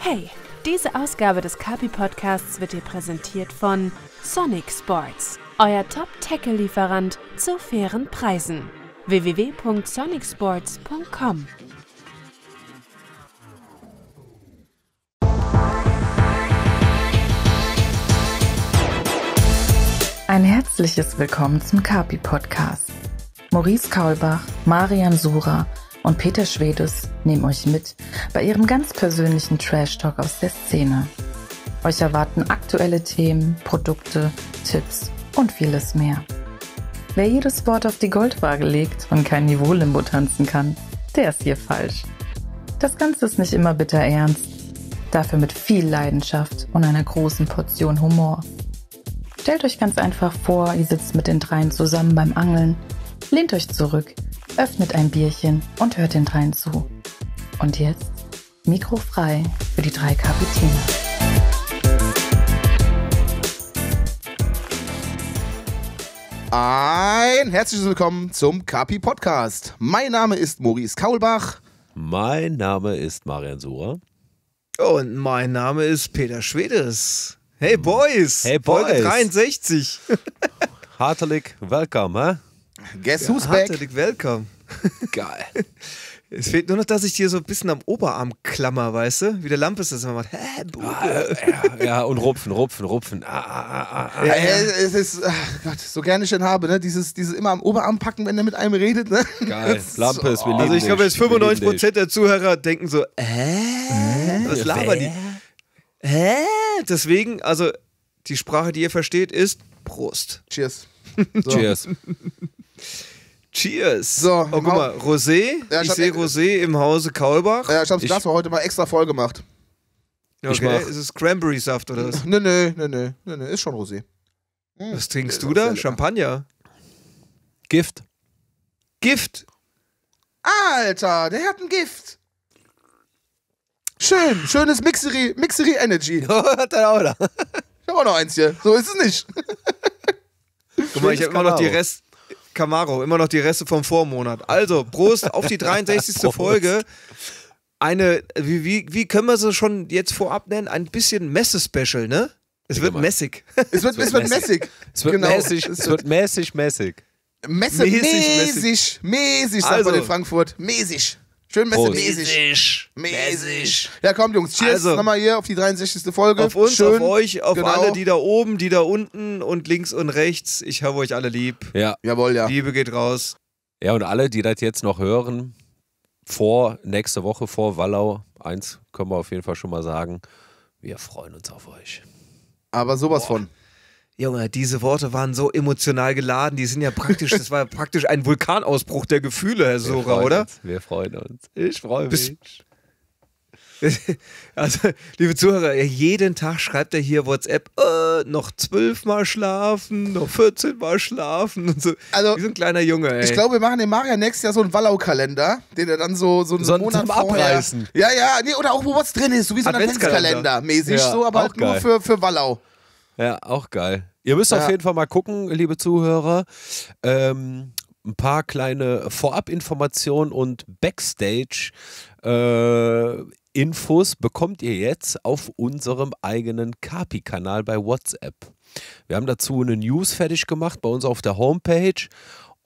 Hey, diese Ausgabe des Kapi Podcasts wird dir präsentiert von Sonic Sports, euer Top-Tackle-Lieferant zu fairen Preisen. www.sonicsports.com Ein herzliches Willkommen zum Kapi Podcast. Maurice Kaulbach, Marian Sura und Peter Schwedes nehmen euch mit bei ihrem ganz persönlichen Trash Talk aus der Szene. Euch erwarten aktuelle Themen, Produkte, Tipps und vieles mehr. Wer jedes Wort auf die Goldwaage legt und kein Niveau-Limbo tanzen kann, der ist hier falsch. Das Ganze ist nicht immer bitter ernst, dafür mit viel Leidenschaft und einer großen Portion Humor. Stellt euch ganz einfach vor, ihr sitzt mit den dreien zusammen beim Angeln, lehnt euch zurück öffnet ein Bierchen und hört den dreien zu. Und jetzt Mikro frei für die drei Kapitäne. Ein herzliches Willkommen zum Kapi Podcast. Mein Name ist Maurice Kaulbach. Mein Name ist Marian Sura. Und mein Name ist Peter Schwedes. Hey Boys! Hey Boys! Folge 63. Hartelig willkommen, hä? Guess who's ja, back? Herzlich welcome. Geil. Es fehlt nur noch, dass ich dir so ein bisschen am Oberarm klammer, weißt du? Wie der Lampe ist das immer macht. Hä, Bude. Ah, ja, ja, und rupfen, rupfen, rupfen. Ah, ah, ah, ah, ah. ja, ja. Äh, es ist, ach Gott, so gerne ich den habe, ne? Dieses, dieses immer am Oberarm packen, wenn er mit einem redet, ne? Geil. Lampe ist wir oh. Also ich glaube, jetzt 95% der Zuhörer denken so, hä? Äh? Äh? Was labern die? Hä? Deswegen, also die Sprache, die ihr versteht, ist Prost. Cheers. So. Cheers. Cheers. So, oh, guck mal, Rosé. Ja, ich, ich sehe e- Rosé im Hause Kaulbach. Ja, ich habe das heute mal extra voll gemacht. Okay, ist es Cranberry-Saft oder was? Nö, nö, nö, nö, nö, ist schon Rosé. Was hm. trinkst du da? Champagner? Gift. Gift? Alter, der hat ein Gift. Schön, schönes Mixery, Mixery Energy. hat er auch da. Ich habe auch noch eins hier. So ist es nicht. Guck mal, ich habe immer noch die Rest. Camaro, immer noch die Reste vom Vormonat. Also, Prost auf die 63. Folge. Eine, wie, wie, wie können wir sie schon jetzt vorab nennen? Ein bisschen Messe-Special, ne? Es wird, messig. es wird, es wird mäßig. Es wird genau. mäßig. Es wird mäßig, mäßig. Messe, mäßig, mäßig, mäßig, mäßig sagt also. man in Frankfurt. Mäßig. Schön mesisch. Mesisch. Ja, kommt, Jungs. Cheers. Also, Nochmal hier auf die 63. Folge. Auf uns, Schön. auf euch, auf genau. alle, die da oben, die da unten und links und rechts. Ich habe euch alle lieb. Ja. Jawohl, ja. Liebe geht raus. Ja, und alle, die das jetzt noch hören, vor nächste Woche, vor Wallau, eins können wir auf jeden Fall schon mal sagen. Wir freuen uns auf euch. Aber sowas Boah. von. Junge, diese Worte waren so emotional geladen, die sind ja praktisch, das war praktisch ein Vulkanausbruch der Gefühle, Herr Sora, oder? Uns, wir freuen uns. Ich freue mich. Also, liebe Zuhörer, jeden Tag schreibt er hier WhatsApp, äh, noch zwölfmal schlafen, noch 14 Mal schlafen und so. Also, Wie so ein kleiner Junge, ey. Ich glaube, wir machen dem Maria nächstes Jahr so einen Wallau-Kalender, den er dann so, so einen so Monat zum Abreißen. Ja, ja, nee, oder auch, wo was drin ist, so wie so ein Adventskalender mäßig, ja, so, aber auch halt nur für, für Wallau. Ja, auch geil. Ihr müsst ja. auf jeden Fall mal gucken, liebe Zuhörer. Ähm, ein paar kleine Vorabinformationen und Backstage äh, Infos bekommt ihr jetzt auf unserem eigenen Kapi-Kanal bei WhatsApp. Wir haben dazu eine News fertig gemacht bei uns auf der Homepage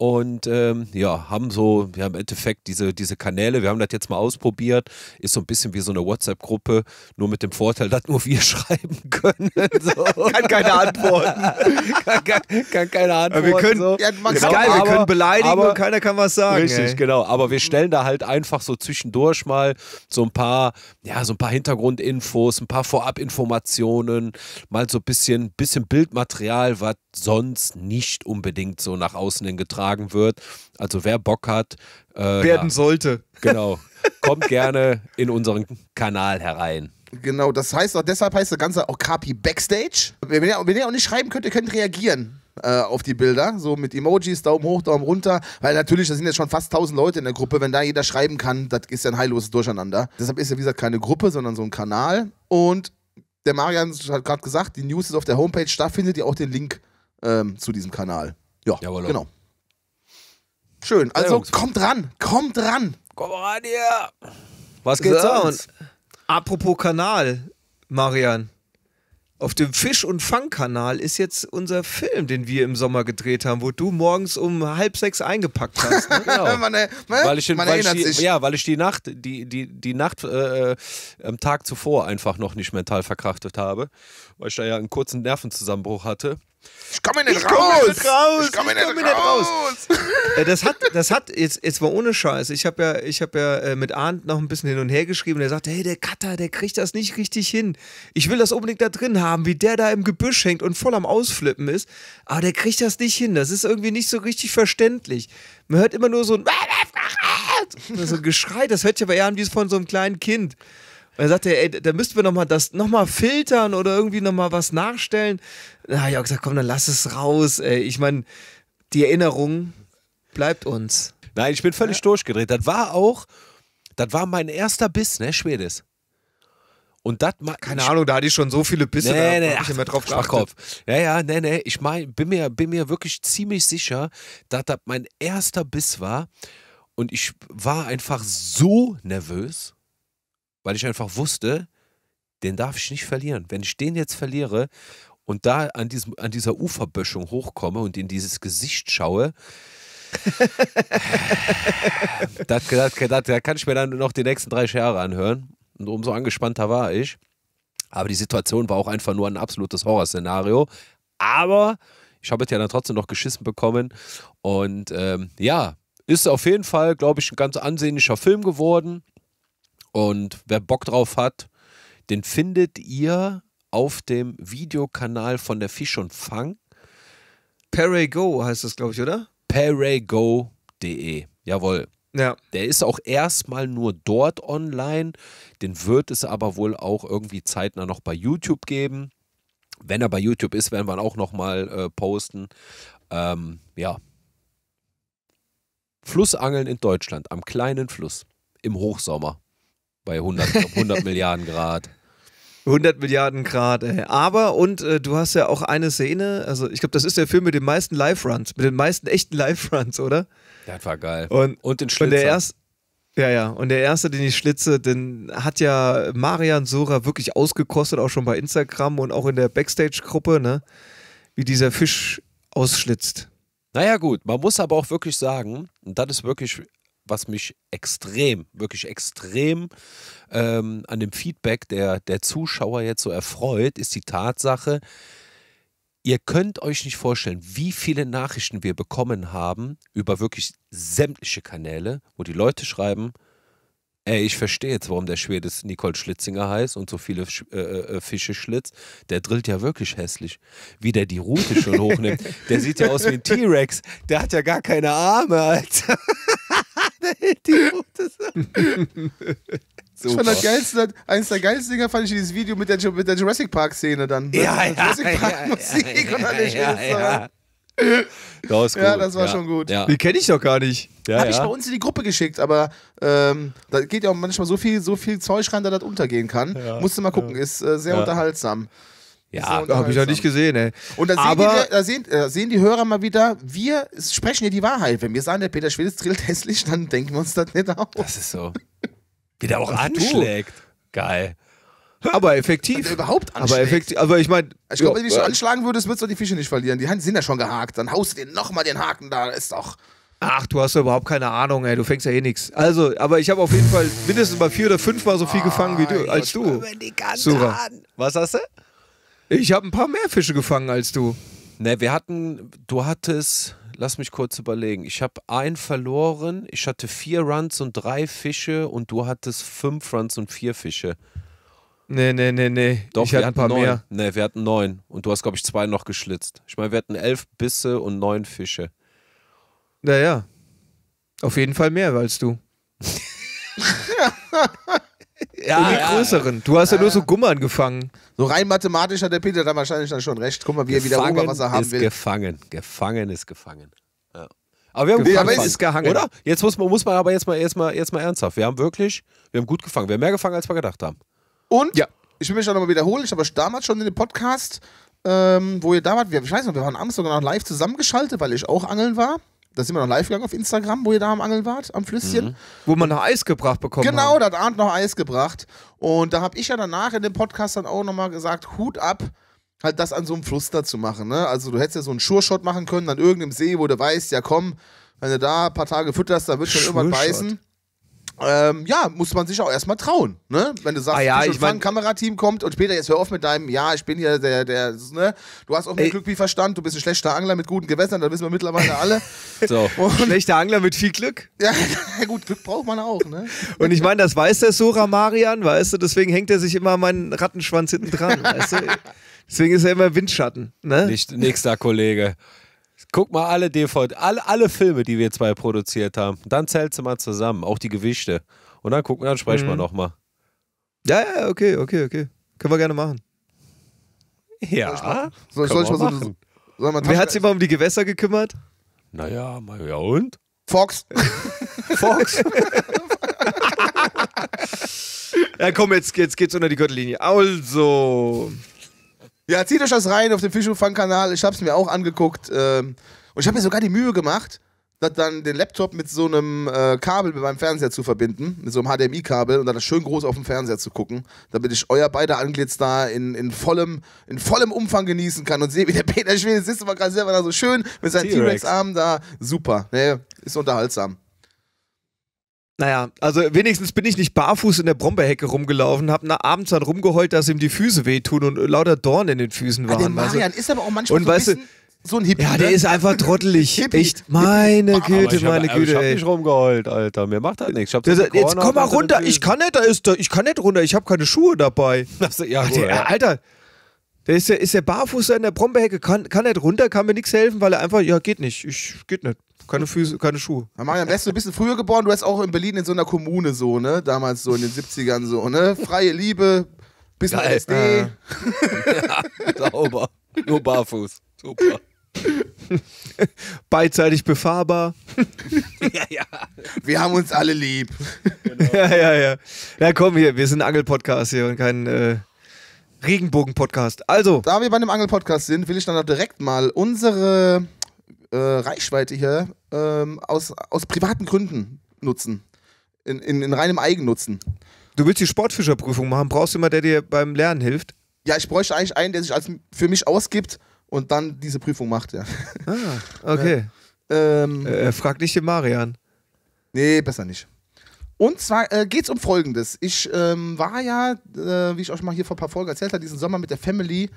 und ähm, ja, haben so, wir haben im Endeffekt diese, diese Kanäle, wir haben das jetzt mal ausprobiert, ist so ein bisschen wie so eine WhatsApp-Gruppe, nur mit dem Vorteil, dass nur wir schreiben können. So. kann keine antworten. kann, kann, kann, keine antworten. Wir können, so. ja, genau, ist geil, aber, wir können beleidigen aber, und keiner kann was sagen. Richtig, ey. genau. Aber wir stellen da halt einfach so zwischendurch mal so ein paar, ja, so ein paar Hintergrundinfos, ein paar Vorabinformationen, mal so ein bisschen, bisschen Bildmaterial, was sonst nicht unbedingt so nach außen hin getragen wird. Also wer Bock hat. Äh, Werden ja, sollte. Genau. Kommt gerne in unseren Kanal herein. Genau, das heißt auch, deshalb heißt das Ganze auch Kapi Backstage. Wenn ihr, wenn ihr auch nicht schreiben könnt, ihr könnt reagieren äh, auf die Bilder, so mit Emojis, Daumen hoch, Daumen runter, weil natürlich, da sind jetzt schon fast 1000 Leute in der Gruppe, wenn da jeder schreiben kann, das ist ja ein heilloses Durcheinander. Deshalb ist ja, wie gesagt, keine Gruppe, sondern so ein Kanal und der Marian hat gerade gesagt, die News ist auf der Homepage, da findet ihr auch den Link ähm, zu diesem Kanal. Ja, Jawohl. genau. Schön. Also kommt ran, kommt ran. Komm ran hier. Was geht's so, sonst? Apropos Kanal, Marian. Auf dem Fisch- und Fangkanal ist jetzt unser Film, den wir im Sommer gedreht haben, wo du morgens um halb sechs eingepackt hast. Ne? Genau. Ne? weil ich, die, Ja, weil ich die Nacht, die, die, die Nacht äh, äh, am Tag zuvor einfach noch nicht mental verkraftet habe, weil ich da ja einen kurzen Nervenzusammenbruch hatte. Ich komme nicht, komm nicht raus. Ich komme nicht, komm nicht raus. Äh, das hat, das hat jetzt, jetzt mal ohne Scheiß. Ich habe ja, ich habe ja äh, mit Arndt noch ein bisschen hin und her geschrieben. Der sagte, hey, der Cutter, der kriegt das nicht richtig hin. Ich will das unbedingt da drin haben, wie der da im Gebüsch hängt und voll am Ausflippen ist. Aber der kriegt das nicht hin. Das ist irgendwie nicht so richtig verständlich. Man hört immer nur so ein, so ein Geschrei. Das hört sich aber eher an wie von so einem kleinen Kind. Und er sagte, ey, da müssten wir nochmal das nochmal filtern oder irgendwie nochmal was nachstellen. Na, ich auch gesagt, komm, dann lass es raus. Ey. Ich meine, die Erinnerung bleibt uns. Nein, ich bin völlig ja. durchgedreht. Das war auch, das war mein erster Biss, ne, Schwedes. Und das Keine Ahnung, da hatte ich schon so viele Bisse, nee, da nee, ach, ich immer drauf Schwachkopf. Ja, ja, nee, nee, ich mein, bin, mir, bin mir wirklich ziemlich sicher, dass das mein erster Biss war. Und ich war einfach so nervös weil ich einfach wusste, den darf ich nicht verlieren. Wenn ich den jetzt verliere und da an, diesem, an dieser Uferböschung hochkomme und in dieses Gesicht schaue, da kann ich mir dann noch die nächsten drei Jahre anhören. Und umso angespannter war ich. Aber die Situation war auch einfach nur ein absolutes Horrorszenario. Aber ich habe es ja dann trotzdem noch geschissen bekommen. Und ähm, ja, ist auf jeden Fall, glaube ich, ein ganz ansehnlicher Film geworden. Und wer Bock drauf hat, den findet ihr auf dem Videokanal von der Fisch und Fang. Perego heißt das, glaube ich, oder? Perego.de. Jawohl. Ja. Der ist auch erstmal nur dort online. Den wird es aber wohl auch irgendwie zeitnah noch bei YouTube geben. Wenn er bei YouTube ist, werden wir ihn auch nochmal äh, posten. Ähm, ja. Flussangeln in Deutschland, am kleinen Fluss, im Hochsommer bei 100, 100 Milliarden Grad. 100 Milliarden Grad, ey. Aber, und äh, du hast ja auch eine Szene, also ich glaube, das ist der Film mit den meisten Live-Runs, mit den meisten echten Live-Runs, oder? Das war geil. Und, und den Schlitzer. Und der erste, ja, ja. Und der erste, den ich schlitze, den hat ja Marian Sora wirklich ausgekostet, auch schon bei Instagram und auch in der Backstage-Gruppe, ne? Wie dieser Fisch ausschlitzt. Naja, gut. Man muss aber auch wirklich sagen, und das ist wirklich was mich extrem, wirklich extrem ähm, an dem Feedback der, der Zuschauer jetzt so erfreut, ist die Tatsache, Ihr könnt euch nicht vorstellen, wie viele Nachrichten wir bekommen haben über wirklich sämtliche Kanäle, wo die Leute schreiben, ey, ich verstehe jetzt, warum der Schwede Nicole Schlitzinger heißt und so viele äh, äh, äh, Fische schlitzt. Der drillt ja wirklich hässlich. Wie der die Rute schon hochnimmt. Der sieht ja aus wie ein T-Rex. Der hat ja gar keine Arme, Alter. schnell die rote Sonne. Das war das geilste, eines der geilsten Dinger fand ich dieses Video mit der, mit der Jurassic Park Szene dann. Ja, ja, Jurassic Park Musik ja, und dann ja, ja, das ja, das war ja. schon gut. Ja. Die kenne ich doch gar nicht. Ja, Habe ich bei uns in die Gruppe geschickt, aber ähm, da geht ja auch manchmal so viel, so viel Zeug rein, dass das untergehen kann. Musste mal gucken, ist äh, sehr unterhaltsam. Ja, so habe ich noch nicht gesehen, ey. Und da sehen, die, sehen, da äh, sehen, die, Hörer mal wieder, wir sprechen hier die Wahrheit. Wenn wir sagen, der Peter Schwedes trillt hässlich, dann denken wir uns das nicht aus. Das ist so. Wie der auch anschlägt. Geil. Aber effektiv. überhaupt anschlägt. Aber effektiv. Aber ich meine. Ich glaube, wenn du dich ja. Äh. anschlagen würdest, würdest du die Fische nicht verlieren. Die sind ja schon gehakt. Dann haust du dir nochmal den Haken da. Ist doch. Ach, du hast ja überhaupt keine Ahnung, ey. Du fängst ja eh nichts. Also, aber ich habe auf jeden Fall mindestens mal vier oder fünfmal so viel ah, gefangen wie du, als du. Was hast du? Ich habe ein paar mehr Fische gefangen als du. Ne, wir hatten, du hattest, lass mich kurz überlegen, ich habe einen verloren, ich hatte vier Runs und drei Fische und du hattest fünf Runs und vier Fische. Nee, nee, nee, nee. Doch, ich wir hatte ein paar neun. mehr. Nee, wir hatten neun. Und du hast, glaube ich, zwei noch geschlitzt. Ich meine, wir hatten elf Bisse und neun Fische. Naja. Auf jeden Fall mehr als du. Ja, und die größeren. Du hast ja, ja nur so Gummern gefangen. So rein mathematisch hat der Peter da wahrscheinlich dann schon recht. Guck mal, wie gefangen er wieder Oberwasser haben will. Gefangen, gefangen ist gefangen. Ja. Aber wir haben gefangen, aber ist gehangen, oder? Jetzt muss man, muss man aber jetzt mal, jetzt, mal, jetzt mal ernsthaft. Wir haben wirklich, wir haben gut gefangen. Wir haben mehr gefangen, als wir gedacht haben. Und ja. ich will mich auch nochmal wiederholen. Ich habe damals schon in dem Podcast, ähm, wo ihr da wart, wir, ich weiß noch, wir waren am sogar noch live zusammengeschaltet, weil ich auch angeln war da sind wir noch live gegangen auf Instagram, wo ihr da am Angeln wart, am Flüsschen. Mhm. Wo man noch Eis gebracht bekommen Genau, da hat Arndt noch Eis gebracht. Und da habe ich ja danach in dem Podcast dann auch nochmal gesagt, Hut ab, halt das an so einem Fluss da zu machen. Ne? Also du hättest ja so einen Sure-Shot machen können an irgendeinem See, wo du weißt, ja komm, wenn du da ein paar Tage fütterst, da wird schon irgendwas beißen ähm, ja, muss man sich auch erstmal trauen, ne? Wenn du sagst, ah, ja, du ich mein, ein Kamerateam kommt und später jetzt hör auf mit deinem, ja, ich bin hier der, der, ne? Du hast auch einen Glück wie Verstand, du bist ein schlechter Angler mit guten Gewässern, da wissen wir mittlerweile alle. so. Und schlechter Angler mit viel Glück. ja, gut, Glück braucht man auch, ne? und ich meine, das weiß der Sora Marian, weißt du, deswegen hängt er sich immer meinen Rattenschwanz hinten dran, weißt du? Deswegen ist er immer Windschatten, ne? Nicht, nächster Kollege. Guck mal alle DVD, alle, alle Filme, die wir zwei produziert haben. Dann zählst du mal zusammen, auch die Gewichte. Und dann gucken, dann sprechen mhm. wir nochmal. Ja, ja, okay, okay, okay. Können wir gerne machen. Ja. Soll ich, mal, soll, soll ich mal so. so soll man Wer hat sich mal um die Gewässer gekümmert? Naja, mal, ja und? Fox. Fox. ja, komm, jetzt, jetzt geht's unter die Gürtellinie. Also. Ja, zieht euch das rein auf dem Fischofang-Kanal. Ich habe es mir auch angeguckt. Ähm, und ich habe mir sogar die Mühe gemacht, dann den Laptop mit so einem äh, Kabel mit meinem Fernseher zu verbinden, mit so einem HDMI-Kabel und dann das schön groß auf dem Fernseher zu gucken, damit ich euer beider Anglitz da in, in, vollem, in vollem Umfang genießen kann und sehe, wie der Peter Schwede sitzt immer gerade selber da so schön mit seinen T-Rex-Armen da. Super. ne, ist unterhaltsam. Naja, also wenigstens bin ich nicht barfuß in der Brombeerhecke rumgelaufen, hab na, abends dann rumgeheult, dass ihm die Füße wehtun und lauter Dorn in den Füßen waren. Ah, der Marian ist aber auch manchmal und so ein weißt bisschen so ein Hippie. Ja, ne? der ne? ist einfach trottelig. Echt, meine Güte, hab, meine Güte. Ich hab nicht rumgeheult, Alter. Mir macht halt nichts. Ich hab so Das jetzt komm mal runter. Ich kann nicht, da ist, ich kann nicht runter. Ich habe keine Schuhe dabei. Also, ja, gut, der, ja. Äh, Alter. Der ist ja, ist ja barfuß in der Brombeerhecke, kann, kann nicht runter, kann mir nichts helfen, weil er einfach, ja, geht nicht, ich, geht nicht. Keine Füße, keine Schuhe. Dann Marian, wärst du ein bisschen früher geboren, du wärst auch in Berlin in so einer Kommune so, ne? Damals so in den 70ern so, ne? Freie Liebe, bisschen Geil. LSD. Äh. ja, sauber. Nur barfuß. Super. Beidseitig befahrbar. ja, ja. Wir haben uns alle lieb. Genau. Ja, ja, ja. Ja, komm hier, wir sind Angel-Podcast hier und kein äh, Regenbogen-Podcast. Also. Da wir bei einem Angel-Podcast sind, will ich dann auch direkt mal unsere äh, Reichweite hier ähm, aus, aus privaten Gründen nutzen. In, in, in reinem Eigennutzen. Du willst die Sportfischerprüfung machen, brauchst du jemanden, der dir beim Lernen hilft? Ja, ich bräuchte eigentlich einen, der sich als für mich ausgibt und dann diese Prüfung macht, ja. Ah, okay. Ja. Ähm, äh, äh, frag nicht den Marian. Nee, besser nicht. Und zwar äh, geht es um Folgendes. Ich ähm, war ja, äh, wie ich euch mal hier vor ein paar Folgen erzählt habe, diesen Sommer mit der Family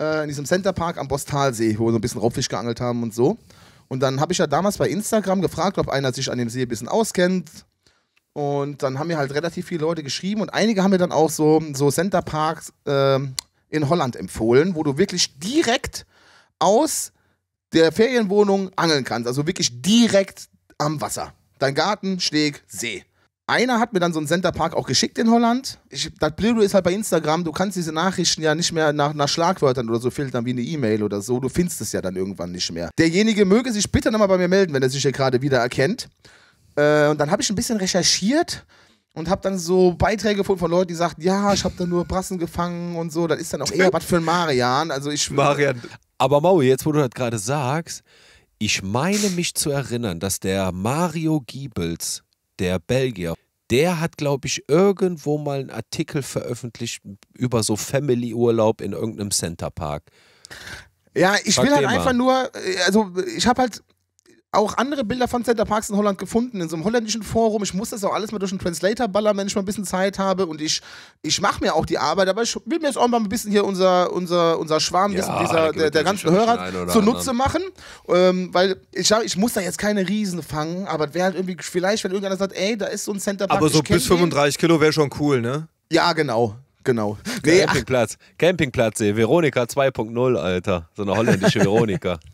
äh, in diesem Centerpark am Bostalsee, wo wir so ein bisschen Raubfisch geangelt haben und so. Und dann habe ich ja damals bei Instagram gefragt, ob einer sich an dem See ein bisschen auskennt. Und dann haben mir halt relativ viele Leute geschrieben und einige haben mir dann auch so, so Centerparks äh, in Holland empfohlen, wo du wirklich direkt aus der Ferienwohnung angeln kannst. Also wirklich direkt am Wasser. Dein Garten, Steg, See einer hat mir dann so einen Centerpark auch geschickt in Holland. Ich, das Blöde ist halt bei Instagram, du kannst diese Nachrichten ja nicht mehr nach, nach Schlagwörtern oder so filtern wie eine E-Mail oder so. Du findest es ja dann irgendwann nicht mehr. Derjenige möge sich bitte nochmal bei mir melden, wenn er sich hier gerade wieder erkennt. Äh, und dann habe ich ein bisschen recherchiert und habe dann so Beiträge gefunden von Leuten, die sagten, ja, ich habe da nur Brassen gefangen und so. Das ist dann auch eher was für einen Marian. Also ich Marian. Aber Maui, jetzt wo du das gerade sagst, ich meine mich zu erinnern, dass der Mario Giebels der Belgier, der hat, glaube ich, irgendwo mal einen Artikel veröffentlicht über so Family-Urlaub in irgendeinem Centerpark. Ja, ich Frag will halt einfach nur, äh, also ich habe halt auch andere Bilder von Center Parks in Holland gefunden, in so einem holländischen Forum. Ich muss das auch alles mal durch einen Translator ballern, wenn ich mal ein bisschen Zeit habe. Und ich, ich mache mir auch die Arbeit, aber ich will mir jetzt auch mal ein bisschen hier unser, unser, unser Schwarmwissen ja, dieser, der, der ganzen Hörer zunutze machen. Ähm, weil ich, ich muss da jetzt keine Riesen fangen, aber wäre halt irgendwie, vielleicht, wenn irgendeiner sagt, ey, da ist so ein Center Centerpark. Aber so bis 35 Kilo wäre schon cool, ne? Ja, genau. Genau. Nee, Campingplatz. Campingplatz, Veronika 2.0, Alter. So eine holländische Veronika.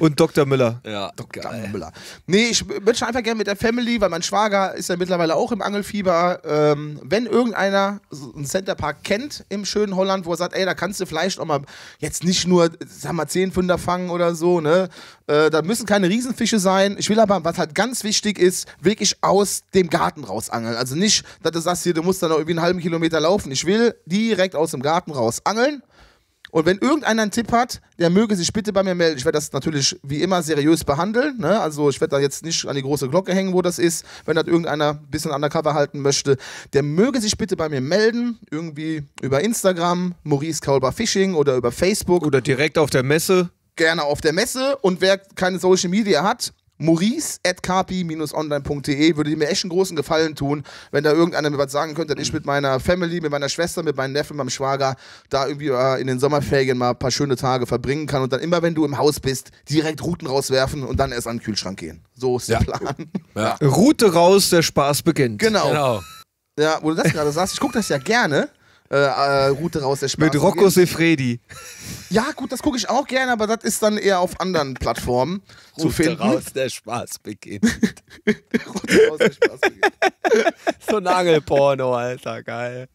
und Dr. Müller. Ja, Dr. Geil. Müller. Nee, ich bin schon einfach gerne mit der Family, weil mein Schwager ist ja mittlerweile auch im Angelfieber. Ähm, wenn irgendeiner einen Centerpark kennt im schönen Holland, wo er sagt, ey, da kannst du vielleicht auch mal jetzt nicht nur, sag mal, 10 Pfünder fangen oder so, ne? Äh, da müssen keine Riesenfische sein. Ich will aber, was halt ganz wichtig ist, wirklich aus dem Garten raus angeln. Also nicht, dass du sagst, hier, du musst dann noch irgendwie einen halben Kilometer laufen. Ich will direkt aus dem Garten raus angeln. Und wenn irgendeiner einen Tipp hat, der möge sich bitte bei mir melden. Ich werde das natürlich wie immer seriös behandeln. Ne? Also ich werde da jetzt nicht an die große Glocke hängen, wo das ist. Wenn das irgendeiner ein bisschen undercover halten möchte, der möge sich bitte bei mir melden. Irgendwie über Instagram, Maurice Kaulbar Fishing oder über Facebook. Oder direkt auf der Messe. Gerne auf der Messe. Und wer keine Social Media hat, maurice.kp-online.de würde mir echt einen großen Gefallen tun, wenn da irgendeiner mir was sagen könnte, dass ich mit meiner Family, mit meiner Schwester, mit meinem Neffen, meinem Schwager da irgendwie äh, in den Sommerferien mal ein paar schöne Tage verbringen kann und dann immer, wenn du im Haus bist, direkt Routen rauswerfen und dann erst an den Kühlschrank gehen. So ist der ja. Plan. Ja. Route raus, der Spaß beginnt. Genau. genau. Ja, wo du das gerade sagst, ich gucke das ja gerne. Äh, äh, Route raus der Spaß. Mit Rocco Sefredi. Ja, gut, das gucke ich auch gerne, aber das ist dann eher auf anderen Plattformen zu finden. Route raus der Spaß beginnt. Route raus der Spaß beginnt. so ein Angelporno, Alter, geil.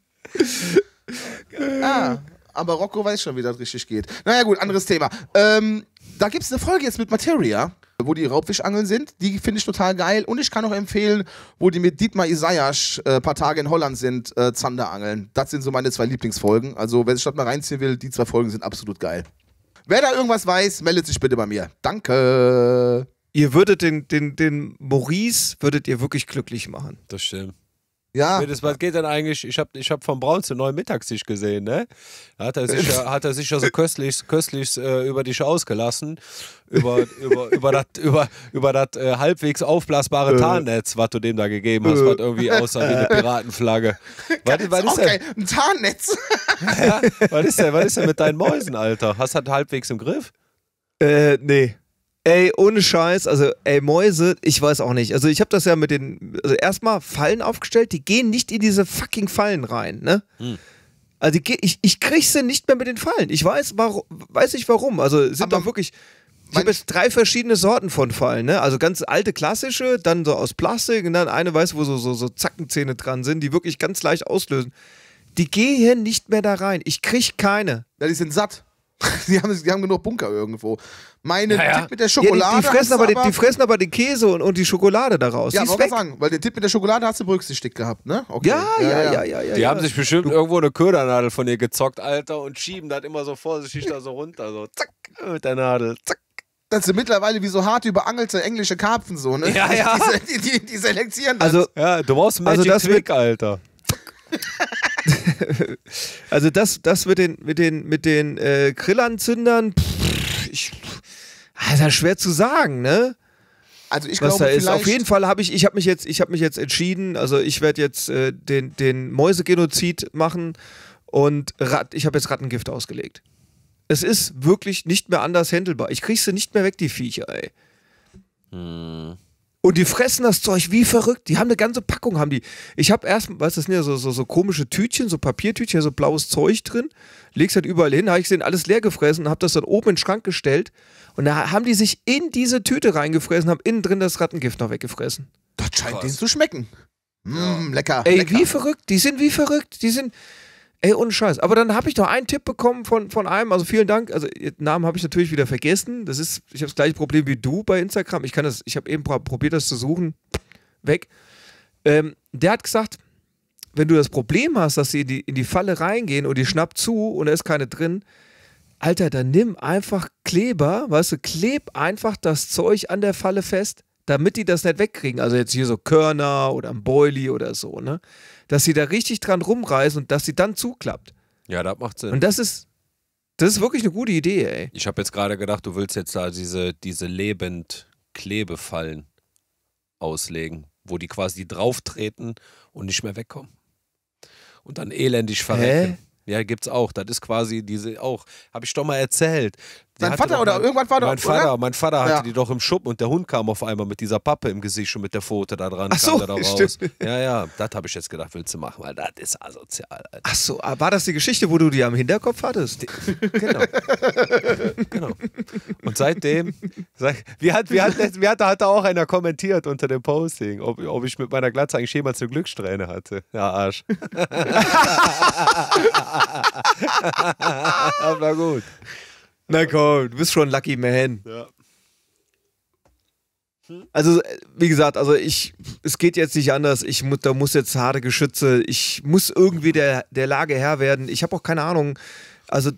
Ah, aber Rocco weiß schon, wie das richtig geht. Naja, gut, anderes Thema. Ähm, da gibt es eine Folge jetzt mit Materia wo die Raubfischangeln sind. Die finde ich total geil. Und ich kann auch empfehlen, wo die mit Dietmar Isaias äh, paar Tage in Holland sind, äh, Zanderangeln. Das sind so meine zwei Lieblingsfolgen. Also, wer sich dort mal reinziehen will, die zwei Folgen sind absolut geil. Wer da irgendwas weiß, meldet sich bitte bei mir. Danke. Ihr würdet den, den, den Maurice, würdet ihr wirklich glücklich machen. Das stimmt. Ja. Das, was geht denn eigentlich? Ich habe ich hab von Braun zu neuen Mittagstisch gesehen, ne? Da hat er sich ja, hat er sich ja so köstlich, köstlich äh, über dich ausgelassen. Über, über, über das über, über äh, halbwegs aufblasbare äh. Tarnnetz, was du dem da gegeben hast, was irgendwie äh. aussah wie eine Piratenflagge. Was, was ist denn? Ein Tarnnetz. ja, was ist denn? Was ist denn mit deinen Mäusen, Alter? Hast du das halbwegs im Griff? Äh, nee. Ey, ohne Scheiß, also ey, Mäuse, ich weiß auch nicht. Also ich habe das ja mit den, also erstmal Fallen aufgestellt, die gehen nicht in diese fucking Fallen rein, ne? Hm. Also ich, ich, ich krieg sie nicht mehr mit den Fallen. Ich weiß, warum, weiß ich warum. Also es sind doch wirklich, ich habe jetzt drei verschiedene Sorten von Fallen, ne? Also ganz alte klassische, dann so aus Plastik und dann eine, weiß, wo so, so, so Zackenzähne dran sind, die wirklich ganz leicht auslösen. Die gehen nicht mehr da rein. Ich krieg keine. Ja, die sind satt. Die haben, die haben genug Bunker irgendwo. Meine naja. Tipp mit der Schokolade. Ja, die, die, fressen aber, aber die, fressen aber den Käse und, und die Schokolade daraus. Ja, wollte sagen, weil den Tipp mit der Schokolade hast du berücksichtigt gehabt, ne? Okay. Ja, ja, ja, ja, ja, ja Die haben sich bestimmt du. irgendwo eine Ködernadel von dir gezockt, Alter, und schieben das immer so vorsichtig da so runter. So, zack, mit der Nadel, zack Das sind mittlerweile wie so hart überangelte englische Karpfen so, ne? Ja, ja. Die, die, die selektieren das. Also, ja, du brauchst also Magic also das Trick, Alter. also das, das mit den, mit den, mit den äh, Grillanzündern, pff, ich, ah, ist ja schwer zu sagen, ne? Also ich was glaube, da ist. Auf jeden Fall habe ich, ich habe mich jetzt, ich habe mich jetzt entschieden. Also ich werde jetzt äh, den, den Mäusegenozid machen und Rat, ich habe jetzt Rattengift ausgelegt. Es ist wirklich nicht mehr anders händelbar. Ich kriege sie nicht mehr weg, die Viecher, ey. Hm. Und die fressen das Zeug wie verrückt. Die haben eine ganze Packung, haben die. Ich habe erst, weißt du, das sind ja so, so, so komische Tütchen, so Papiertütchen, so blaues Zeug drin. Legst halt überall hin, habe ich gesehen, alles leer gefressen und habe das dann oben in den Schrank gestellt. Und da haben die sich in diese Tüte reingefressen, haben innen drin das Rattengift noch weggefressen. Das scheint Krass. denen zu schmecken. Mmh, lecker. Ey, lecker. wie verrückt. Die sind wie verrückt. Die sind. Ey, ohne Scheiß. Aber dann habe ich doch einen Tipp bekommen von, von einem, also vielen Dank. Also, Namen habe ich natürlich wieder vergessen. Das ist, ich habe das gleiche Problem wie du bei Instagram. Ich kann das, ich habe eben probiert, das zu suchen. Weg. Ähm, der hat gesagt, wenn du das Problem hast, dass sie in die, in die Falle reingehen und die schnappt zu und da ist keine drin, Alter, dann nimm einfach Kleber, weißt du, kleb einfach das Zeug an der Falle fest damit die das nicht wegkriegen. Also jetzt hier so Körner oder ein Boily oder so, ne? Dass sie da richtig dran rumreißen und dass sie dann zuklappt. Ja, das macht Sinn. Und das ist, das ist wirklich eine gute Idee, ey. Ich habe jetzt gerade gedacht, du willst jetzt da diese, diese Lebend-Klebefallen auslegen, wo die quasi drauftreten und nicht mehr wegkommen. Und dann elendig verrecken. Hä? Ja, gibt's auch. Das ist quasi diese auch, habe ich doch mal erzählt. Dein Vater oder mein, irgendwann war doch. Mein Vater, oder? mein Vater hatte ja. die doch im Schuppen und der Hund kam auf einmal mit dieser Pappe im Gesicht und mit der Pfote da dran. Ach so, da raus. Ja, ja, das habe ich jetzt gedacht, willst du machen, weil das ist asozial. Alter. Ach so, ah, war das die Geschichte, wo du die am Hinterkopf hattest? genau. genau. Und seitdem, wie hat, wie hat, wie hat, hat auch einer kommentiert unter dem Posting, ob, ob ich mit meiner Glatze eigentlich jemals eine Glückssträhne hatte. Ja, Arsch. Aber gut. Na komm, du bist schon Lucky Man. Ja. Hm? Also, äh, wie gesagt, also ich, es geht jetzt nicht anders. Ich muss, da muss jetzt harte Geschütze. Ich muss irgendwie der, der Lage Herr werden. Ich habe auch keine Ahnung. Also,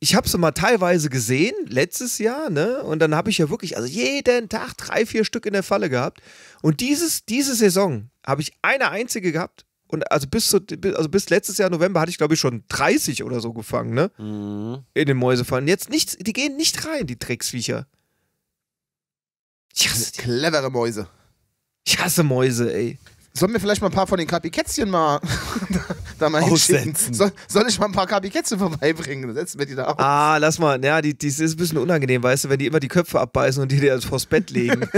ich habe es mal teilweise gesehen, letztes Jahr, ne? Und dann habe ich ja wirklich, also jeden Tag drei, vier Stück in der Falle gehabt. Und dieses, diese Saison habe ich eine einzige gehabt und also bis, zu, also bis letztes Jahr November hatte ich, glaube ich, schon 30 oder so gefangen, ne? Mhm. In den Mäusefallen. Jetzt nichts, die gehen nicht rein, die Drecksviecher. Ich hasse die. Clevere Mäuse. Ich hasse Mäuse, ey. Sollen wir vielleicht mal ein paar von den Kapikätzchen mal da mal hinschicken? Soll, soll, ich mal ein paar Kapikätzchen vorbeibringen? Setzen wir die da auf. Ah, lass mal. Ja, die, die ist ein bisschen unangenehm, weißt du, wenn die immer die Köpfe abbeißen und die dir vors Bett legen.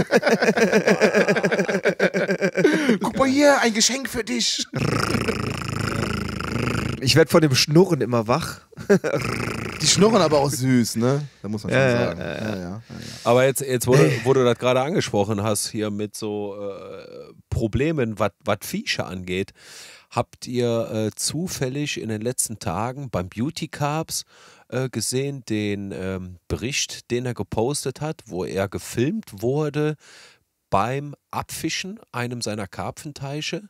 Guck mal hier, ein Geschenk für dich. Ich werde von dem Schnurren immer wach. Die schnurren aber auch süß, ne? Da muss man schon ja, sagen. Ja, ja. Aber jetzt, jetzt wo, du, wo du das gerade angesprochen hast, hier mit so äh, Problemen, was Viecher angeht, habt ihr äh, zufällig in den letzten Tagen beim Beauty Carbs äh, gesehen, den ähm, Bericht, den er gepostet hat, wo er gefilmt wurde beim Abfischen einem seiner Karpfenteiche.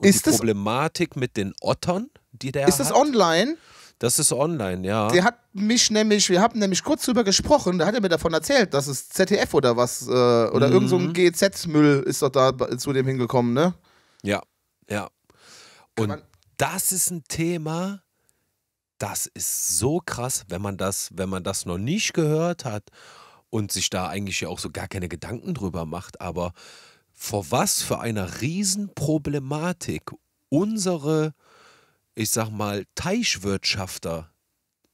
Und ist die Problematik mit den Ottern die der Ist das hat. online? Das ist online, ja. Der hat mich nämlich, wir haben nämlich kurz drüber gesprochen, da hat er mir davon erzählt, dass es ZDF oder was, äh, oder mhm. irgend so mhm. GZ-Müll ist doch da zu dem hingekommen, ne? Ja, ja. Und das ist ein Thema, das ist so krass, wenn man das, wenn man das noch nicht gehört hat und sich da eigentlich ja auch so gar keine Gedanken drüber macht, aber vor was für einer Riesenproblematik unsere äh, ich sag mal, Teichwirtschafter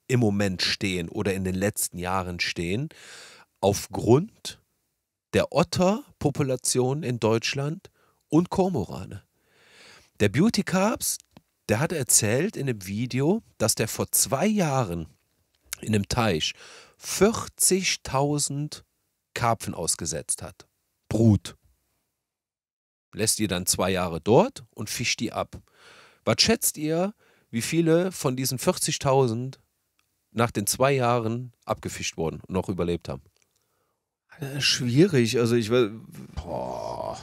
im Moment stehen oder in den letzten Jahren stehen, aufgrund der Otterpopulation in Deutschland und Kormorane. Der Beauty Carps, der hat erzählt in dem Video, dass der vor zwei Jahren in einem Teich 40.000 Karpfen ausgesetzt hat. Brut. Lässt die dann zwei Jahre dort und fischt die ab. Was schätzt ihr, wie viele von diesen 40.000 nach den zwei Jahren abgefischt wurden und noch überlebt haben? Äh, schwierig, also ich will, Boah.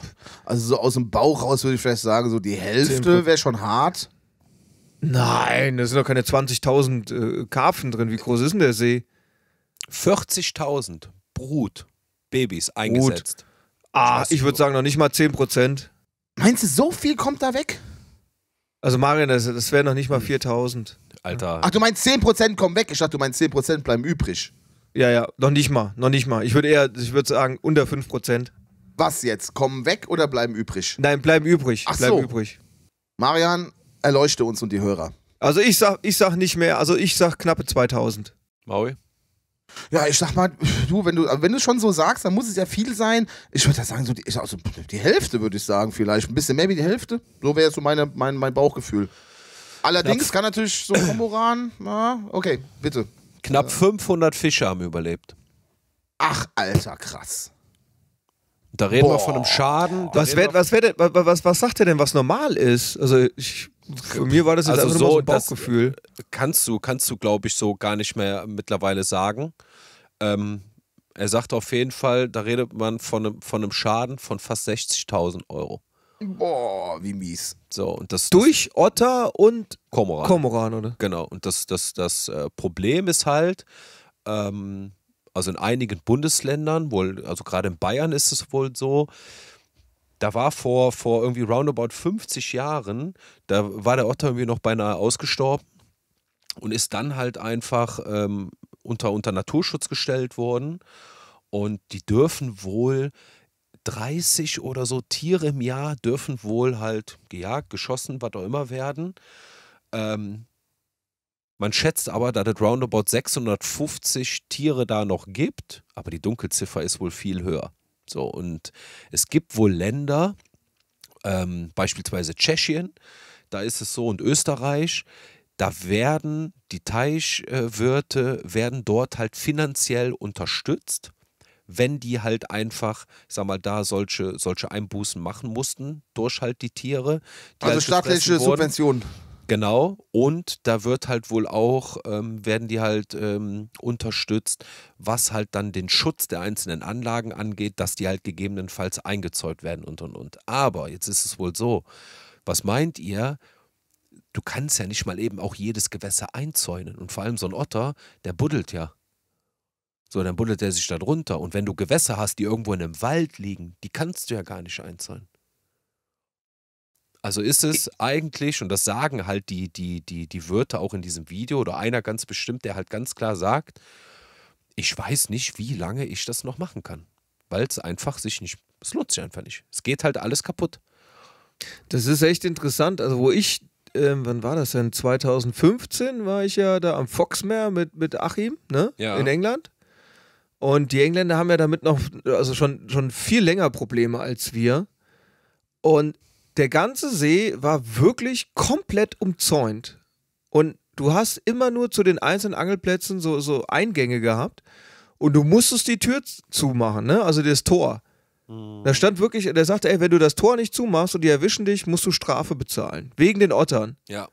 Also so aus dem Bauch raus würde ich vielleicht sagen, so die Hälfte wäre schon hart. Nein, da sind doch keine 20.000 äh, Karpfen drin. Wie groß ist denn der See? 40.000 Brut, Babys eingesetzt. Brut. Ah, ich würde sagen, noch nicht mal 10%. Meinst du, so viel kommt da weg? Also Marian, das, das wären noch nicht mal 4000. Hm. Alter. Ach, du meinst 10% kommen weg? Ich dachte, du meinst 10% bleiben übrig. Ja, ja, noch nicht mal, noch nicht mal. Ich würde eher, ich würde sagen, unter 5%. Was jetzt? Kommen weg oder bleiben übrig? Nein, bleiben übrig. Ach bleiben so. übrig. Marian, erleuchte uns und die Hörer. Also ich sag, ich sag nicht mehr, also ich sag knappe 2000. Maui? Ja, ich sag mal, du, wenn du, wenn du schon so sagst, dann muss es ja viel sein. Ich würde sagen, so die, also die Hälfte würde ich sagen, vielleicht. Ein bisschen mehr wie die Hälfte. So wäre so meine, mein, mein Bauchgefühl. Allerdings Knapp kann natürlich so Komboran, ja, okay, bitte. Knapp 500 Fische haben überlebt. Ach, alter, krass. Da reden Boah. wir von einem Schaden. Was, wär, was, wär denn, was, was sagt er denn, was normal ist? Also ich für mir war das jetzt also einfach so, so ein Bauchgefühl. kannst du, kannst du, glaube ich, so gar nicht mehr mittlerweile sagen. Ähm, er sagt auf jeden Fall, da redet man von einem, von einem Schaden von fast 60.000 Euro. Boah, wie mies. So, und das, Durch das, Otter und Kormoran. Kormoran, oder? Genau. Und das, das, das äh, Problem ist halt, ähm, also in einigen Bundesländern, wohl, also gerade in Bayern ist es wohl so, da war vor, vor irgendwie roundabout 50 Jahren, da war der Otter irgendwie noch beinahe ausgestorben und ist dann halt einfach ähm, unter, unter Naturschutz gestellt worden. Und die dürfen wohl 30 oder so Tiere im Jahr dürfen wohl halt gejagt, geschossen, was auch immer werden. Ähm, man schätzt aber, dass es roundabout 650 Tiere da noch gibt, aber die Dunkelziffer ist wohl viel höher. So, und es gibt wohl Länder, ähm, beispielsweise Tschechien, da ist es so, und Österreich, da werden die Teichwirte, werden dort halt finanziell unterstützt, wenn die halt einfach, ich sag mal, da solche, solche Einbußen machen mussten durch halt die Tiere. Die also halt staatliche Subventionen. Genau, und da wird halt wohl auch, ähm, werden die halt ähm, unterstützt, was halt dann den Schutz der einzelnen Anlagen angeht, dass die halt gegebenenfalls eingezäunt werden und und und. Aber jetzt ist es wohl so, was meint ihr? Du kannst ja nicht mal eben auch jedes Gewässer einzäunen. Und vor allem so ein Otter, der buddelt ja. So, dann buddelt er sich da drunter. Und wenn du Gewässer hast, die irgendwo in einem Wald liegen, die kannst du ja gar nicht einzäunen. Also ist es eigentlich, und das sagen halt die, die, die, die Wörter auch in diesem Video oder einer ganz bestimmt, der halt ganz klar sagt, ich weiß nicht, wie lange ich das noch machen kann. Weil es einfach sich nicht, es lohnt sich einfach nicht. Es geht halt alles kaputt. Das ist echt interessant. Also wo ich, äh, wann war das denn? 2015 war ich ja da am Foxmeer mit, mit Achim, ne? Ja. In England. Und die Engländer haben ja damit noch, also schon, schon viel länger Probleme als wir. Und der ganze See war wirklich komplett umzäunt. Und du hast immer nur zu den einzelnen Angelplätzen so, so Eingänge gehabt. Und du musstest die Tür zumachen, ne? also das Tor. Mhm. Da stand wirklich, der sagte, ey, wenn du das Tor nicht zumachst und die erwischen dich, musst du Strafe bezahlen. Wegen den Ottern. Ja.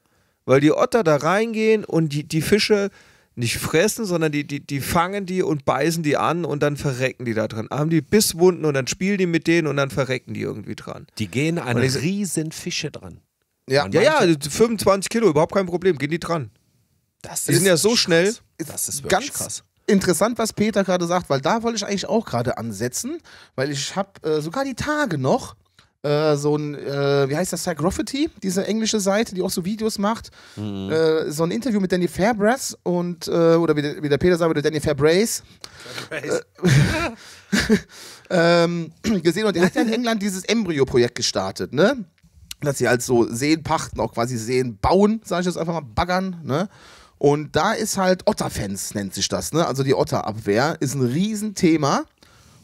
Weil die Otter da reingehen und die, die Fische nicht fressen, sondern die, die, die fangen die und beißen die an und dann verrecken die da dran. Haben die Bisswunden und dann spielen die mit denen und dann verrecken die irgendwie dran. Die gehen an ich, riesen Fische dran. Ja, ja, ja, 25 Kilo, überhaupt kein Problem, gehen die dran. Das die sind ja so krass. schnell. Das ist wirklich ganz krass. Interessant, was Peter gerade sagt, weil da wollte ich eigentlich auch gerade ansetzen, weil ich habe äh, sogar die Tage noch äh, so ein, äh, wie heißt das, Graffiti, diese englische Seite, die auch so Videos macht, mhm. äh, so ein Interview mit Danny Fairbrass und, äh, oder wie der, wie der, Peter sagt, mit Danny Fairbrace. Fairbrace. Äh, ähm, gesehen und der hat ja in England dieses Embryo-Projekt gestartet, ne? Dass sie halt so Seen pachten, auch quasi Seen bauen, sage ich jetzt einfach mal, baggern, ne? Und da ist halt Otterfans, nennt sich das, ne? Also die Otterabwehr ist ein Riesenthema.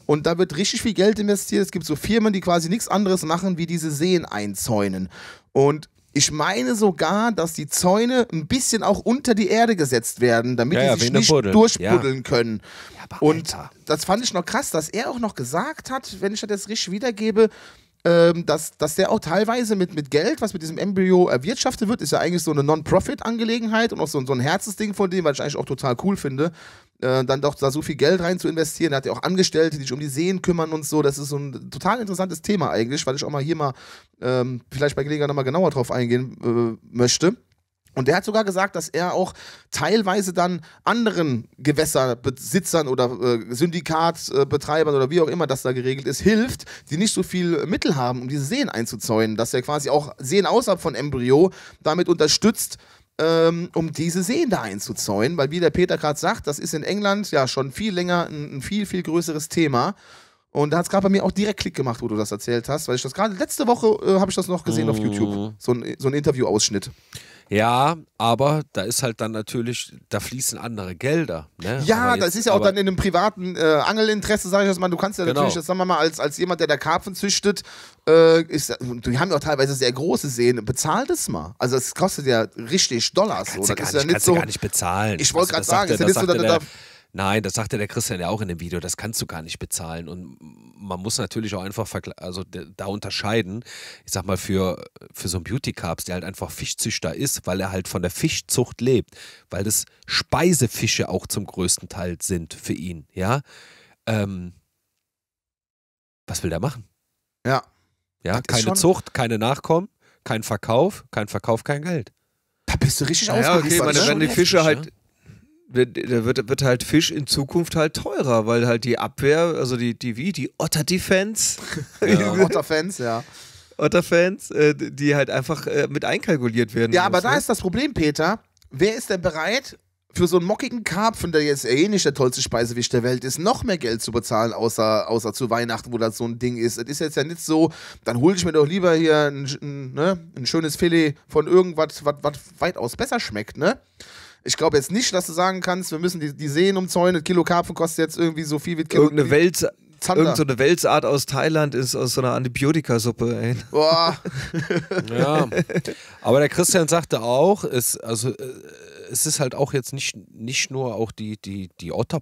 Und da wird richtig viel Geld investiert. Es gibt so Firmen, die quasi nichts anderes machen, wie diese Seen einzäunen. Und ich meine sogar, dass die Zäune ein bisschen auch unter die Erde gesetzt werden, damit ja, die sich nicht durchbuddeln ja. können. Ja, und Alter. das fand ich noch krass, dass er auch noch gesagt hat, wenn ich das jetzt richtig wiedergebe, ähm, dass, dass der auch teilweise mit, mit Geld, was mit diesem Embryo erwirtschaftet wird, ist ja eigentlich so eine Non-Profit-Angelegenheit und auch so, so ein Herzensding von dem, was ich eigentlich auch total cool finde, äh, dann doch da so viel Geld rein zu investieren. Er hat ja auch Angestellte, die sich um die Seen kümmern und so. Das ist so ein total interessantes Thema eigentlich, weil ich auch mal hier mal ähm, vielleicht bei Gelegenheit nochmal genauer drauf eingehen äh, möchte. Und der hat sogar gesagt, dass er auch teilweise dann anderen Gewässerbesitzern oder äh, Syndikatbetreibern oder wie auch immer das da geregelt ist, hilft, die nicht so viel Mittel haben, um diese Seen einzuzäunen. Dass er quasi auch Seen außerhalb von Embryo damit unterstützt, ähm, um diese Seen da einzuzäunen, weil wie der Peter gerade sagt, das ist in England ja schon viel länger ein, ein viel, viel größeres Thema. Und da hat es gerade bei mir auch direkt Klick gemacht, wo du das erzählt hast, weil ich das gerade letzte Woche äh, habe ich das noch gesehen mhm. auf YouTube, so ein, so ein Interview-Ausschnitt. Ja, aber da ist halt dann natürlich, da fließen andere Gelder. Ne? Ja, jetzt, das ist ja auch dann in einem privaten äh, Angelinteresse, sage ich das mal. Du kannst ja genau. natürlich, das sagen wir mal, als, als jemand, der da Karpfen züchtet, äh, ist, die haben ja auch teilweise sehr große Seen, bezahlt es mal. Also es kostet ja richtig Dollars. Kannst du gar, nicht, ja gar nicht bezahlen. Ich wollte gerade sagen, das ist ja nicht so, dass du da Nein, das sagte der Christian ja auch in dem Video, das kannst du gar nicht bezahlen. Und man muss natürlich auch einfach also da unterscheiden. Ich sag mal, für, für so einen Beauty Carps, der halt einfach Fischzüchter ist, weil er halt von der Fischzucht lebt, weil das Speisefische auch zum größten Teil sind für ihn, ja. Ähm, was will der machen? Ja. Ja, keine Zucht, keine Nachkommen, kein Verkauf, kein Verkauf, kein Geld. Da bist du richtig ja, ausgeliefert. Ja, okay, meine, wenn die Fische halt. Ja? Ne? da wird, wird halt Fisch in Zukunft halt teurer, weil halt die Abwehr, also die, die wie, die Otter-Defense. Ja. Otter-Fans, ja. Otter-Fans, äh, die halt einfach äh, mit einkalkuliert werden. Ja, muss, aber da ne? ist das Problem, Peter. Wer ist denn bereit, für so einen mockigen Karpfen, der jetzt eh nicht der tollste Speisewisch der Welt ist, noch mehr Geld zu bezahlen, außer, außer zu Weihnachten, wo das so ein Ding ist. Es ist jetzt ja nicht so, dann hole ich mir doch lieber hier ein, ein, ne, ein schönes Filet von irgendwas, was weitaus besser schmeckt, ne? Ich glaube jetzt nicht, dass du sagen kannst, wir müssen die, die Seen umzäunen, Kilo Karpfen kostet jetzt irgendwie so viel wie Kilo. Irgendeine Welt, Irgend so eine Welsart aus Thailand ist aus so einer Antibiotikasuppe, Boah. ja. Aber der Christian sagte auch, es, also, äh, es ist halt auch jetzt nicht, nicht nur auch die, die, die otter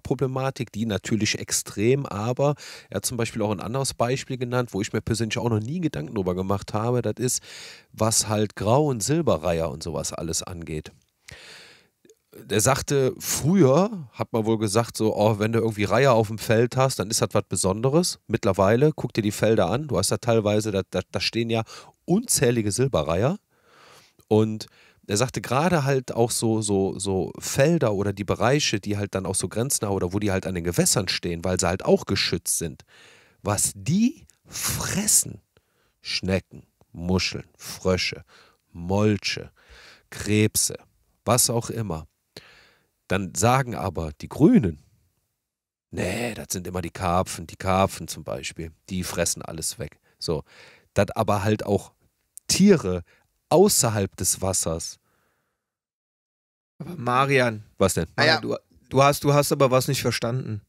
die natürlich extrem, aber er hat zum Beispiel auch ein anderes Beispiel genannt, wo ich mir persönlich auch noch nie Gedanken drüber gemacht habe. Das ist, was halt Grau- und Silberreiher und sowas alles angeht der sagte, früher hat man wohl gesagt, so, oh, wenn du irgendwie Reihe auf dem Feld hast, dann ist das was Besonderes. Mittlerweile, guck dir die Felder an, du hast da teilweise, da, da, da stehen ja unzählige Silberreiher. Und er sagte gerade halt auch so, so, so Felder oder die Bereiche, die halt dann auch so grenznah oder wo die halt an den Gewässern stehen, weil sie halt auch geschützt sind. Was die fressen, Schnecken, Muscheln, Frösche, Molche, Krebse, was auch immer. Dann sagen aber die Grünen, nee, das sind immer die Karpfen, die Karpfen zum Beispiel, die fressen alles weg. So, dass aber halt auch Tiere außerhalb des Wassers. Aber Marian. Was denn? Naja, ah du, du, hast, du hast aber was nicht verstanden.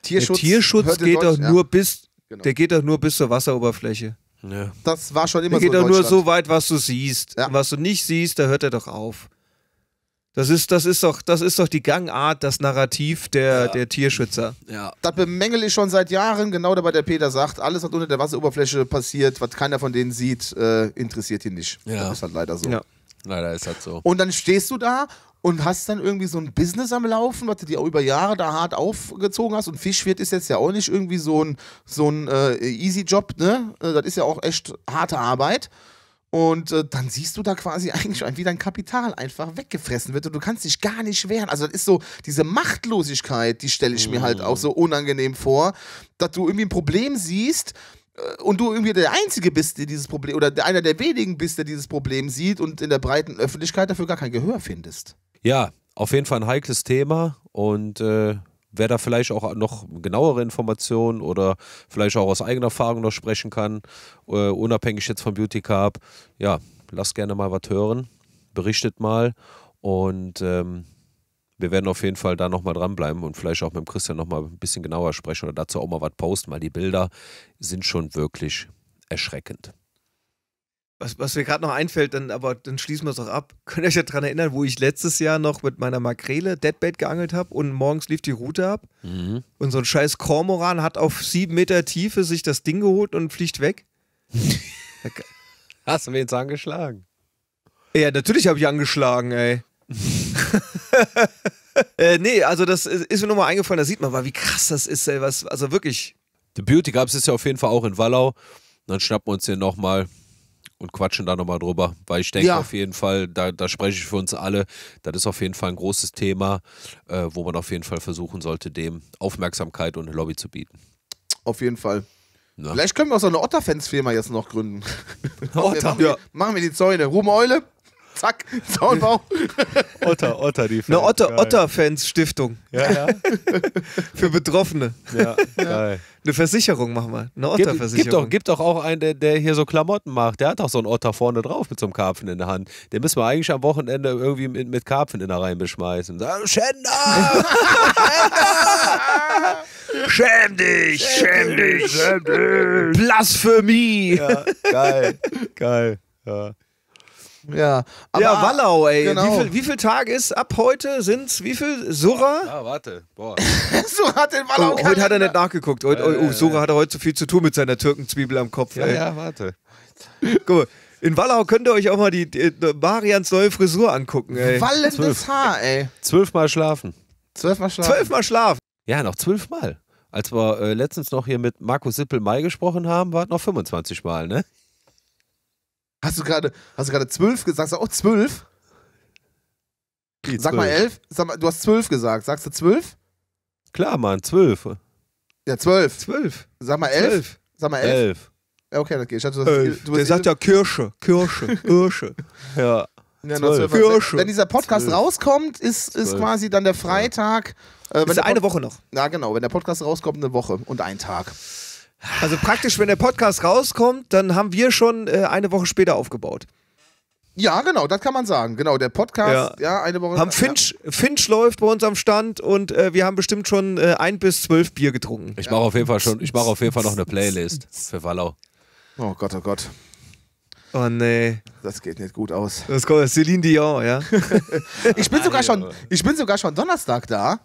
Tierschutz, der Tierschutz geht doch nur ja. bis, genau. der geht doch nur bis zur Wasseroberfläche. Ja. Das war schon immer der so. Geht doch nur so weit, was du siehst. Ja. Und was du nicht siehst, da hört er doch auf. Das ist, das ist doch, das ist doch die Gangart, das Narrativ der, ja. der Tierschützer. Ja. Das bemängel ich schon seit Jahren, genau dabei der Peter sagt, alles, was unter der Wasseroberfläche passiert, was keiner von denen sieht, äh, interessiert ihn nicht. Ja. Das ist halt leider so. Ja. Leider ist das so. Und dann stehst du da und hast dann irgendwie so ein Business am Laufen, was du dir auch über Jahre da hart aufgezogen hast. Und Fischwirt ist jetzt ja auch nicht irgendwie so ein, so ein äh, Easy-Job, ne? Äh, das ist ja auch echt harte Arbeit. Und äh, dann siehst du da quasi eigentlich wie dein Kapital einfach weggefressen wird und du kannst dich gar nicht wehren. Also das ist so, diese Machtlosigkeit, die stelle ich mir halt auch so mhm. unangenehm vor, dass du irgendwie ein Problem siehst äh, und du irgendwie der Einzige bist, der dieses Problem, oder einer der wenigen bist, der dieses Problem sieht und in der breiten Öffentlichkeit dafür gar kein Gehör findest. Ja, auf jeden Fall ein heikles Thema und äh, wer da vielleicht auch noch genauere Informationen oder vielleicht auch aus eigener Erfahrung noch sprechen kann, äh, unabhängig jetzt vom Beauty Carb, ja, lasst gerne mal was hören, berichtet mal und ähm, wir werden auf jeden Fall da nochmal dranbleiben und vielleicht auch mit dem Christian nochmal ein bisschen genauer sprechen oder dazu auch mal was posten, weil die Bilder sind schon wirklich erschreckend. Was, was mir gerade noch einfällt, dann, aber dann schließen wir es doch ab. Könnt ihr euch ja daran erinnern, wo ich letztes Jahr noch mit meiner Makrele Deadbait geangelt habe und morgens lief die Route ab mhm. und so ein scheiß Kormoran hat auf sieben Meter Tiefe sich das Ding geholt und fliegt weg? Hast du mir jetzt angeschlagen? Ja, natürlich habe ich angeschlagen, ey. äh, nee, also das ist mir nochmal eingefallen, da sieht man mal, wie krass das ist, ey. Was, also wirklich. The Beauty gab es jetzt ja auf jeden Fall auch in Wallau. Dann schnappen wir uns den nochmal und quatschen da nochmal drüber, weil ich denke ja. auf jeden Fall, da, da, spreche ich für uns alle, das ist auf jeden Fall ein großes Thema, äh, wo man auf jeden Fall versuchen sollte, dem Aufmerksamkeit und eine Lobby zu bieten. Auf jeden Fall. Na. Ne? Vielleicht können wir auch so eine otter fans firma jetzt noch gründen. Otter, machen, wir, ja. machen wir die Zäune. Ruben Eule, Zack, Zaunbau. Otter, Otter, die Fans. Eine Otter, fans stiftung Ja, ja. Für Betroffene. Ja, geil. Eine Versicherung machen wir. Eine Otterversicherung. Gibt, gibt, doch, gibt doch auch einen, der, der, hier so Klamotten macht. Der hat doch so einen Otter vorne drauf mit so einem Karpfen in der Hand. Den müssen wir eigentlich am Wochenende irgendwie mit, mit Karpfen in der Reihe beschmeißen. Sagen, Schänder! Schäm dich! Schäm dich! Schäm dich! Blasphemie! Ja, geil, geil. Ja. Ja, aber, ja Wallau, ey. Genau. Wie, viel, wie viel Tag ist ab heute? Sind's wie viel? Sura? Ah, ja, warte. Boah. Sura hat den Wallau. Oh, heute hat er nicht nachgeguckt. Heute, oh, oh, Sura hat heute zu so viel zu tun mit seiner Türkenzwiebel am Kopf. Ja, ey. ja, warte. Guck mal. In Wallau könnt ihr euch auch mal die, die Marians neue Frisur angucken, ey. Wallendes Zwölf. Haar, ey. Zwölfmal schlafen. Zwölfmal schlafen. Zwölfmal schlafen. Ja, noch zwölfmal. Als wir äh, letztens noch hier mit Markus Sippel Mai gesprochen haben, war es noch 25 Mal, ne? Hast du gerade, hast du gerade zwölf gesagt? Sagst du auch zwölf? Sag mal elf. Sag mal, du hast zwölf gesagt. Sagst du zwölf? Klar, Mann, zwölf. Ja, zwölf. Zwölf. Sag mal elf. Zwölf. Sag mal elf. Elf. Ja, okay, das geht. Ich dachte, du Hast, du Der sagt ja Kirsche, Kirsche, Kirsche. ja. ja Kirsche. Wenn, dieser Podcast zwölf. rauskommt, ist, ist quasi dann der Freitag. Ja. Äh, ist der eine Woche noch. Ja, genau. Wenn der Podcast rauskommt, eine Woche und ein Tag. Also praktisch, wenn der Podcast rauskommt, dann haben wir schon äh, eine Woche später aufgebaut. Ja, genau, das kann man sagen. Genau, der Podcast, ja, ja eine Woche. Haben Finch, ja. Finch läuft bei uns am Stand und äh, wir haben bestimmt schon äh, ein bis zwölf Bier getrunken. Ich ja. mache auf jeden Fall schon, ich mache auf jeden Fall noch eine Playlist für Wallau. Oh Gott, oh Gott. Oh nee. Das geht nicht gut aus. Das kommt Celine Dion, ja. ich bin sogar schon, ich bin sogar schon Donnerstag da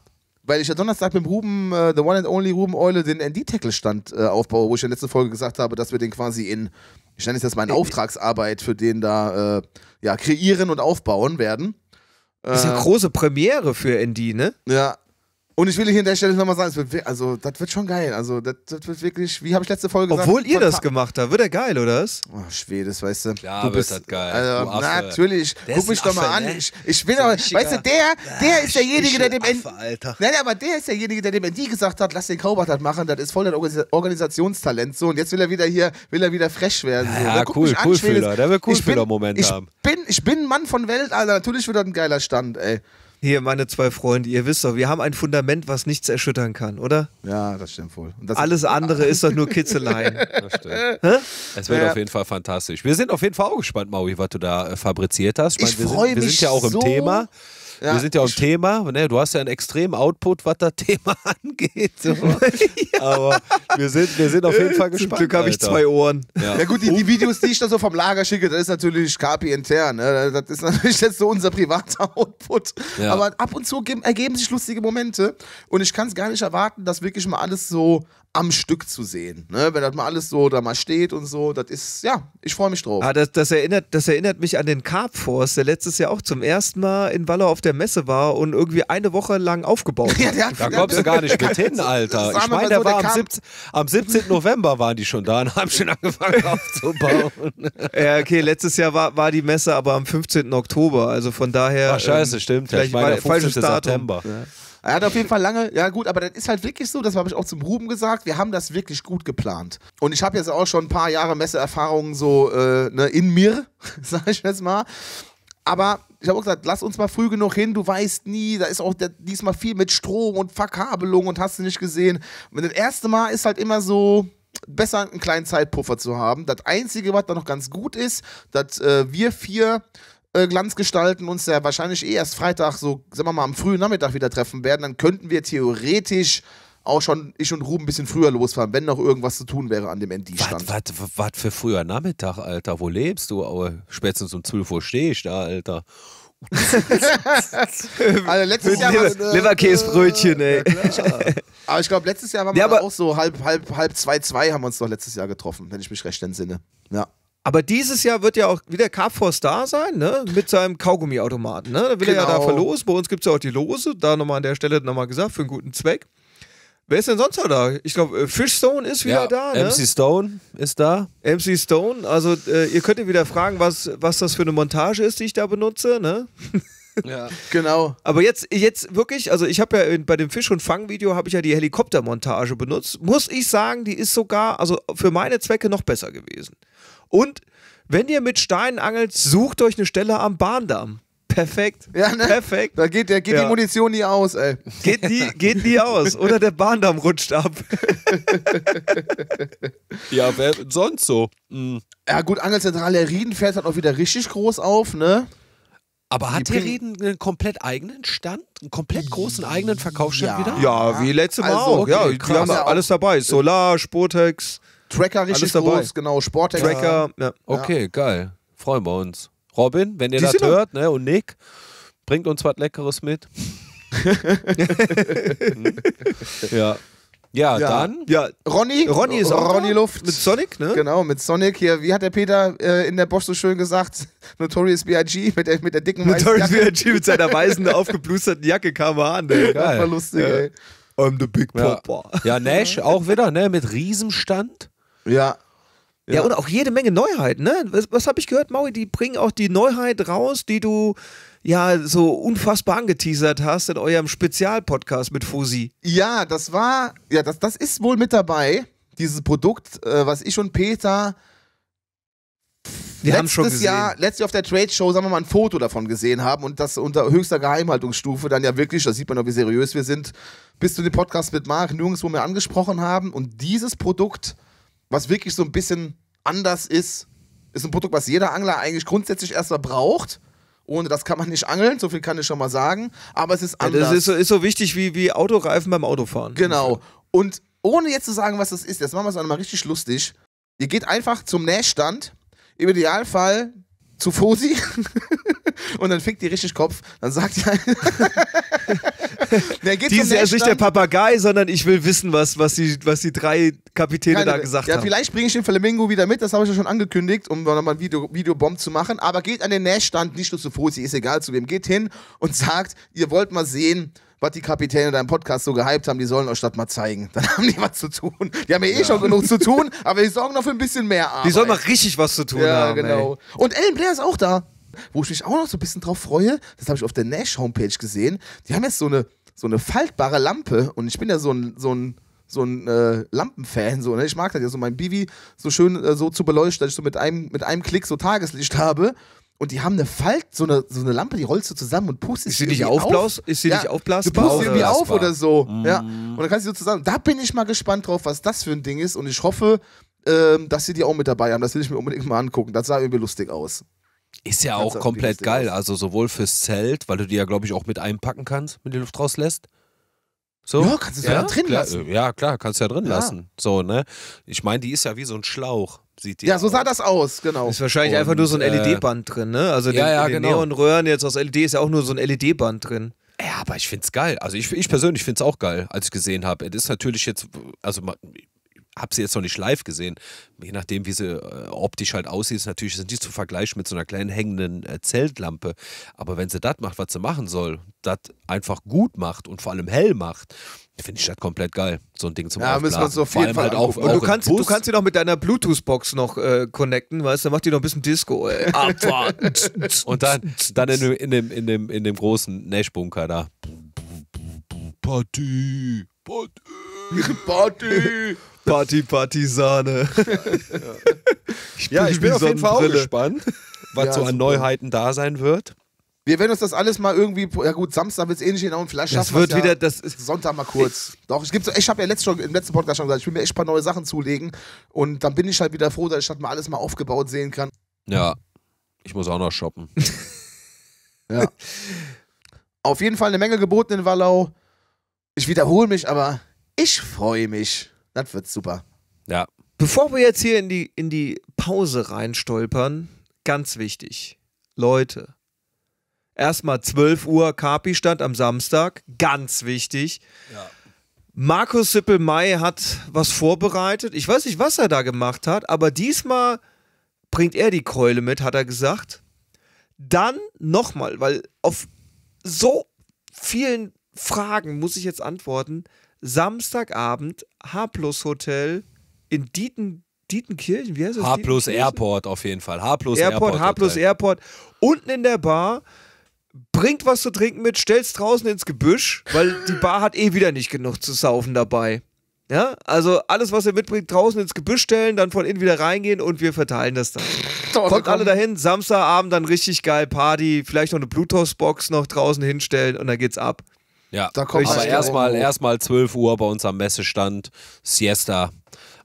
weil ich ja Donnerstag mit Ruben, uh, äh, The One and Only Ruben Eule, den ND-Tackle-Stand uh, äh, aufbaue, wo ich in der letzten Folge gesagt habe, dass wir den quasi in, ich nenne es jetzt mal in äh, Auftragsarbeit für den da, uh, ja, kreieren und aufbauen werden. Das ist eine große Premiere für ND, ne? Ja, und ich will hier an der Stelle nochmal sagen, wird, also das wird schon geil. Also das, wird wirklich, wie habe ich letzte Folge gesagt? Obwohl ihr das gemacht habt, wird er geil, oder? Oh, Schwedes, weißt du. Klar, du bist das geil. Also, du natürlich. Der Guck mich doch mal an. Ne? Ich, ich will aber, weißt du, der, der ist derjenige, der dem Affe, Nein, aber der ist derjenige, der dem Andy gesagt hat, lass den Cowboy das machen. Das ist voll das Organisationstalent. So, und jetzt will er wieder hier, will er wieder fresh werden. So. Ja, cool, an, cool Fühler. Der will cool Fühler-Moment haben. Ich bin, ich bin Mann von Welt, Alter. Natürlich wird das ein geiler Stand, ey. Hier, meine zwei Freunde, ihr wisst doch, wir haben ein Fundament, was nichts erschüttern kann, oder? Ja, das stimmt wohl. Das Alles andere ist doch nur Kitzeleien. Das stimmt. Es wird ja. auf jeden Fall fantastisch. Wir sind auf jeden Fall auch gespannt, Maui, was du da äh, fabriziert hast. Ich, ich freue mich. Wir sind ja auch so im Thema. Ja, wir sind ja auch ein Thema, ne? du hast ja einen extremen Output, was das Thema angeht. So. ja. Aber wir sind, wir sind auf jeden Fall gespannt. Zum Glück habe ich zwei Ohren. Ja, ja gut, die, die, Videos, die ich da so vom Lager schicke, das ist natürlich KP intern. Ne? Das ist natürlich jetzt so unser privater Output. Aber ab und zu ergeben sich lustige Momente und ich kann es gar nicht erwarten, dass wirklich mal alles so am Stück zu sehen. Ne? Wenn das mal alles so da mal steht und so, das ist, ja, ich freue mich drauf. Ah, das, das, erinnert, das erinnert mich an den Carp der letztes Jahr auch zum ersten Mal in Waller auf der Messe war und irgendwie eine Woche lang aufgebaut hat. ja, der hat da kommst du gar nicht mit hin, Alter. Ich meine, der war der am, 17, am 17. November waren die schon da und haben schon angefangen aufzubauen. ja, okay, letztes Jahr war, war die Messe aber am 15. Oktober, also von daher. Ach, scheiße, ähm, stimmt. Ja, ich meine, falsches Datum. September. Ja. Er hat auf jeden Fall lange, ja gut, aber das ist halt wirklich so, das habe ich auch zum Ruben gesagt, wir haben das wirklich gut geplant. Und ich habe jetzt auch schon ein paar Jahre Messeerfahrungen so äh, ne, in mir, sage ich jetzt mal. Aber ich habe auch gesagt, lass uns mal früh genug hin, du weißt nie, da ist auch der, diesmal viel mit Strom und Verkabelung und hast du nicht gesehen. Und das erste Mal ist halt immer so, besser einen kleinen Zeitpuffer zu haben. Das Einzige, was da noch ganz gut ist, dass äh, wir vier äh, Glanzgestalten uns ja wahrscheinlich eh erst Freitag, so sagen wir mal, am frühen Nachmittag wieder treffen werden, dann könnten wir theoretisch auch schon ich und Ruben ein bisschen früher losfahren, wenn noch irgendwas zu tun wäre an dem ND-Stand. Was für früher Nachmittag, Alter? Wo lebst du? Oh, spätestens um 12 Uhr stehe ich da, Alter. also letztes Jahr Leber, war, äh, ey. Ja, aber ich glaube, letztes Jahr waren wir ja, auch so halb, halb, halb zwei, zwei haben wir uns doch letztes Jahr getroffen, wenn ich mich recht entsinne. Ja. Aber dieses Jahr wird ja auch wieder Carforce da sein, ne? Mit seinem Kaugummiautomaten. Ne? Da will genau. er ja genau. da verlosen. Bei uns gibt es ja auch die Lose. Da nochmal an der Stelle nochmal gesagt, für einen guten Zweck. Wer ist denn sonst noch da? Ich glaube, äh, Fishstone ist wieder ja, da. Ne? MC Stone ist da. MC Stone, also äh, ihr könnt ihr wieder fragen, was, was das für eine Montage ist, die ich da benutze, ne? Ja, genau. Aber jetzt, jetzt wirklich, also ich habe ja bei dem Fisch- und Fang-Video habe ich ja die Helikoptermontage benutzt. Muss ich sagen, die ist sogar, also für meine Zwecke noch besser gewesen. Und wenn ihr mit Steinen angelt, sucht euch eine Stelle am Bahndamm. Perfekt. Ja, ne? Perfekt. Da geht, da geht ja. die Munition nie aus, ey. Geht nie, geht nie aus. Oder der Bahndamm rutscht ab. ja, wer sonst so? Mhm. Ja, gut, Angelzentrale Rieden fährt halt auch wieder richtig groß auf, ne? Aber hat die Rieden einen komplett eigenen Stand? Einen komplett großen eigenen Verkaufsstand ja. wieder? Ja, wie letztes Mal also, auch. Okay, ja, krass. die haben alles dabei. Solar, Sportex. Tracker richtig Alles groß, dabei. genau, Sporthacker. Tracker, ja. Okay, geil. Freuen wir uns. Robin, wenn ihr das hört, ne, und Nick, bringt uns was Leckeres mit. ja. Ja, ja, dann. Ja, Ronny. Ronny ist auch Ronny Luft. Mit Sonic, ne? Genau, mit Sonic hier. Wie hat der Peter äh, in der Bosch so schön gesagt? Notorious B.I.G. mit der, mit der dicken Notorious B.I.G. mit seiner weißen, aufgeblusterten Jacke kam er an, ey. Geil. Das war lustig, ja. ey. I'm the Big Popper. Ja. ja, Nash auch wieder, ne? Mit Riesenstand. Ja. Ja. ja, und auch jede Menge Neuheiten, ne? Was, was habe ich gehört, Maui? Die bringen auch die Neuheit raus, die du ja so unfassbar angeteasert hast in eurem Spezialpodcast mit Fusi. Ja, das war, ja, das, das ist wohl mit dabei, dieses Produkt, äh, was ich und Peter wir letztes haben schon gesehen. Jahr, letztlich auf der Trade Show, sagen wir mal, ein Foto davon gesehen haben und das unter höchster Geheimhaltungsstufe dann ja wirklich, da sieht man doch, wie seriös wir sind, bis zu dem Podcast mit Marc nirgendwo mehr angesprochen haben. Und dieses Produkt was wirklich so ein bisschen anders ist, ist ein Produkt, was jeder Angler eigentlich grundsätzlich erstmal braucht. Ohne das kann man nicht angeln, so viel kann ich schon mal sagen. Aber es ist anders. Ja, das ist so, ist so wichtig wie, wie Autoreifen beim Autofahren. Genau. Und ohne jetzt zu sagen, was das ist, jetzt machen wir es einmal richtig lustig. Ihr geht einfach zum Nähstand. Im Idealfall zu Fosi und dann fickt die richtig Kopf. Dann sagt die der geht Die ist ja nicht der Papagei, sondern ich will wissen, was, was, die, was die drei Kapitäne Keine, da gesagt ja, haben. Ja, vielleicht bringe ich den Flamingo wieder mit, das habe ich ja schon angekündigt, um nochmal ein Video, Videobomb zu machen. Aber geht an den Nähstand, nicht nur zu Fosi, ist egal zu wem. Geht hin und sagt, ihr wollt mal sehen, was die Kapitäne da im Podcast so gehypt haben, die sollen euch das mal zeigen. Dann haben die was zu tun. Die haben ja eh ja. schon genug zu tun, aber die sorgen noch für ein bisschen mehr Arbeit. Die sollen noch richtig was zu tun ja, haben. Ja, genau. Ey. Und Ellen Blair ist auch da. Wo ich mich auch noch so ein bisschen drauf freue, das habe ich auf der Nash-Homepage gesehen. Die haben jetzt so eine, so eine faltbare Lampe und ich bin ja so ein, so ein so ein äh, Lampenfan, so, ne? Ich mag das ja so mein Bivi so schön äh, so zu beleuchten, dass ich so mit einem, mit einem Klick so Tageslicht habe und die haben eine Falt, so eine, so eine Lampe, die rollst du zusammen und pustest ist sie nicht auf. Ist sie ja, nicht aufblasbar? Du pustest irgendwie auf oder so. Mm. Ja. Und dann kannst du so zusammen. Da bin ich mal gespannt drauf, was das für ein Ding ist. Und ich hoffe, ähm, dass sie die auch mit dabei haben. Das will ich mir unbedingt mal angucken. Das sah irgendwie lustig aus. Ist ja auch, komplett geil. Aus. Also sowohl fürs Zelt, weil du die ja, glaube ich, auch mit einpacken kannst, wenn die Luft rauslässt. So? Ja, kannst du ja? ja drin lassen. Äh, ja, klar, kannst du ja drin ja. lassen. So, ne? Ich meine, die ist ja wie so ein Schlauch sieht die. Ja, so sah das aus, genau. Ist wahrscheinlich und, einfach nur so ein äh, LED-Band drin, ne? Also ja, den, ja, den genau. Neonröhren jetzt aus LED ist ja auch nur so ein LED-Band drin. Ja, aber ich find's geil. Also ich, ich persönlich find's auch geil, als ich gesehen habe. Es ist natürlich jetzt, also habe sie jetzt noch nicht live gesehen. Je nachdem, wie sie äh, optisch halt aussieht, ist natürlich sind die zu vergleichen mit so einer kleinen hängenden äh, Zeltlampe. Aber wenn sie das macht, was sie machen soll, das einfach gut macht und vor allem hell macht, finde ich das komplett geil, so ein Ding zum Ja, müssen wir uns auf jeden Fall halt auf, Und du kannst, du kannst sie noch mit deiner Bluetooth-Box noch äh, connecten, weißt du, dann macht die noch ein bisschen Disco, ey. Abfahrt. und dann, dann in, dem, in, dem, in, dem, in dem großen Nash-Bunker da. Party, Party, Party. Party, Party, Ja, ja. ich bin, ja, ich bin auf jeden Fall auch gespannt, was ja, so an super. Neuheiten da sein wird. Wir werden uns das alles mal irgendwie, ja gut, Samstag wird es eh nicht genau in Flash schaffen. Das wird ja wieder, das ist Sonntag mal kurz. Ich, Doch, ich, ich habe ja letzt schon, im letzten Podcast schon gesagt, ich will mir echt ein paar neue Sachen zulegen und dann bin ich halt wieder froh, dass ich das mal alles mal aufgebaut sehen kann. Ja, ich muss auch noch shoppen. ja. Auf jeden Fall eine Menge geboten in Wallau. Ich wiederhole mich, aber ich freue mich. Das wird super. Ja. Bevor wir jetzt hier in die, in die Pause reinstolpern, ganz wichtig, Leute, Erstmal 12 Uhr Kapi-Stand am Samstag, ganz wichtig. Ja. Markus Sippel-May hat was vorbereitet. Ich weiß nicht, was er da gemacht hat, aber diesmal bringt er die Keule mit, hat er gesagt. Dann nochmal, weil auf so vielen Fragen muss ich jetzt antworten. Samstagabend, H plus Hotel in Dieten, Dietenkirchen, wie heißt das? H plus Airport auf jeden Fall. H Airport, Airport H plus Airport. Unten in der Bar bringt was zu trinken mit, stellt's draußen ins Gebüsch, weil die Bar hat eh wieder nicht genug zu saufen dabei. Ja, also alles, was ihr mitbringt, draußen ins Gebüsch stellen, dann von innen wieder reingehen und wir verteilen das dann. Oh, Kommt alle dahin, Samstagabend dann richtig geil Party, vielleicht noch eine Bluetooth-Box noch draußen hinstellen und dann geht's ab. Ja, da kommt aber erstmal erst 12 Uhr bei uns am Messestand, Siesta,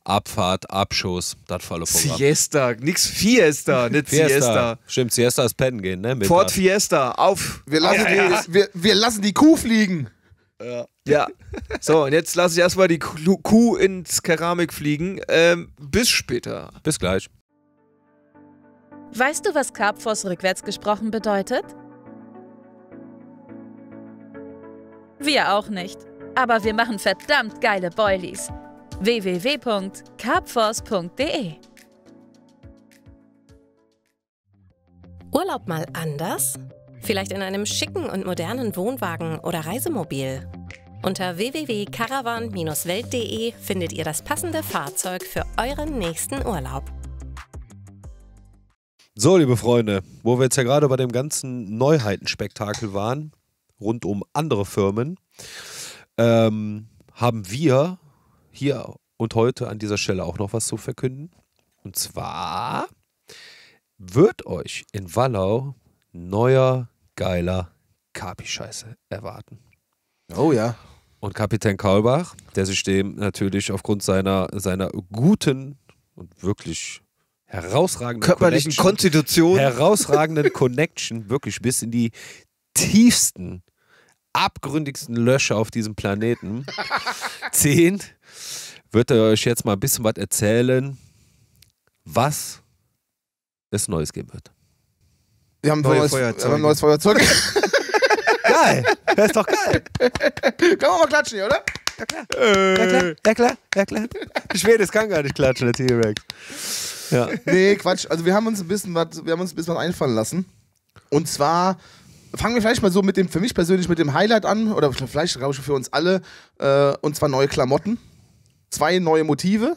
Abfahrt, Abschuss, das volle Programm. Siesta, nix Fiesta, nicht Fiesta. Siesta. Stimmt, Siesta ist pennen gehen, ne? Mit Fort Fiesta, auf. Wir lassen, ja, die, Wir, wir lassen die Kuh fliegen. Ja. ja. So, und jetzt lasse ich erstmal die Kuh ins Keramik fliegen. Ähm, bis später. Bis gleich. Weißt du, was Carpfors rückwärts gesprochen bedeutet? Wir auch nicht. Aber wir machen verdammt geile Boilies www.carbforce.de. Urlaub mal anders? Vielleicht in einem schicken und modernen Wohnwagen oder Reisemobil? Unter www.caravan-welt.de findet ihr das passende Fahrzeug für euren nächsten Urlaub. So, liebe Freunde, wo wir jetzt ja gerade bei dem ganzen Neuheitenspektakel waren, rund um andere Firmen, ähm, haben wir hier und heute an dieser Stelle auch noch was zu verkünden. Und zwar wird euch in Wallau neuer geiler Kapi-Scheiße erwarten. Oh ja. Und Kapitän Kaulbach, der sich dem natürlich aufgrund seiner, seiner guten und wirklich herausragenden körperlichen Connection, Konstitution, herausragenden Connection wirklich bis in die tiefsten, abgründigsten Löcher auf diesem Planeten zehn wird er euch jetzt mal ein bisschen was erzählen, was es Neues geben wird. Wir haben, ein neues, Feuerzeuge. neues Feuerzeug. geil! Das ist doch geil! Können wir mal klatschen hier, oder? Ja klar. ja klar, äh. ja klar, ja klar. Die kann gar nicht klatschen, der T-Rex. Ja. Nee, Quatsch. Also wir haben uns ein bisschen was, wir haben uns ein bisschen was einfallen lassen. Und zwar fangen wir vielleicht mal so mit dem, für mich persönlich mit dem Highlight an, oder vielleicht, glaube ich, für uns alle, äh, und zwar neue Klamotten zwei neue Motive.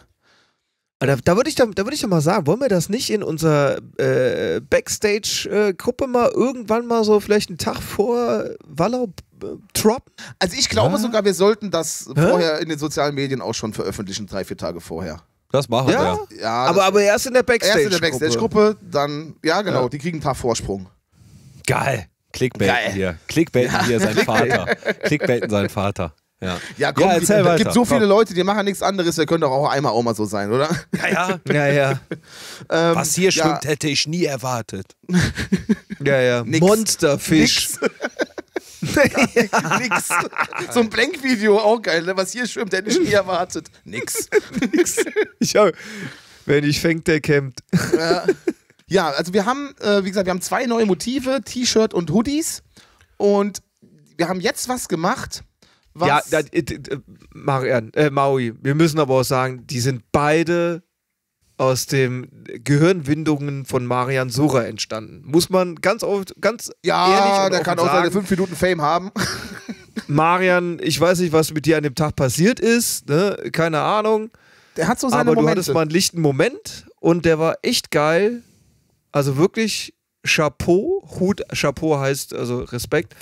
Da, da würde ich, da, da würd ich doch mal sagen, wollen wir das nicht in unserer äh, Backstage-Gruppe äh, mal irgendwann mal so vielleicht einen Tag vor Wallau äh, droppen? Also ich glaube ja. sogar, wir sollten das Hä? vorher in den sozialen Medien auch schon veröffentlichen, drei, vier Tage vorher. Das machen ja? wir. Ja, aber, aber erst in der Backstage-Gruppe. Erst in der Backstage-Gruppe, dann, ja genau, ja. die kriegen einen Tag Vorsprung. Geil. Clickbaiten Geil. hier. Clickbaiten hier, sein Vater. Clickbaiten sein Vater. Ja, ja, komm, ja erzähl weiter. Es gibt so viele komm. Leute, die machen nichts anderes. Wir können doch auch einmal Oma so sein, oder? Ja, ja. ja, ja. ähm, Was hier schwimmt, hätte ich nie erwartet. ja, ja. Nix. Monsterfisch. Nix. Nix. So ein Blankvideo, auch geil. Ne? Was hier schwimmt, hätte ich nie erwartet. Nix. Nix. Ich hab, wenn ich fängt, der kämmt. Ja. ja, also wir haben, äh, wie gesagt, wir haben zwei neue Motive, T-Shirt und Hoodies. Und wir haben jetzt was gemacht was? Ja, äh, Marian, äh, Maui, wir müssen aber auch sagen, die sind beide aus den Gehirnwindungen von Marian Sora entstanden. Muss man ganz oft, ganz ja, ehrlich und der kann auch seine fünf Minuten Fame haben. Marian, ich weiß nicht, was mit dir an dem Tag passiert ist, ne? keine Ahnung. Der hat so seine Aber du Momente. hattest mal einen lichten Moment und der war echt geil. Also wirklich Chapeau, Hut, Chapeau heißt also Respekt.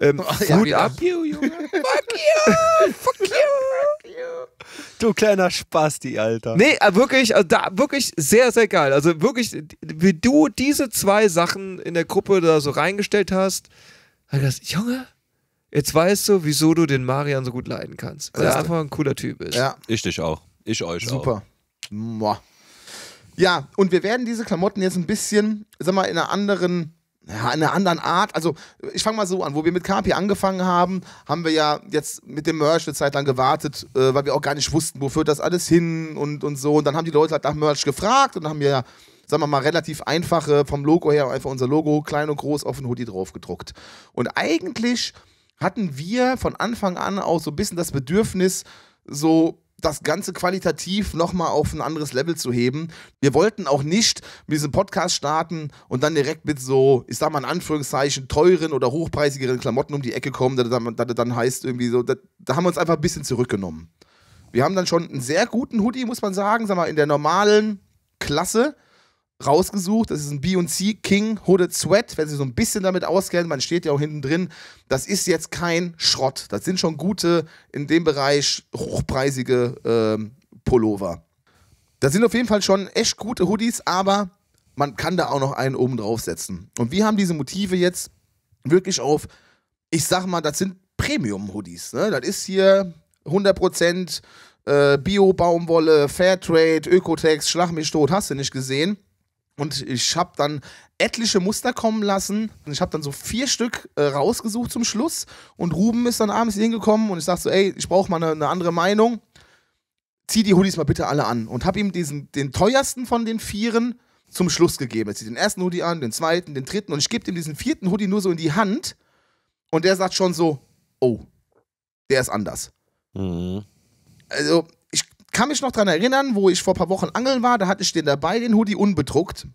Ähm, oh, ja, Hut genau. ab. You, Junge. Fuck you, fuck you. Du kleiner Spasti, Alter. Nee, äh, wirklich, also da, wirklich sehr, sehr geil. Also wirklich, wie du diese zwei Sachen in der Gruppe da so reingestellt hast, hab ich gedacht, Junge, jetzt weißt du, wieso du den Marian so gut leiden kannst. Weil er einfach ein cooler Typ ist. Ja. Ich dich auch. Ich euch Super. auch. Super. Ja, und wir werden diese Klamotten jetzt ein bisschen, sag mal, in einer anderen ja, in einer anderen Art. Also, ich fange mal so an. Wo wir mit Carpi angefangen haben, haben wir ja jetzt mit dem Merch eine Zeit lang gewartet, äh, weil wir auch gar nicht wussten, wo führt das alles hin und, und so. Und dann haben die Leute halt nach Merch gefragt und haben wir ja, sagen wir mal, relativ einfache, vom Logo her, einfach unser Logo klein und groß auf den Hoodie drauf gedruckt. Und eigentlich hatten wir von Anfang an auch so ein bisschen das Bedürfnis, so das Ganze qualitativ nochmal auf ein anderes Level zu heben. Wir wollten auch nicht mit diesem Podcast starten und dann direkt mit so, ich sag mal in Anführungszeichen, teuren oder hochpreisigeren Klamotten um die Ecke kommen, dass das dann heißt irgendwie so, da, da haben wir uns einfach ein bisschen zurückgenommen. Wir haben dann schon einen sehr guten Hoodie, muss man sagen, sag mal, in der normalen Klasse rausgesucht. Das ist ein B&C King Hooded Sweat, wenn Sie so ein bisschen damit auskennen. Man steht ja auch hinten drin. Das ist jetzt kein Schrott. Das sind schon gute, in dem Bereich hochpreisige äh, Pullover. Das sind auf jeden Fall schon echt gute Hoodies, aber man kann da auch noch einen oben draufsetzen. Und wir haben diese Motive jetzt wirklich auf, ich sag mal, das sind Premium-Hoodies. Ne? Das ist hier 100% äh, Bio-Baumwolle, Fairtrade, Ökotex, Schlag mich tot, hast du nicht gesehen. Und ich habe dann etliche Muster kommen lassen. Ich habe dann so vier Stück äh, rausgesucht zum Schluss. Und Ruben ist dann abends hingekommen und ich sagte so, ey, ich brauche mal eine, eine andere Meinung. Zieh die Hoodies mal bitte alle an. Und habe ihm diesen, den teuersten von den vieren zum Schluss gegeben. Er zieht den ersten Hoodie an, den zweiten, den dritten. Und ich gebe ihm diesen vierten Hoodie nur so in die Hand. Und der sagt schon so, oh, der ist anders. Mhm. Also, kann mich noch daran erinnern, wo ich vor ein paar Wochen angeln war, da hatte ich den dabei, den Hoodie unbedruckt.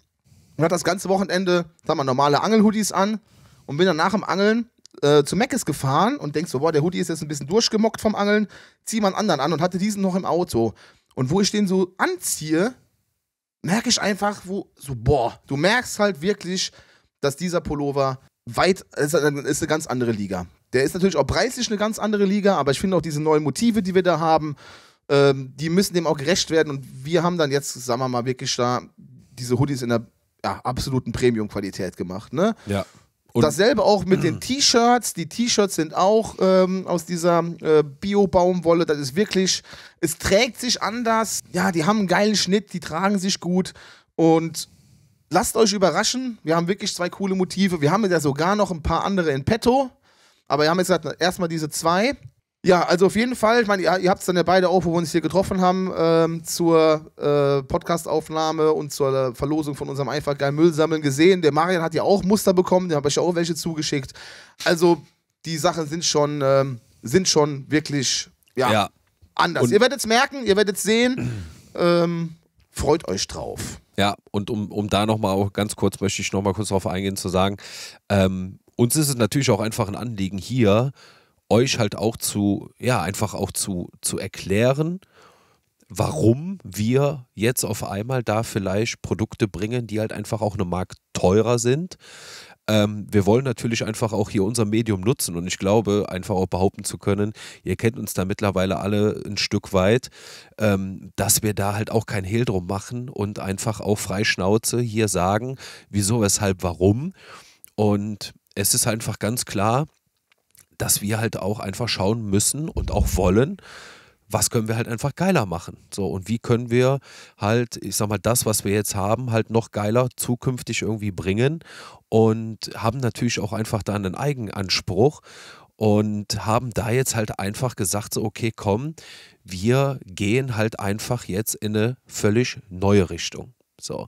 Und hatte das ganze Wochenende, sag mal, normale Angelhoodies an und bin dann nach dem Angeln äh, zu Meckes gefahren und denkst so, boah, der Hoodie ist jetzt ein bisschen durchgemockt vom Angeln, zieh mal einen anderen an und hatte diesen noch im Auto. Und wo ich den so anziehe, merke ich einfach, wo, so, boah, du merkst halt wirklich, dass dieser Pullover weit, ist, ist eine ganz andere Liga. Der ist natürlich auch preislich eine ganz andere Liga, aber ich finde auch diese neuen Motive, die wir da haben, ähm, die müssen dem auch gerecht werden. Und wir haben dann jetzt, sagen wir mal, wirklich da diese Hoodies in der ja, absoluten Premium-Qualität gemacht. Ne? Ja. Und Dasselbe auch mit den T-Shirts. Die T-Shirts sind auch ähm, aus dieser äh, Bio-Baumwolle. Das ist wirklich, es trägt sich anders. Ja, die haben einen geilen Schnitt, die tragen sich gut. Und lasst euch überraschen. Wir haben wirklich zwei coole Motive. Wir haben ja sogar noch ein paar andere in petto. Aber wir haben jetzt erstmal diese zwei. Ja, also auf jeden Fall, ich meine, ihr, ihr habt es dann ja beide auch, wo wir uns hier getroffen haben, ähm, zur äh, Podcastaufnahme und zur äh, Verlosung von unserem einfach geil Müll gesehen. Der Marian hat ja auch Muster bekommen, dem habe ich ja auch welche zugeschickt. Also die Sachen sind schon, ähm, sind schon wirklich ja, ja. anders. Und ihr werdet es merken, ihr werdet es sehen. ähm, freut euch drauf. Ja, und um, um da nochmal auch ganz kurz, möchte ich nochmal kurz darauf eingehen zu sagen, ähm, uns ist es natürlich auch einfach ein Anliegen hier, euch halt auch zu, ja, einfach auch zu, zu erklären, warum wir jetzt auf einmal da vielleicht Produkte bringen, die halt einfach auch eine Mark teurer sind. Ähm, wir wollen natürlich einfach auch hier unser Medium nutzen und ich glaube, einfach auch behaupten zu können, ihr kennt uns da mittlerweile alle ein Stück weit, ähm, dass wir da halt auch kein Hehl drum machen und einfach auch freischnauze hier sagen, wieso, weshalb, warum. Und es ist einfach ganz klar, dass wir halt auch einfach schauen müssen und auch wollen, was können wir halt einfach geiler machen. So, und wie können wir halt, ich sag mal, das, was wir jetzt haben, halt noch geiler zukünftig irgendwie bringen und haben natürlich auch einfach da einen Eigenanspruch und haben da jetzt halt einfach gesagt, so, okay, komm, wir gehen halt einfach jetzt in eine völlig neue Richtung. So.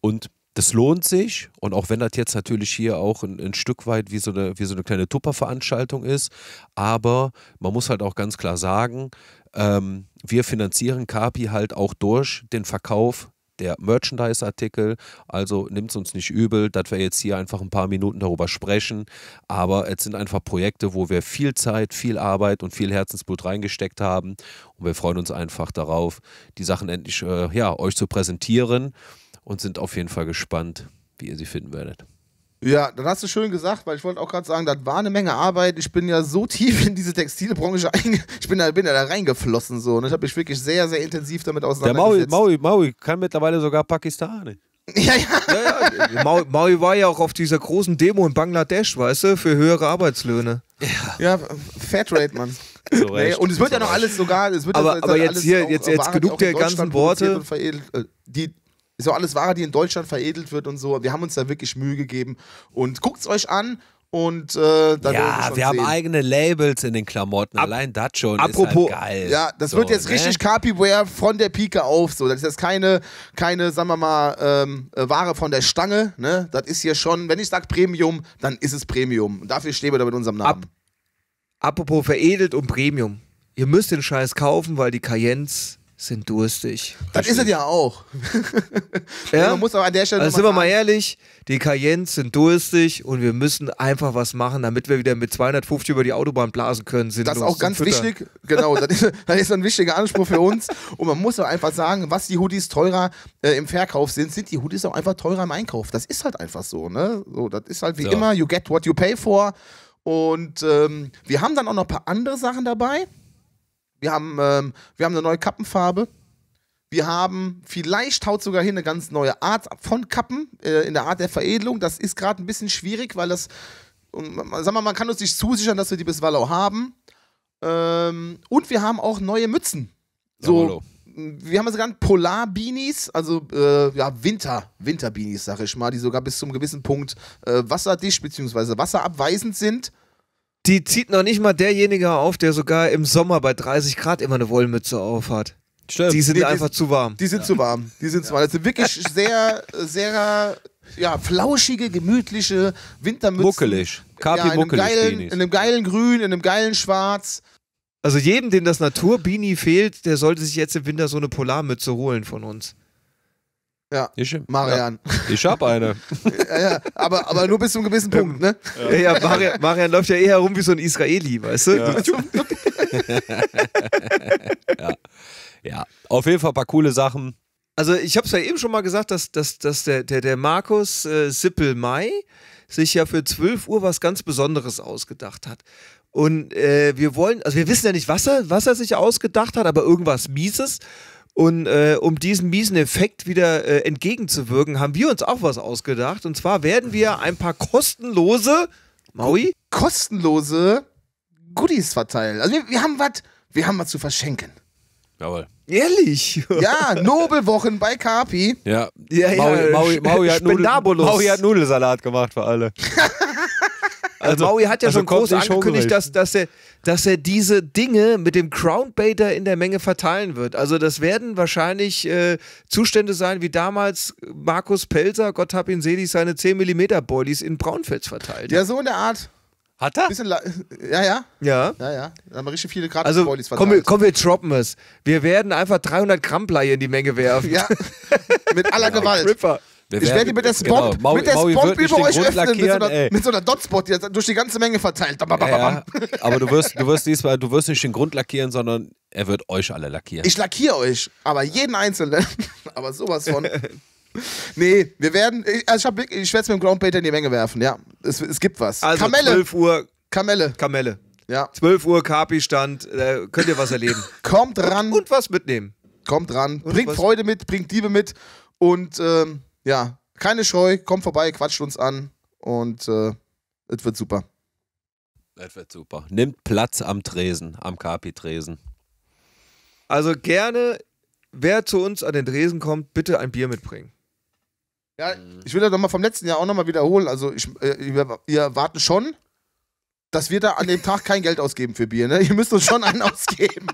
Und das lohnt sich. Und auch wenn das jetzt natürlich hier auch ein, ein, Stück weit wie so eine, wie so eine kleine Tupperveranstaltung ist. Aber man muss halt auch ganz klar sagen, ähm, wir finanzieren Kapi halt auch durch den Verkauf der Merchandise-Artikel. Also nimmt es uns nicht übel, dass wir jetzt hier einfach ein paar Minuten darüber sprechen. Aber es sind einfach Projekte, wo wir viel Zeit, viel Arbeit und viel Herzensblut reingesteckt haben. Und wir freuen uns einfach darauf, die Sachen endlich äh, ja, euch zu präsentieren und sind auf jeden Fall gespannt, wie ihr sie finden werdet. Ja, dann hast du schön gesagt, weil ich wollte auch gerade sagen, das war eine Menge Arbeit. Ich bin ja so tief in diese Textilbranche eingeflossen. ich bin da, bin da, reingeflossen so. Und ne? ich habe mich wirklich sehr, sehr intensiv damit auseinandergesetzt. Der Maui, Maui, Maui kann mittlerweile sogar Pakistanisch. Ja, ja. ja, ja. Maui, Maui war ja auch auf dieser großen Demo in Bangladesch, weißt du, für höhere Arbeitslöhne. Ja, ja Fairtrade, Mann. So nee, und es wird ja noch alles sogar. Es wird aber, jetzt, aber halt jetzt hier, jetzt, jetzt genug der ganzen Worte. Äh, die ist auch alles Ware, die in Deutschland veredelt wird und so. Wir haben uns da wirklich Mühe gegeben. Und guckt es euch an. Und äh, dann Ja, wir, wir haben eigene Labels in den Klamotten. Ab, Allein das schon apropos, ist halt geil. Ja, das so, wird jetzt ne? richtig Copyware von der Pike auf. So, das ist jetzt keine, keine sagen wir mal, ähm, äh, Ware von der Stange. Ne? Das ist hier schon, wenn ich sage Premium, dann ist es Premium. Und dafür stehen wir da mit unserem Namen. Ab, apropos veredelt und Premium. Ihr müsst den Scheiß kaufen, weil die Cayennes sind durstig. Das ist es ja auch. ja? Man muss auch an der Stelle. Also sind wir mal ehrlich, die Cayennes sind durstig und wir müssen einfach was machen, damit wir wieder mit 250 über die Autobahn blasen können. das ist auch ganz wichtig. Genau, das ist, das ist ein wichtiger Anspruch für uns. Und man muss auch einfach sagen, was die Hoodies teurer äh, im Verkauf sind, sind die Hoodies auch einfach teurer im Einkauf. Das ist halt einfach so. Ne? so das ist halt wie ja. immer, you get what you pay for. Und ähm, wir haben dann auch noch ein paar andere Sachen dabei. Wir haben, ähm, wir haben eine neue Kappenfarbe. Wir haben, vielleicht haut sogar hin, eine ganz neue Art von Kappen äh, in der Art der Veredelung. Das ist gerade ein bisschen schwierig, weil das, und, sagen wir, man kann uns nicht zusichern, dass wir die bis Wallau haben. Ähm, und wir haben auch neue Mützen. So, wir haben sogar also Polar-Beanies, also äh, ja, Winter, Winter-Beanies, sag ich mal, die sogar bis zum gewissen Punkt äh, wasserdicht bzw. wasserabweisend sind die zieht noch nicht mal derjenige auf, der sogar im Sommer bei 30 Grad immer eine Wollmütze aufhat. Stimmt. Die sind nee, einfach die, zu warm. Die sind ja. zu warm. Die sind ja. zu warm. Das sind wirklich sehr, sehr ja, flauschige, gemütliche Wintermützen. Muckelig. Kapi ja, in, muckelig einem geilen, in einem geilen Grün, in einem geilen Schwarz. Also jedem, dem das Naturbini fehlt, der sollte sich jetzt im Winter so eine Polarmütze holen von uns. Ja. Ich, Marian. Ja. Ich hab eine. Ja, ja, aber, aber nur bis zu einem gewissen Punkt, ne? Ja, ja Marian, Marian, läuft ja eher herum wie so ein Israeli, weißt du? Ja. ja. Auf jeden Fall ein paar coole Sachen. Also, ich habe es ja eben schon mal gesagt, dass, dass, dass der, der, der Markus äh, Sippel Mai sich ja für 12 Uhr was ganz Besonderes ausgedacht hat. Und äh, wir wollen, also wir wissen ja nicht, was er, was er sich ausgedacht hat, aber irgendwas Mieses. Und äh, um diesem miesen Effekt wieder äh, entgegenzuwirken, haben wir uns auch was ausgedacht. Und zwar werden wir ein paar kostenlose, Maui? Kostenlose Goodies verteilen. Also wir, wir haben was, wir haben was zu verschenken. Jawohl. Ehrlich? Ja, Nobelwochen bei Kapi. Ja. ja, ja. Maui, Maui, Maui, hat Nudel, Maui hat Nudelsalat gemacht für alle. Also, also, Maui hat ja also schon groß angekündigt, dass, dass, er, dass er diese Dinge mit dem Crownbaiter in der Menge verteilen wird. Also das werden wahrscheinlich äh, Zustände sein, wie damals Markus Pelzer, Gott hab ihn selig, seine 10 mm Boilies in Braunfels verteilt. Ja, so in der Art. Hat er? Bisschen ja, ja. Ja. Ja, ja. Da haben wir richtig viele Gratis also, Boilies verteilt. Komm, komm, wir droppen es. Wir werden einfach 300 Gramm Blei in die Menge werfen. Ja. Mit aller Gewalt. Ripper. Wir ich werde genau, mit der Spomp, genau. mit der Spot über euch öffnen, mit, so einer, mit so einer Dotspot, die durch die ganze Menge verteilt. Bam, bam, ja, aber du wirst, du wirst diesmal, du wirst nicht den Grund lackieren, sondern er wird euch alle lackieren. Ich lackiere euch, aber jeden Einzelnen. aber sowas von. Nee, wir werden, also ich, ich werde es mit dem Groundbait in die Menge werfen, ja. Es, es gibt was. Also Kamelle. 12 Uhr. Kamelle. Kamelle. Ja. 12 Uhr Kapi-Stand, äh, könnt ihr was erleben. Kommt ran. Und, und was mitnehmen. Kommt ran. Und bringt Freude mit, bringt Diebe mit und ähm, ja, keine Scheu, kommt vorbei, quatscht uns an und äh, es wird super. Es wird super. Nimmt Platz am Tresen, am Kapi-Tresen. Also gerne, wer zu uns an den Tresen kommt, bitte ein Bier mitbringen. Ja, ich will das nochmal vom letzten Jahr auch nochmal wiederholen. Also ich, äh, wir, wir warten schon dass wir da an dem Tag kein Geld ausgeben für Bier. Ne? Ihr müsst uns schon einen ausgeben.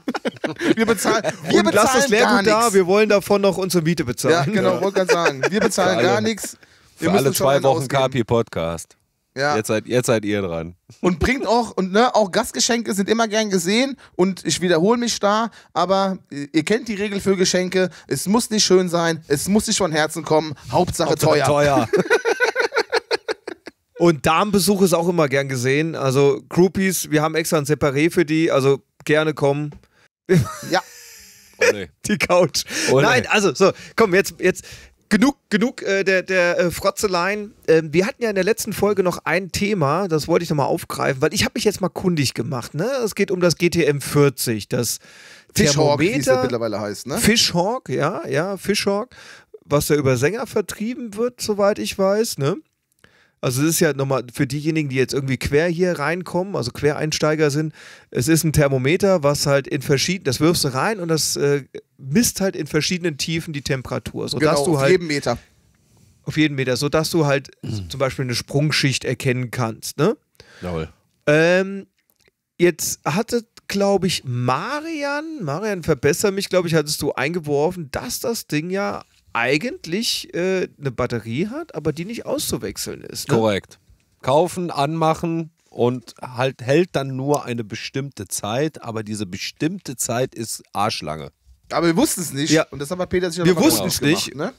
Wir bezahlen, wir Und bezahlen lasst das Lehrgut da, wir wollen davon noch unsere Miete bezahlen. Ja, genau, ja. wollte gerade sagen. Wir bezahlen alle, gar nichts. Für alle zwei Wochen KP-Podcast. Ja. Jetzt, seid, jetzt seid ihr dran. Und bringt auch, und ne, auch Gastgeschenke sind immer gern gesehen und ich wiederhole mich da, aber äh, ihr kennt die Regel für Geschenke. Es muss nicht schön sein, es muss nicht von Herzen kommen, Hauptsache, Hauptsache teuer. teuer. Und Damenbesuch ist auch immer gern gesehen. Also Groupies, wir haben extra ein Separé für die, also gerne kommen. Ja. Olé. Oh, die Couch. Olé. Oh, Nein, also so, komm, jetzt, jetzt genug, genug äh, der, der äh, Frotzeleien. Ähm, wir hatten ja in der letzten Folge noch ein Thema, das wollte ich nochmal aufgreifen, weil ich habe mich jetzt mal kundig gemacht. Ne? Es geht um das GTM 40, das Fishhawk, wie es mittlerweile heißt. Ne? Fishhawk, ja, ja, Fishhawk, was ja über Sänger vertrieben wird, soweit ich weiß. Ne? Also es ist ja nochmal für diejenigen, die jetzt irgendwie quer hier reinkommen, also Quereinsteiger sind, es ist ein Thermometer, was halt in verschiedenen, das wirfst du rein und das äh, misst halt in verschiedenen Tiefen die Temperatur. Sodass genau, du auf halt, jedem Meter. Auf jeden Meter, sodass du halt mhm. zum Beispiel eine Sprungschicht erkennen kannst. Ne? Jawohl. Ähm, jetzt hatte, glaube ich, Marian, Marian, verbessere mich, glaube ich, hattest du eingeworfen, dass das Ding ja eigentlich äh, eine Batterie hat, aber die nicht auszuwechseln ist. Ne? Korrekt. Kaufen, anmachen und halt hält dann nur eine bestimmte Zeit, aber diese bestimmte Zeit ist Arschlange. Aber wir wussten es nicht. Ja. Und das haben wir Peter sich Wir wussten es nicht. Ne?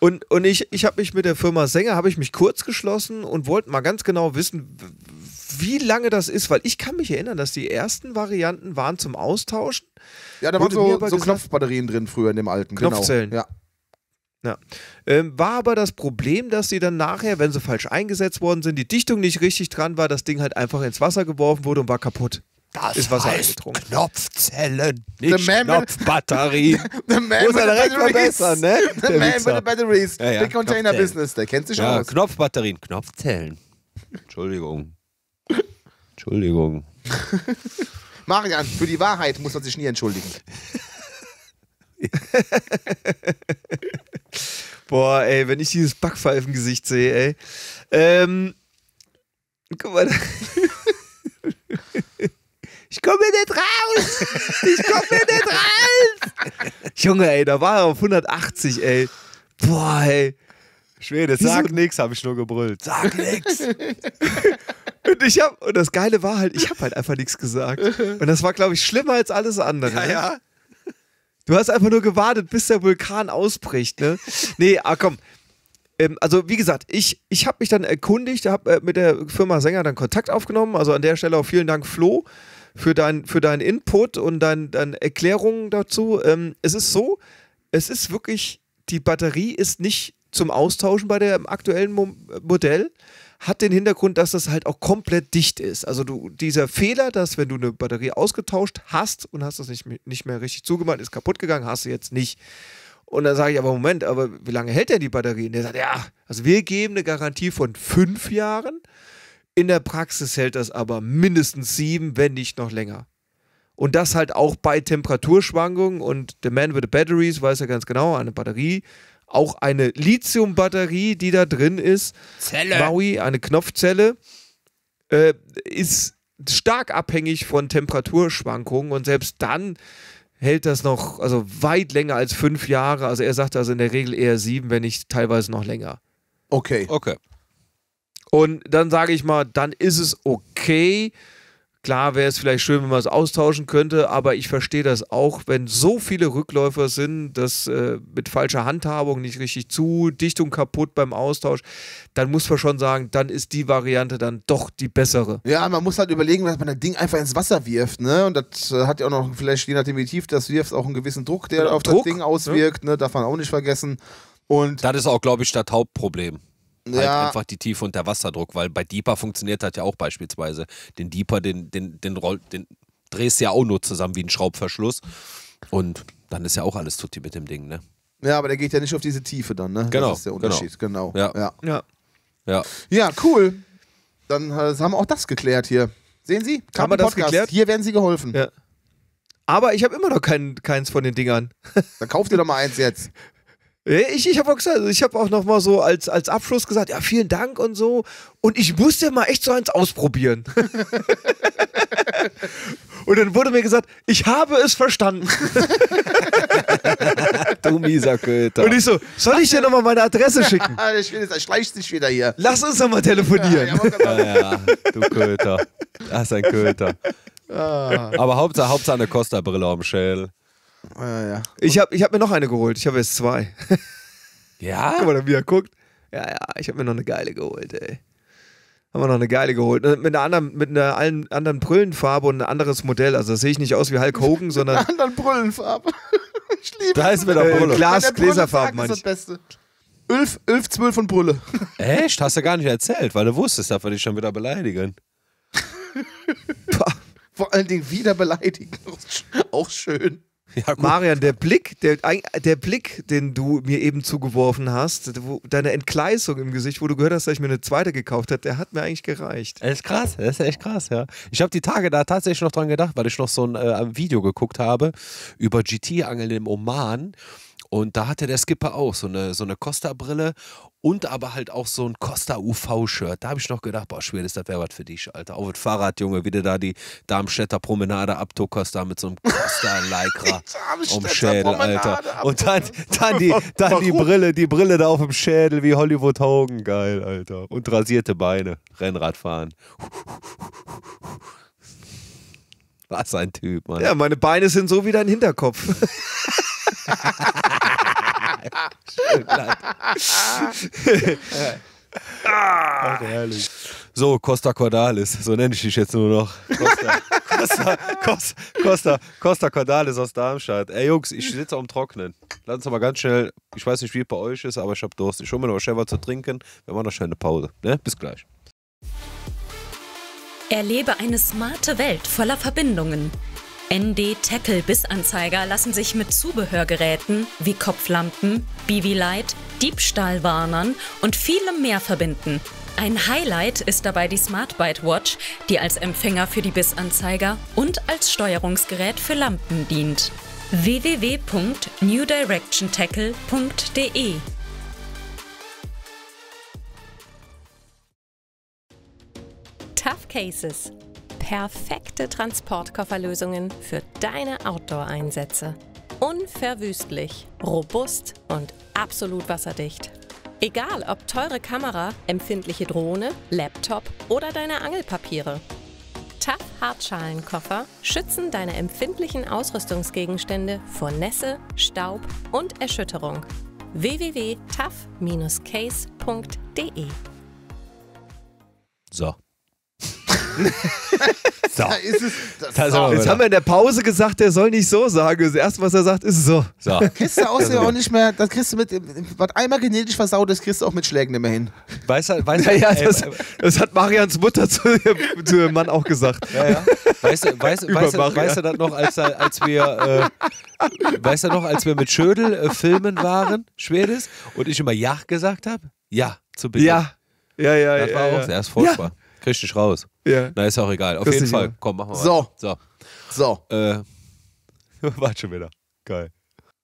Und, und ich, ich habe mich mit der Firma Sänger, habe ich mich kurz geschlossen und wollte mal ganz genau wissen, wie lange das ist, weil ich kann mich erinnern, dass die ersten Varianten waren zum Austauschen. Ja, da waren so, so gesagt, Knopfbatterien drin früher in dem alten. Genau. Knopfzellen. Genau. Ja. Ja. Ähm, war aber das Problem, dass sie dann nachher, wenn sie falsch eingesetzt worden sind, die Dichtung nicht richtig dran war, das Ding halt einfach ins Wasser geworfen wurde und war kaputt. Das ist Wasser heißt eingetrunken. Knopfzellen, nicht Knopfbatterie. The Man Muss er direkt ne? The der Man Witzer. with the Batteries. Ja, ja. Der Container Business, der kennt sich ja, aus. Knopfbatterien, Knopfzellen. Entschuldigung. Entschuldigung. Marian, für die Wahrheit muss man sich nie entschuldigen. Boah, ey, wenn ich dieses Backpfeifengesicht sehe, ey. Ähm, guck mal. Ich komme nicht raus! Ich komme nicht raus! Junge, ey, da war er auf 180, ey. Boah, ey. Schwede, sag nix, habe ich nur gebrüllt. Sag nix. und ich hab, und das Geile war halt, ich habe halt einfach nichts gesagt. Und das war, glaube ich, schlimmer als alles andere. Ja, ne? ja. Du hast einfach nur gewartet, bis der Vulkan ausbricht, ne? nee, ah komm. Ähm, also wie gesagt, ich, ich habe mich dann erkundigt, habe äh, mit der Firma Sänger dann Kontakt aufgenommen. Also an der Stelle auch vielen Dank, Flo, für, dein, für deinen Input und dein, deine Erklärungen dazu. Ähm, es ist so, es ist wirklich, die Batterie ist nicht zum Austauschen bei dem aktuellen Mo Modell hat den Hintergrund, dass das halt auch komplett dicht ist. Also du, dieser Fehler, dass wenn du eine Batterie ausgetauscht hast und hast das nicht, nicht mehr richtig zugemacht, ist kaputt gegangen, hast du jetzt nicht. Und dann sage ich aber, Moment, aber wie lange hält denn die Batterie? Und der sagt, ja, also wir geben eine Garantie von fünf Jahren. In der Praxis hält das aber mindestens sieben, wenn nicht noch länger. Und das halt auch bei Temperaturschwankungen und Man with the Batteries, weiß ja ganz genau, eine Batterie auch eine Lithium-Batterie, die da drin ist. Zelle. Maui, eine Knopfzelle, äh, ist stark abhängig von Temperaturschwankungen und selbst dann hält das noch, also weit länger als fünf Jahre. Also er sagt also in der Regel eher sieben, wenn nicht teilweise noch länger. Okay. Okay. Und dann sage ich mal, dann ist es okay, Klar wäre es vielleicht schön, wenn man es austauschen könnte, aber ich verstehe das auch, wenn so viele Rückläufer sind, dass äh, mit falscher Handhabung nicht richtig zu, Dichtung kaputt beim Austausch, dann muss man schon sagen, dann ist die Variante dann doch die bessere. Ja, man muss halt überlegen, dass man das Ding einfach ins Wasser wirft, ne? Und das äh, hat ja auch noch vielleicht, je nachdem wie tief das wirft, auch einen gewissen Druck, der ja, auf Druck, das Ding ne? auswirkt, ne? ne? Darf man auch nicht vergessen. Und das ist auch, glaube ich, das Hauptproblem. Halt ja. einfach die Tiefe und der Wasserdruck, weil bei Deeper funktioniert das ja auch beispielsweise. Den Deeper, den, den, den, Roll, den drehst ja auch nur zusammen wie ein Schraubverschluss. Und dann ist ja auch alles tutti mit dem Ding, ne? Ja, aber der geht ja nicht auf diese Tiefe dann, ne? Genau. Das ist der genau. Unterschied, genau. genau. Ja. Ja. ja. Ja, cool. Dann äh, haben wir auch das geklärt hier. Sehen Sie? Kam haben wir das geklärt? Hier werden Sie geholfen. Ja. Aber ich habe immer noch kein, keins von den Dingern. Dann kauft dir doch mal eins jetzt. Äh, ich, ich habe auch gesagt, ich habe auch noch mal so als, als Abschluss gesagt, ja, vielen Dank und so. Und ich musste mal echt so eins ausprobieren. und dann wurde mir gesagt, ich habe es verstanden. du mieser Köter. Und ich so, soll ich dir nochmal meine Adresse schicken? ich will jetzt, schleicht dich wieder hier. Lass uns doch mal telefonieren. Ja, ja, du Köter. Das ist ein Köter. Ah. Aber Hauptsache, Hauptsache eine Costa-Brille am Schädel. Ah, ja, ja. Ich habe ich hab mir noch eine geholt. Ich habe jetzt zwei. ja? Guck mal, wie er guckt. Ja, ja, ich habe mir noch eine geile geholt, ey. Haben wir noch eine geile geholt. Äh, mit einer anderen, mit einer allen, anderen Brüllenfarbe und ein anderes Modell. Also das sehe ich nicht aus wie Hulk Hogan, sondern. mit einer anderen Brüllenfarbe. ich liebe Da ist mir der Brille. Glas, Gläserfarbe, meine ich. Das Beste. 11, 11, 12 und Brille. Echt? Hast du gar nicht erzählt, weil du wusstest, darf man dich schon wieder beleidigen. Vor allen Dingen wieder beleidigen. Auch schön. Ja, Marian, der Blick, der, der Blick, den du mir eben zugeworfen hast, deine Entgleisung im Gesicht, wo du gehört hast, dass ich mir eine zweite gekauft habe, der hat mir eigentlich gereicht. Das ist krass, das ist echt krass, ja. Ich habe die Tage da tatsächlich noch dran gedacht, weil ich noch so ein äh, Video geguckt habe über GT-Angeln im Oman. Und da hatte der Skipper auch so eine, so eine Costa-Brille und aber halt auch so ein Costa UV-Shirt. Da habe ich noch gedacht, boah, schwer, das wäre was für dich, Alter. Auf das Fahrrad, Junge, wieder da die Darmstädter Promenade abtuckerst, da mit so einem Costa-Lycra um Schädel, Promenade Alter. Und dann, dann, die, dann die Brille, die Brille da auf dem Schädel wie Hollywood Hogan, geil, Alter. Und rasierte Beine, Rennradfahren. Was ein Typ, Mann. Ja, meine Beine sind so wie dein Hinterkopf. Ah. Ach, herrlich. So, Costa Cordalis, so nenne ich dich jetzt nur noch. Costa, Costa, Costa, Costa, Costa Cordalis aus Darmstadt. Ey Jungs, ich sitze am Trocknen. Lass uns mal ganz schnell, ich weiß nicht, wie es bei euch ist, aber ich habe Durst. Ich hole mir noch schnell was zu trinken. Wir machen noch schnell eine Pause. Ne? Bis gleich. Erlebe eine smarte Welt voller Verbindungen. ND-Tackle-Bissanzeiger lassen sich mit Zubehörgeräten wie Kopflampen, Bivi-Light, Diebstahlwarnern und vielem mehr verbinden. Ein Highlight ist dabei die Smart Bite Watch, die als Empfänger für die Bissanzeiger und als Steuerungsgerät für Lampen dient. www.newdirectiontackle.de Tough Cases perfekte Transportkofferlösungen für deine Outdoor-Einsätze. Unverwüstlich, robust und absolut wasserdicht. Egal ob teure Kamera, empfindliche Drohne, Laptop oder deine Angelpapiere. TAF Hartschalenkoffer schützen deine empfindlichen Ausrüstungsgegenstände vor Nässe, Staub und Erschütterung. www.taf-case.de So. so. Da ist es. Das so. Jetzt haben wir in der Pause gesagt, der soll nicht so sagen. Das erste, was er sagt, ist so. so. Kriegst du außerdem also auch nicht mehr, das kriegst du mit, was einmal genetisch versaut ist, kriegst du auch mit Schlägen nicht mehr hin. Weißt du, weiß er, ja, das, äh, das, hat Marians Mutter zu, zu dem Mann auch gesagt. Ja, ja. Weißt du, weißt, weißt, du, weißt du das noch, als, als wir. Äh, weißt du noch, als wir mit Schödel äh, filmen waren, Schwedes, und ich immer Ja gesagt habe? Ja, zu Beginn. Ja. Ja, ja, das ja. Das war ja, auch, ja. sehr furchtbar. Ja. Richtig raus. Ja. Na, ist auch egal. Auf das jeden Fall. Egal. Komm, machen wir so. mal. So. So. Äh, warte schon wieder. Geil.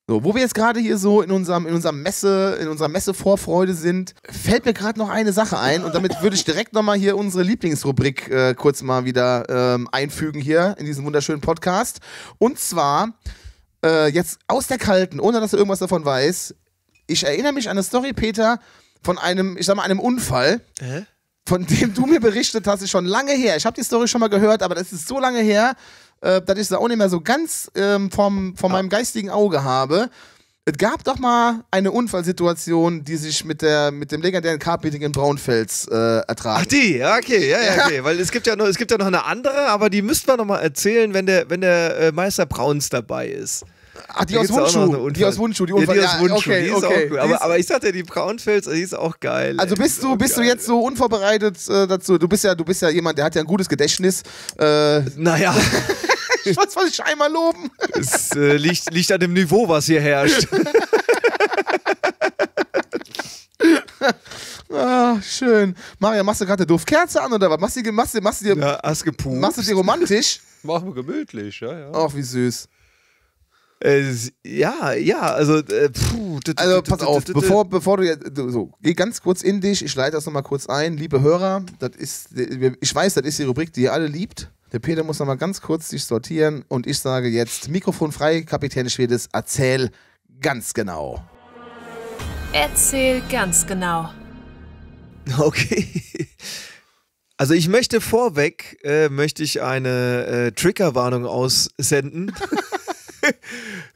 So, wo wir jetzt gerade hier so in unserem, in unserem Messe, in unserer Messevorfreude sind, fällt mir gerade noch eine Sache ein und damit würde ich direkt nochmal hier unsere Lieblingsrubrik äh, kurz mal wieder ähm, einfügen hier in diesem wunderschönen Podcast. Und zwar äh, jetzt aus der Kalten, ohne dass du irgendwas davon weißt, Ich erinnere mich an eine Story, Peter, von einem, ich sag mal, einem Unfall. Hä? von dem du mir berichtet hast, ist schon lange her. Ich habe die Story schon mal gehört, aber das ist so lange her, äh, dass ich es auch nicht mehr so ganz ähm, vom, von meinem geistigen Auge habe. Es gab doch mal eine Unfallsituation, die sich mit, der, mit dem legendären Carpeting in Braunfels äh, ertrag. Ach die, ja, okay, ja, ja, okay. Weil es gibt ja noch, es gibt ja noch eine andere, aber die müssten wir nochmal erzählen, wenn der, wenn der äh, Meister Brauns dabei ist. Ach, die aus Wundschuh. Die aus Wundschuh, die Ja, die aus Wundschuh, okay, die ist okay. auch gut. Aber, aber ich sagte, die Braunfels, die ist auch geil. Also bist du, bist geil. du jetzt so unvorbereitet äh, dazu? Du bist ja, du bist ja jemand, der hat ja ein gutes Gedächtnis. Äh, naja. ich wollte es scheinbar loben. Es äh, liegt, liegt an dem Niveau, was hier herrscht. Ah, schön. Maria, machst du gerade eine Duftkerze an oder was? Machst du, machst du, machst du dir, ja, hast gepumpt. Machst du dir romantisch? Machen wir gemütlich, ja, ja. Ach, wie süß. Äh, ja, ja, also. Äh, pfuh, also, pass auf, bevor, bevor du jetzt. So, geh ganz kurz in dich. Ich leite das nochmal kurz ein. Liebe Hörer, das ist, ich weiß, das ist die Rubrik, die ihr alle liebt. Der Peter muss nochmal ganz kurz sich sortieren und ich sage jetzt: Mikrofon frei, Kapitän Schwedes, erzähl ganz genau. Erzähl ganz genau. Okay. Also ich möchte vorweg, äh, möchte ich eine äh, Triggerwarnung aussenden.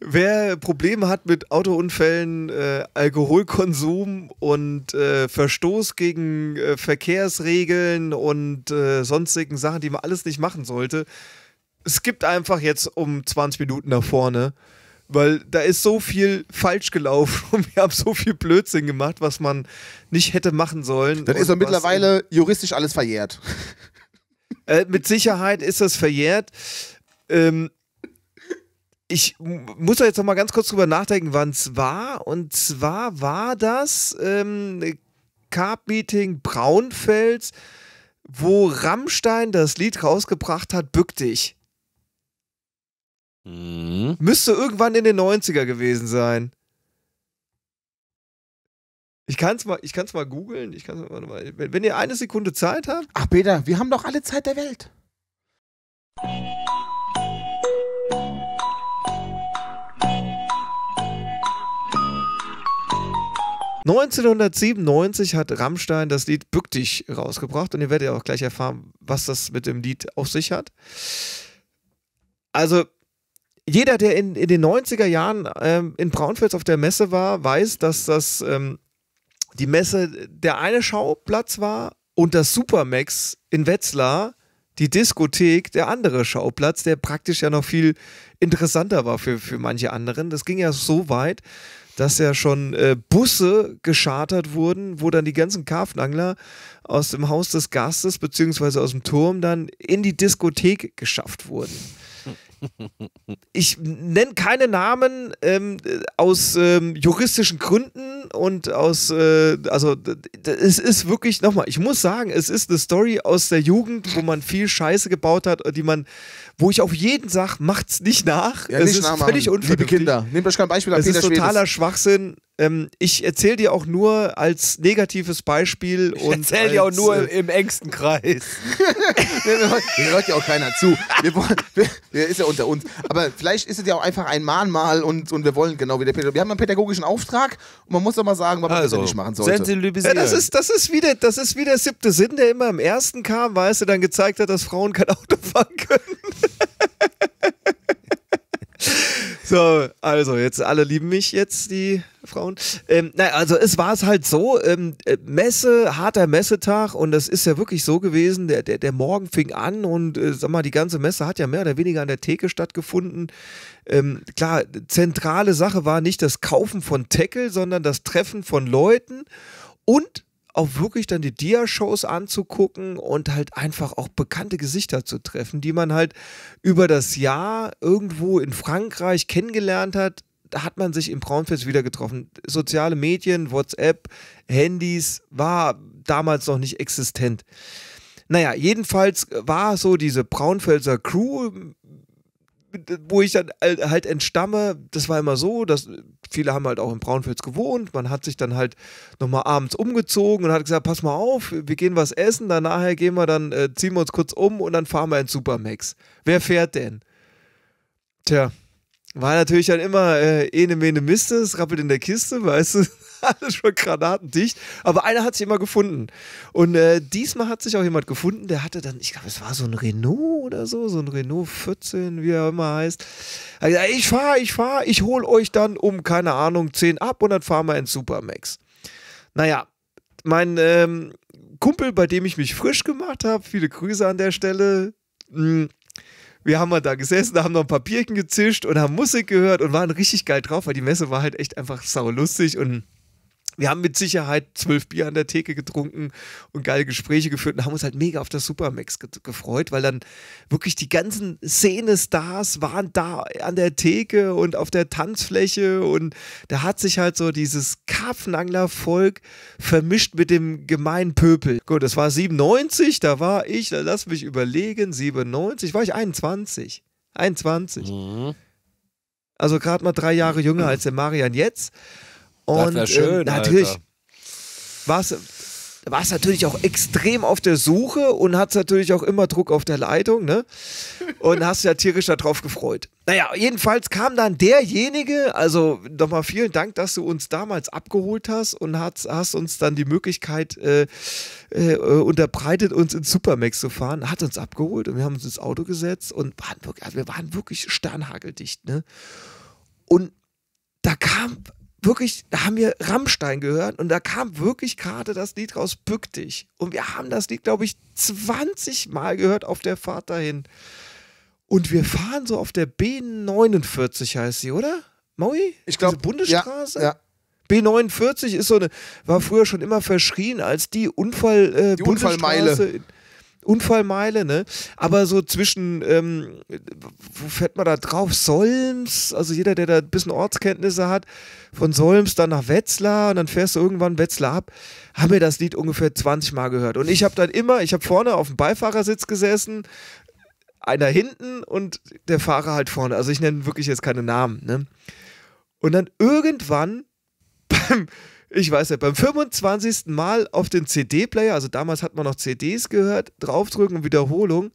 Wer Probleme hat mit Autounfällen, äh, Alkoholkonsum und äh, Verstoß gegen äh, Verkehrsregeln und äh, sonstigen Sachen, die man alles nicht machen sollte, es gibt einfach jetzt um 20 Minuten nach vorne. Weil da ist so viel falsch gelaufen und wir haben so viel Blödsinn gemacht, was man nicht hätte machen sollen. Dann ist doch mittlerweile juristisch alles verjährt. Äh, mit Sicherheit ist das verjährt. Ähm, ich muss da jetzt noch mal ganz kurz drüber nachdenken, wann es war. Und zwar war das ähm, Carb-Meeting Braunfels, wo Rammstein das Lied rausgebracht hat, Bück dich. Mhm. Müsste irgendwann in den 90er gewesen sein. Ich kann es mal, mal googeln. Ich wenn ihr eine Sekunde Zeit habt. Ach, Peter, wir haben doch alle Zeit der Welt. 1997 hat Rammstein das Lied Bück dich rausgebracht und ihr werdet ja auch gleich erfahren, was das mit dem Lied auf sich hat. Also jeder, der in, in den 90er Jahren ähm, in Braunfels auf der Messe war, weiß, dass das ähm, die Messe der eine Schauplatz war und das Supermax in Wetzlar die Diskothek der andere Schauplatz, der praktisch ja noch viel interessanter war für, für manche anderen. Das ging ja so weit, dass ja schon äh, Busse geschartert wurden, wo dann die ganzen Karfenangler aus dem Haus des Gastes beziehungsweise aus dem Turm dann in die Diskothek geschafft wurden. Ich nenne keine Namen ähm, aus ähm, juristischen Gründen und aus, äh, also es ist wirklich, nochmal, ich muss sagen, es ist eine Story aus der Jugend, wo man viel Scheiße gebaut hat, die man wo ich auf jeden sage, macht's nicht nach. Ja, das nicht ist nachmachen. völlig unvernünftig. Liebe Kinder, nehmt euch kein Beispiel an Das Peter ist totaler Schwedes. Schwachsinn. Ähm, ich erzähle dir auch nur als negatives Beispiel. Ich erzähle dir auch nur äh, im engsten Kreis. Hier hört ja auch keiner zu. Wir, wollen, wir, wir ist ja unter uns. Aber vielleicht ist es ja auch einfach ein Mahnmal und, und wir wollen genau wie der Peter. Wir haben einen pädagogischen Auftrag und man muss doch mal sagen, was man also, nicht machen sollte. Ja, das, ist, das, ist wie der, das ist wie der siebte Sinn, der immer im ersten kam, weißt du, dann gezeigt hat, dass Frauen kein Auto fahren können. So, also jetzt alle lieben mich jetzt, die Frauen. Ähm, naja, also es war es halt so, ähm, äh, Messe, harter Messetag und das ist ja wirklich so gewesen, der, der, der Morgen fing an und äh, sag mal, die ganze Messe hat ja mehr oder weniger an der Theke stattgefunden. Ähm, klar, zentrale Sache war nicht das Kaufen von Tackle, sondern das Treffen von Leuten und auch wirklich dann die Dia-Shows anzugucken und halt einfach auch bekannte Gesichter zu treffen, die man halt über das Jahr irgendwo in Frankreich kennengelernt hat. Da hat man sich im Braunfels wieder getroffen. Soziale Medien, WhatsApp, Handys war damals noch nicht existent. Naja, jedenfalls war so diese Braunfelser Crew wo ich dann halt entstamme, das war immer so, dass viele haben halt auch in Braunfels gewohnt. Man hat sich dann halt nochmal abends umgezogen und hat gesagt, pass mal auf, wir gehen was essen, danach gehen wir dann, äh, ziehen wir uns kurz um und dann fahren wir in Supermax. Wer fährt denn? Tja, war natürlich dann immer äh, ene eh mene mistes, rappelt in der Kiste, weißt du alle schon granatendicht. Aber einer hat sich immer gefunden. Und äh, diesmal hat sich auch jemand gefunden, der hatte dann, ich glaube, es war so ein Renault oder so, so ein Renault 14, wie er immer heißt. Er gesagt, ich fahre, ich fahre, ich hole euch dann um, keine Ahnung, 10 ab und dann fahren wir ins Supermax. Naja, mein ähm, Kumpel, bei dem ich mich frisch gemacht habe, viele Grüße an der Stelle. Mh, hm, wir haben mal da gesessen, da haben noch ein paar Bierchen gezischt und haben Musik gehört und waren richtig geil drauf, weil die Messe war halt echt einfach saulustig und wir haben mit Sicherheit zwölf Bier an der Theke getrunken und geile Gespräche geführt und haben uns halt mega auf das Supermax ge gefreut, weil dann wirklich die ganzen Szene-Stars waren da an der Theke und auf der Tanzfläche und da hat sich halt so dieses Karpfenanglervolk vermischt mit dem gemeinen Pöpel. Gut, das war 97, da war ich, da lass mich überlegen, 97, war ich 21. 21. Mhm. Also gerade mal drei Jahre jünger mhm. als der Marian jetzt. Und das ähm, schön, äh, natürlich war es natürlich auch extrem auf der Suche und hat natürlich auch immer Druck auf der Leitung, ne? Und hast ja tierisch darauf gefreut. Naja, jedenfalls kam dann derjenige, also nochmal vielen Dank, dass du uns damals abgeholt hast und hast, hast uns dann die Möglichkeit äh, äh, unterbreitet, uns ins Supermax zu fahren, hat uns abgeholt und wir haben uns ins Auto gesetzt und waren wirklich, also wir waren wirklich sternhageldicht, ne? Und da kam wirklich, da haben wir Rammstein gehört und da kam wirklich gerade das Lied raus, Bück dich. Und wir haben das Lied, glaube ich, 20 Mal gehört auf der Fahrt dahin. Und wir fahren so auf der B49 heißt sie, oder? Maui? Ich glaube, Bundesstraße? Ja, ja. B49 ist so eine, war früher schon immer verschrien als die Unfall, äh, die Unfallmeile. Unfallmeile, ne? Aber so zwischen, ähm, wo fährt man da drauf? Solms, also jeder, der da ein bisschen Ortskenntnisse hat, von Solms dann nach Wetzlar und dann fährst du irgendwann Wetzlar ab, haben wir das Lied ungefähr 20 Mal gehört. Und ich habe dann immer, ich habe vorne auf dem Beifahrersitz gesessen, einer hinten und der Fahrer halt vorne. Also ich nenne wirklich jetzt keine Namen, ne? Und dann irgendwann beim ich weiß ja, beim 25. Mal auf den CD-Player, also damals hat man noch CDs gehört, draufdrücken und Wiederholung,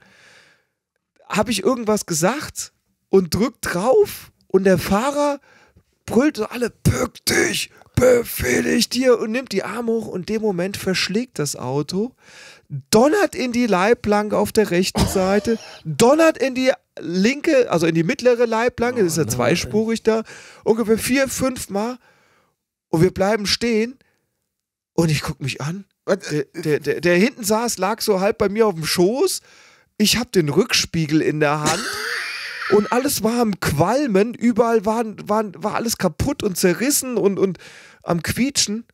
habe ich irgendwas gesagt und drückt drauf und der Fahrer brüllt so alle, bück dich, befehle ich dir und nimmt die Arme hoch und in dem Moment verschlägt das Auto, donnert in die Leitplanke auf der rechten Seite, donnert in die linke, also in die mittlere Leitplanke, oh, das ist ja nein, zweispurig nein. da, ungefähr vier, fünf Mal und wir bleiben stehen und ich gucke mich an. Der, der, der, der hinten saß, lag so halb bei mir auf dem Schoß. Ich habe den Rückspiegel in der Hand. und alles war am Qualmen, überall waren, waren, war alles kaputt und zerrissen und, und am Quietschen.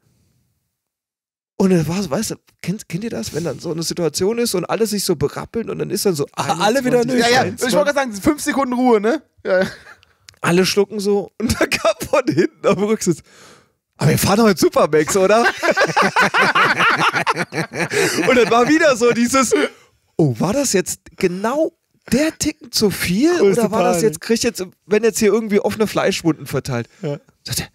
Und dann war so, weißt du, kennt, kennt ihr das, wenn dann so eine Situation ist und alle sich so berappeln und dann ist dann so. 21, alle wieder nüchtern. Ja, ja, ich wollte gerade sagen, fünf Sekunden Ruhe, ne? Ja, ja. Alle schlucken so und da kam von hinten am Rücksitz aber wir fahren doch mit Supermax, oder? und dann war wieder so dieses, oh, war das jetzt genau der Ticken zu viel? Größte oder war Panik. das jetzt, krieg ich jetzt, wenn jetzt hier irgendwie offene Fleischwunden verteilt? Ja. Sagt er,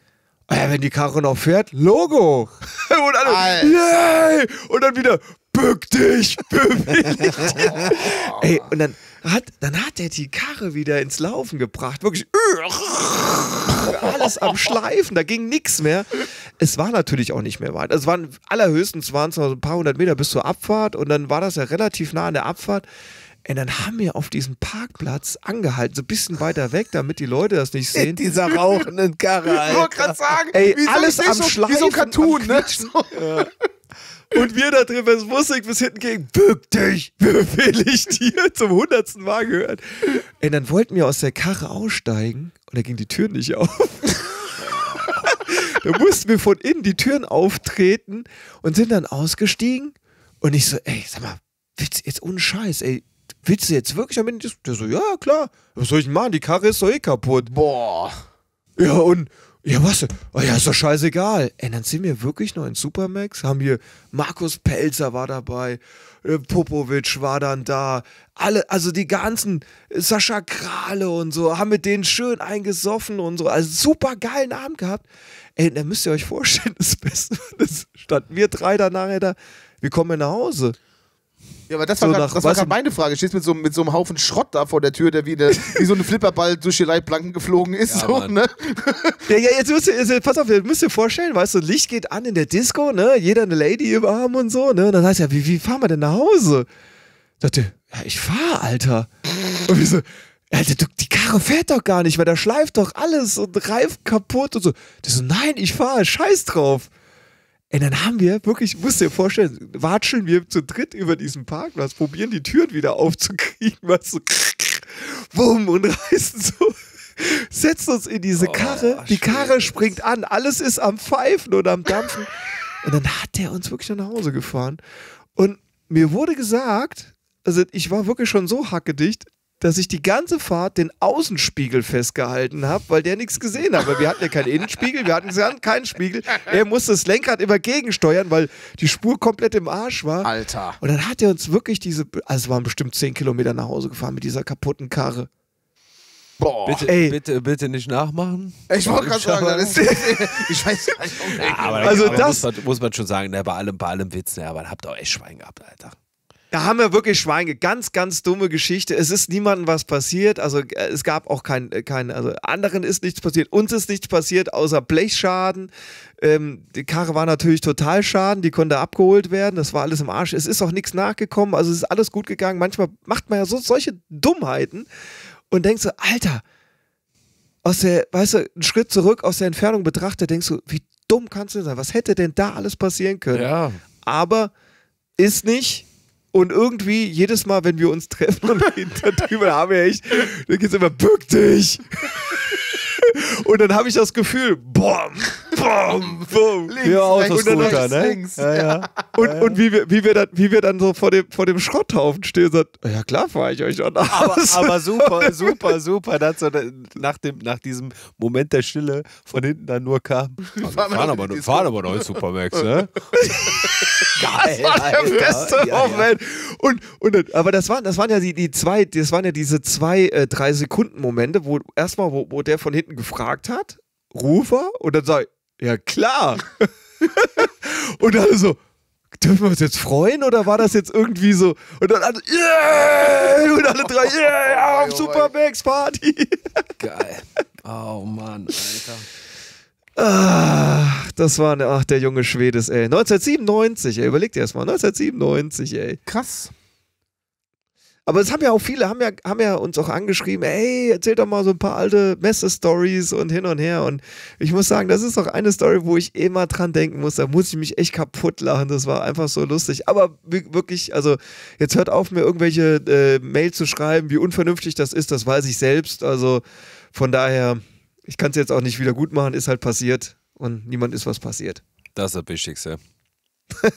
oh wenn die Karre noch fährt, Logo. und, alle, yeah! und dann wieder, bück dich, beweg dich. Ey, und dann hat, dann hat er die Karre wieder ins Laufen gebracht. Wirklich. alles am Schleifen, da ging nichts mehr. Es war natürlich auch nicht mehr weit. Also es waren allerhöchstens waren es noch ein paar hundert Meter bis zur Abfahrt und dann war das ja relativ nah an der Abfahrt. Und dann haben wir auf diesem Parkplatz angehalten, so ein bisschen weiter weg, damit die Leute das nicht sehen. Dieser rauchenden Karre. Alter. Ich wollte gerade sagen, Ey, alles am so, Schleifen. Wie so Cartoon, ne? Ja. Und wir da drin, wenn es wusste ich bis hinten ging, bück dich, befehle ich dir, zum hundertsten Mal gehört. Ey, dann wollten wir aus der Karre aussteigen und da ging die Tür nicht auf. da mussten wir von innen die Türen auftreten und sind dann ausgestiegen. Und ich so, ey, sag mal, willst jetzt ohne Scheiß, ey, willst du jetzt wirklich am Ende? Der so, ja, klar, was soll ich denn machen? Die Karre ist doch eh kaputt. Boah. Ja, und ja, was? Oh ja, ist doch scheißegal. Ey, dann sind wir wirklich noch in Supermax. Haben hier Markus Pelzer war dabei, äh, Popovic war dann da. Alle, also die ganzen äh, Sascha Krale und so, haben mit denen schön eingesoffen und so. Also super geilen Abend gehabt. Ey, dann müsst ihr euch vorstellen, das Beste, das standen wir drei danach da. Wie kommen wir nach Hause? Ja, aber das so war grad, meine Frage. Stehst mit so, mit so einem Haufen Schrott da vor der Tür, der wie, eine, wie so ein Flipperball durch die Leitplanken geflogen ist. Ja, so, ne? ja, ja, jetzt müsst ihr, jetzt, pass auf, jetzt müsst ihr vorstellen, weißt du, Licht geht an in der Disco, ne? Jeder eine Lady im Arm und so, ne? Und dann heißt ja, wie, wie fahren wir denn nach Hause? Da dachte, ja, ich fahr, Alter. Und wir so, Alter, du, die Karre fährt doch gar nicht, weil da schleift doch alles und Reifen kaputt und so. Die so, nein, ich fahr, scheiß drauf. Ey, dann haben wir wirklich, musst dir vorstellen, watscheln wir zu dritt über diesen Parkplatz, probieren die Türen wieder aufzukriegen, was so, bumm, und reißen so setzen uns in diese oh, Karre, oh, die Karre springt an, alles ist am Pfeifen oder am Dampfen. und dann hat der uns wirklich nach Hause gefahren. Und mir wurde gesagt, also ich war wirklich schon so hackedicht, dass ich die ganze Fahrt den Außenspiegel festgehalten habe, weil der nichts gesehen hat. Weil wir hatten ja keinen Innenspiegel, wir hatten keinen Spiegel. Er musste das Lenkrad immer gegensteuern, weil die Spur komplett im Arsch war. Alter. Und dann hat er uns wirklich diese, also es waren bestimmt 10 Kilometer nach Hause gefahren mit dieser kaputten Karre. Boah, bitte, ey. bitte, bitte nicht nachmachen. Ich wollte gerade sagen, das ist, ich weiß gar nicht. Ja, aber also das muss man, muss man, schon sagen, ne, bei allem, bei allem Witz, ne, aber habt ihr echt Schwein gehabt, Alter. Da haben wir wirklich Schweine. Ganz, ganz dumme Geschichte. Es ist niemandem was passiert. Also äh, es gab auch keinen, äh, kein, also anderen ist nichts passiert. Uns ist nichts passiert, außer Blechschaden. Ähm, die Karre war natürlich total schaden. Die konnte abgeholt werden. Das war alles im Arsch. Es ist auch nichts nachgekommen. Also es ist alles gut gegangen. Manchmal macht man ja so, solche Dummheiten und denkt so, Alter, aus der, weißt du, einen Schritt zurück aus der Entfernung betrachtet, denkst du, wie dumm kannst du denn sein? Was hätte denn da alles passieren können? Ja. Aber ist nicht und irgendwie, jedes Mal, wenn wir uns treffen und hinter drüber haben wir echt, dann geht's immer, bück dich! Und dann habe ich das Gefühl, boah, Boom, boom. Links, ja, Autoscooter, ne? Links. Ja, ja. Und, ja, und wie, wir, wie, wir dann, wie wir dann so vor dem, vor dem Schrotthaufen stehen und sagen, ja klar fahre ich euch schon aus. Aber, aber super, super, super, dass so nach, dem, nach diesem Moment der Stille von hinten dann nur kam. Ja, fahren, aber, fahren, fahren aber neue Supermax, ne? Geil, das war der beste Moment. Und, und, aber das waren, das waren ja die, die zwei, das waren ja diese zwei, äh, drei Sekunden Momente, wo erstmal, wo, wo der von hinten gefragt hat, Rufer, und dann sag ich, ja, klar. und alle so, dürfen wir uns jetzt freuen oder war das jetzt irgendwie so? Und dann alle, yeah! Und alle drei, yeah, auf Supermax Party. Geil. Oh Mann, Alter. Ach, das war, ach, der junge Schwedes, ey. 1997, ey, überleg dir erstmal, 1997, ey. Krass. Aber es haben ja auch viele, haben ja, haben ja uns auch angeschrieben, ey, erzähl doch mal so ein paar alte Messe-Stories und hin und her. Und ich muss sagen, das ist doch eine Story, wo ich immer dran denken muss. Da muss ich mich echt kaputt lachen. Das war einfach so lustig. Aber wirklich, also jetzt hört auf, mir irgendwelche äh, Mail zu schreiben, wie unvernünftig das ist, das weiß ich selbst. Also von daher, ich kann es jetzt auch nicht wieder gut machen, ist halt passiert und niemand ist was passiert. Das ist das Wichtigste.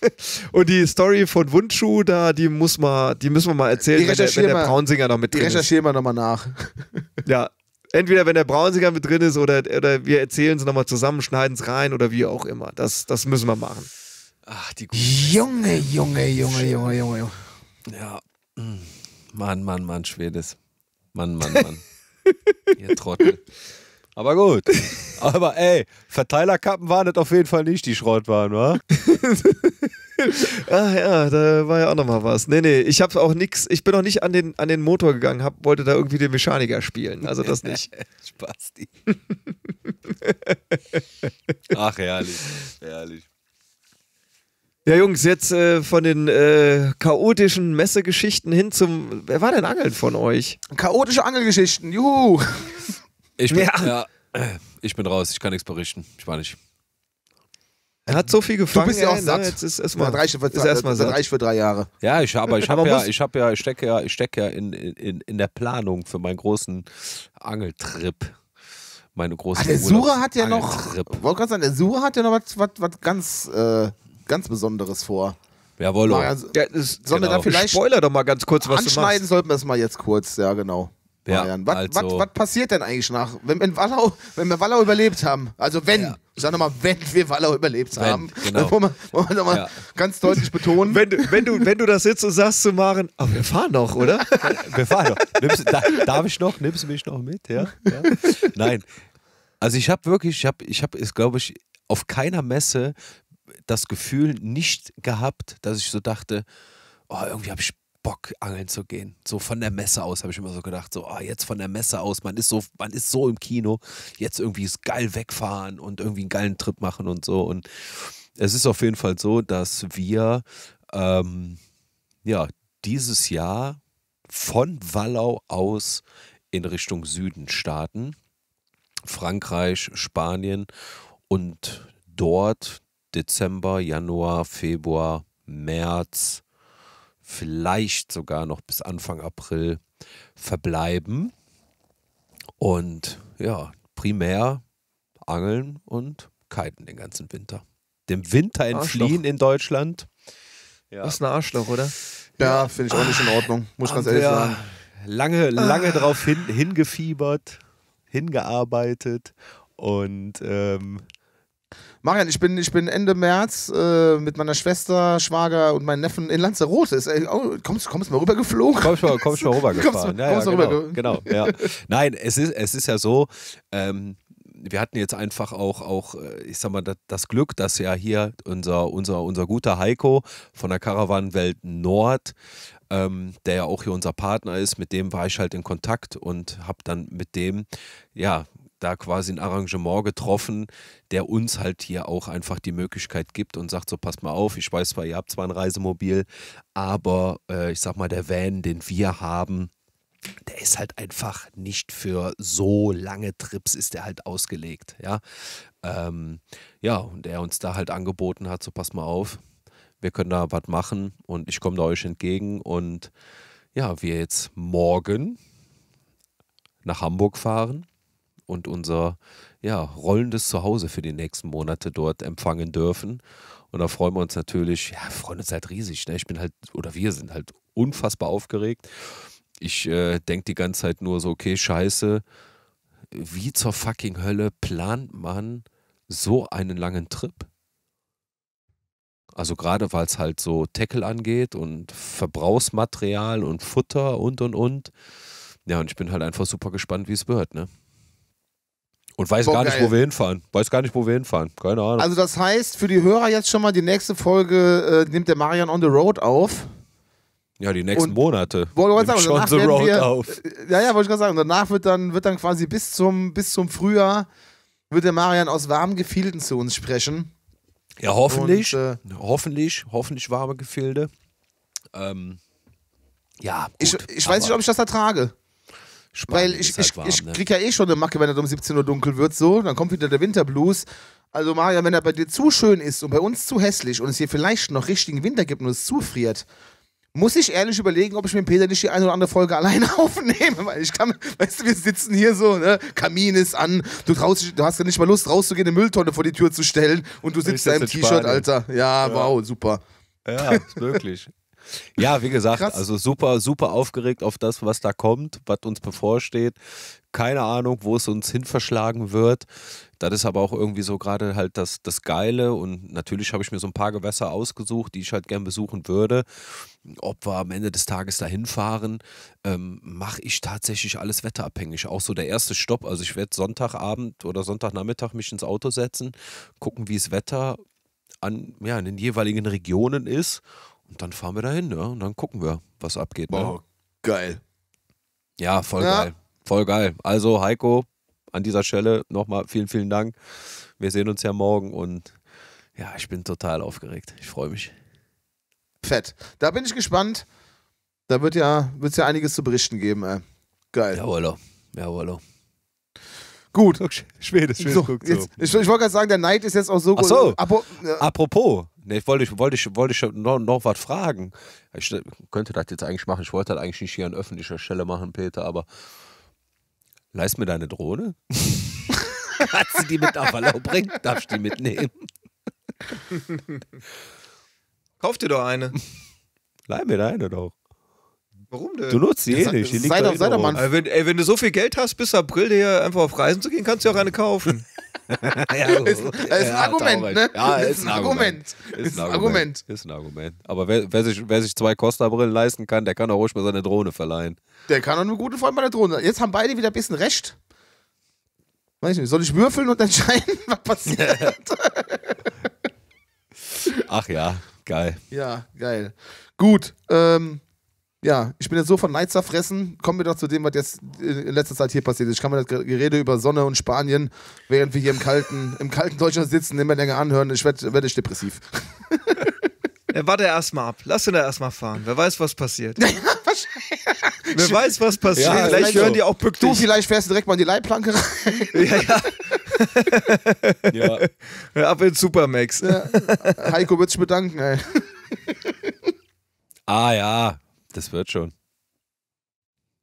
Und die Story von Wundschuh, da, die muss mal, die müssen wir mal erzählen, wenn der, wenn der, Braunsinger noch mit drin ist. Die recherchieren wir nochmal nach. Ja. Entweder wenn der Braunsinger mit drin ist oder, oder wir erzählen es nochmal zusammen, schneiden es rein oder wie auch immer. Das, das müssen wir machen. Ach, die Junge, Junge, Junge, Junge, Junge, Junge. Ja. Mm. Mann, Mann, Mann, Schwedes. Mann, Mann, Mann. Ihr Trottel. Aber gut. Aber ey, Verteilerkappen waren das auf jeden Fall nicht, die Schrottwaren, wa? Ach ah, ja, da war ja auch nochmal was. Nee, nee, ich habe auch nix, ich bin auch nicht an den, an den Motor gegangen, hab, wollte da irgendwie den Mechaniker spielen. Also das nicht. Spaß, die. Ach, herrlich. Herrlich. Ja, Jungs, jetzt äh, von den äh, chaotischen Messegeschichten hin zum. Wer war denn Angeln von euch? Chaotische Angelgeschichten, juhu! Ich bin, ja. ja ich bin raus, ich kann nichts berichten. Ich war nicht. Er hat so viel gefangen. Du bist ja auch ey, ne? satt. Ne? Jetzt ist erstmal reich, für, ist für drei Jahre. Ja, ich, aber ich habe ja, ich habe ja, ich stecke ja, ich stecke ja in, in, in der Planung für meinen großen Angeltrip. Meine große. Ach, der Sura hat ja noch. Wollte gerade sagen, der Sura hat ja noch was, was, was ganz, äh, ganz Besonderes vor. Jawohl. Ja, ja, sollen genau. wir da genau. vielleicht Spoiler doch mal ganz kurz was anschneiden sollten wir es mal jetzt kurz, ja genau. Bayern. Was, also. was, was, passiert denn eigentlich nach, wenn, wenn, Wallau, wenn wir Wallau überlebt haben? Also wenn, ja. ich sag nochmal, wenn wir Wallau überlebt wenn, haben. Genau. Wollen wir, wir nochmal ja. ganz deutlich betonen. Wenn, wenn, du, wenn du das jetzt so sagst zu Maren, aber ah, wir fahren noch, oder? wir fahren noch. Nimmst, da, darf ich noch? Nimmst du mich noch mit? Ja? ja? Nein. Also ich habe wirklich, ich habe, ich habe, ist glaube ich, auf keiner Messe das Gefühl nicht gehabt, dass ich so dachte, oh, irgendwie habe ich Bock, angeln zu gehen. So von der Messe aus, habe ich immer so gedacht, so, oh, jetzt von der Messe aus, man ist so, man ist so im Kino, jetzt irgendwie ist geil wegfahren und irgendwie einen geilen Trip machen und so. Und es ist auf jeden Fall so, dass wir ähm, ja dieses Jahr von Wallau aus in Richtung Süden starten. Frankreich, Spanien und dort Dezember, Januar, Februar, März vielleicht sogar noch bis Anfang April verbleiben. Und ja, primär angeln und kiten den ganzen Winter. Dem Winter entfliehen in Deutschland. Ja. Das ist ein Arschloch, oder? Ja, finde ich auch nicht in Ordnung, muss ich ganz ehrlich sagen. Lange, ah. lange ah. darauf hin, hingefiebert, hingearbeitet und ähm, Marian, ich bin, ich bin Ende März äh, mit meiner Schwester, Schwager und meinen Neffen in Lanzarote. Ist, ey, äh, oh, kommst, kommst mal rübergeflogen? Kommst mal, kommst mal rübergefahren. ja, ja, genau, rüber. genau, ja. Nein, es ist, es ist ja so, ähm, wir hatten jetzt einfach auch, auch äh, ich sag mal, das Glück, dass ja hier unser, unser, unser guter Heiko von der caravan Nord, ähm, der ja auch hier unser Partner ist, mit dem war ich halt in Kontakt und habe dann mit dem, ja, da quasi ein Arrangement getroffen, der uns halt hier auch einfach die Möglichkeit gibt und sagt so, pass mal auf, ich weiß zwar, ihr habt zwar ein Reisemobil, aber äh, ich sag mal, der Van, den wir haben, der ist halt einfach nicht für so lange Trips ist der halt ausgelegt, ja. Ähm, ja, und der uns da halt angeboten hat, so pass mal auf, wir können da was machen und ich komme da euch entgegen und ja, wir jetzt morgen nach Hamburg fahren und unser ja, rollendes Zuhause für die nächsten Monate dort empfangen dürfen. Und da freuen wir uns natürlich, ja, freuen uns halt riesig. Ne? Ich bin halt, oder wir sind halt unfassbar aufgeregt. Ich äh, denke die ganze Zeit nur so, okay, scheiße, wie zur fucking Hölle plant man so einen langen Trip? Also gerade weil es halt so Tackle angeht und Verbrauchsmaterial und Futter und und und. Ja, und ich bin halt einfach super gespannt, wie es wird, ne? Und weiß Boah, gar nicht, geil. wo wir hinfahren. Weiß gar nicht, wo wir hinfahren. Keine Ahnung. Also das heißt, für die Hörer jetzt schon mal, die nächste Folge äh, nimmt der Marian on the road auf. Ja, die nächsten und, Monate. Wollte sagen, schon the road wir, auf. Äh, ja, ja, wollte ich gerade sagen. Danach wird dann, wird dann quasi bis zum, bis zum Frühjahr wird der Marian aus warmen Gefilden zu uns sprechen. Ja, hoffentlich. Und, äh, hoffentlich, hoffentlich warme Gefilde. Ähm, ja, gut, ich, ich weiß nicht, ob ich das ertrage. Spanien Weil ich, halt ich, warm, ich ne? kriege ja eh schon eine Macke, wenn es um 17 Uhr dunkel wird, so. Dann kommt wieder der Winterblues. Also, Maria, wenn er bei dir zu schön ist und bei uns zu hässlich und es hier vielleicht noch richtigen Winter gibt und es zufriert, muss ich ehrlich überlegen, ob ich mit Peter nicht die eine oder andere Folge alleine aufnehme, weil ich kann, weißt du, wir sitzen hier so, ne, Kamin ist an, du traust dich, du hast ja nicht mal Lust rauszugehen, eine Mülltonne vor die Tür zu stellen und du sitzt da im T-Shirt, Alter. Ja, ja, wow, super. Ja, ist wirklich. Ja, wie gesagt, Krass. also super, super aufgeregt auf das, was da kommt, was uns bevorsteht. Keine Ahnung, wo es uns hin verschlagen wird. Das ist aber auch irgendwie so gerade halt das, das Geile. Und natürlich habe ich mir so ein paar Gewässer ausgesucht, die ich halt gern besuchen würde. Ob wir am Ende des Tages dahin fahren, ähm, mache ich tatsächlich alles wetterabhängig. Auch so der erste Stopp. Also ich werde Sonntagabend oder Sonntagnachmittag mich ins Auto setzen, gucken, wie das Wetter an, ja, in den jeweiligen Regionen ist und dann fahren wir dahin, ne? Und dann gucken wir, was abgeht. Wow, ne? geil. Ja, voll ja. geil. Voll geil. Also, Heiko, an dieser Stelle nochmal vielen, vielen Dank. Wir sehen uns ja morgen und ja, ich bin total aufgeregt. Ich freue mich. Fett. Da bin ich gespannt. Da wird ja, wird's ja einiges zu berichten geben, ey. Geil. Jawollo. Oh. Jawollo. Oh. Gut. Schwedisch, Schwedisch so, so. Ich, ich wollte gerade sagen, der Neid ist jetzt auch so, so. gut. Äh, Apropos, Nee, ich wollte, wollte, wollte noch, noch was fragen. Ich könnte das jetzt eigentlich machen. Ich wollte das eigentlich nicht hier an öffentlicher Stelle machen, Peter, aber leist mir deine Drohne. Hat sie die mit nach Wallau bringt? Darf ich die mitnehmen? Kauf dir doch eine. Leih mir deine doch. Warum denn? Du nutzt die eh nicht. Die sei doch, eh sei doch mal. Wenn, ey, wenn du so viel Geld hast, bis April dir einfach auf Reisen zu gehen, kannst du auch eine kaufen. ja, ist, ist ein Argument, ne? Ja, ist ein Argument. Ist ein Argument. Ist ein Argument. Aber wer, wer, sich, wer sich zwei Costa-Brillen leisten kann, der kann auch ruhig mal seine Drohne verleihen. Der kann auch einen guten Freund bei der Drohne. Jetzt haben beide wieder ein bisschen recht. Weiß ich nicht, soll ich würfeln und entscheiden, was passiert? Ach ja, geil. Ja, geil. Gut, ähm, ja, ich bin jetzt so von Neid zerfressen. Kommen wir doch zu dem, was jetzt in letzter Zeit hier passiert ist. Ich kann mir das Gerede über Sonne und Spanien, während wir hier im kalten, im kalten Deutschland sitzen, immer länger anhören. Ich werde werd ich depressiv. Ja, warte erstmal ab. Lass ihn da erstmal fahren. Wer weiß, was passiert. Wer weiß, was passiert. Ja, vielleicht hören so. die auch pünktlich. Du, vielleicht fährst du direkt mal in die Leitplanke rein. Ja, ja. ja. ja. Ab in Supermax. Ja. Heiko wird sich bedanken, ey. Ah ja, das wird schon.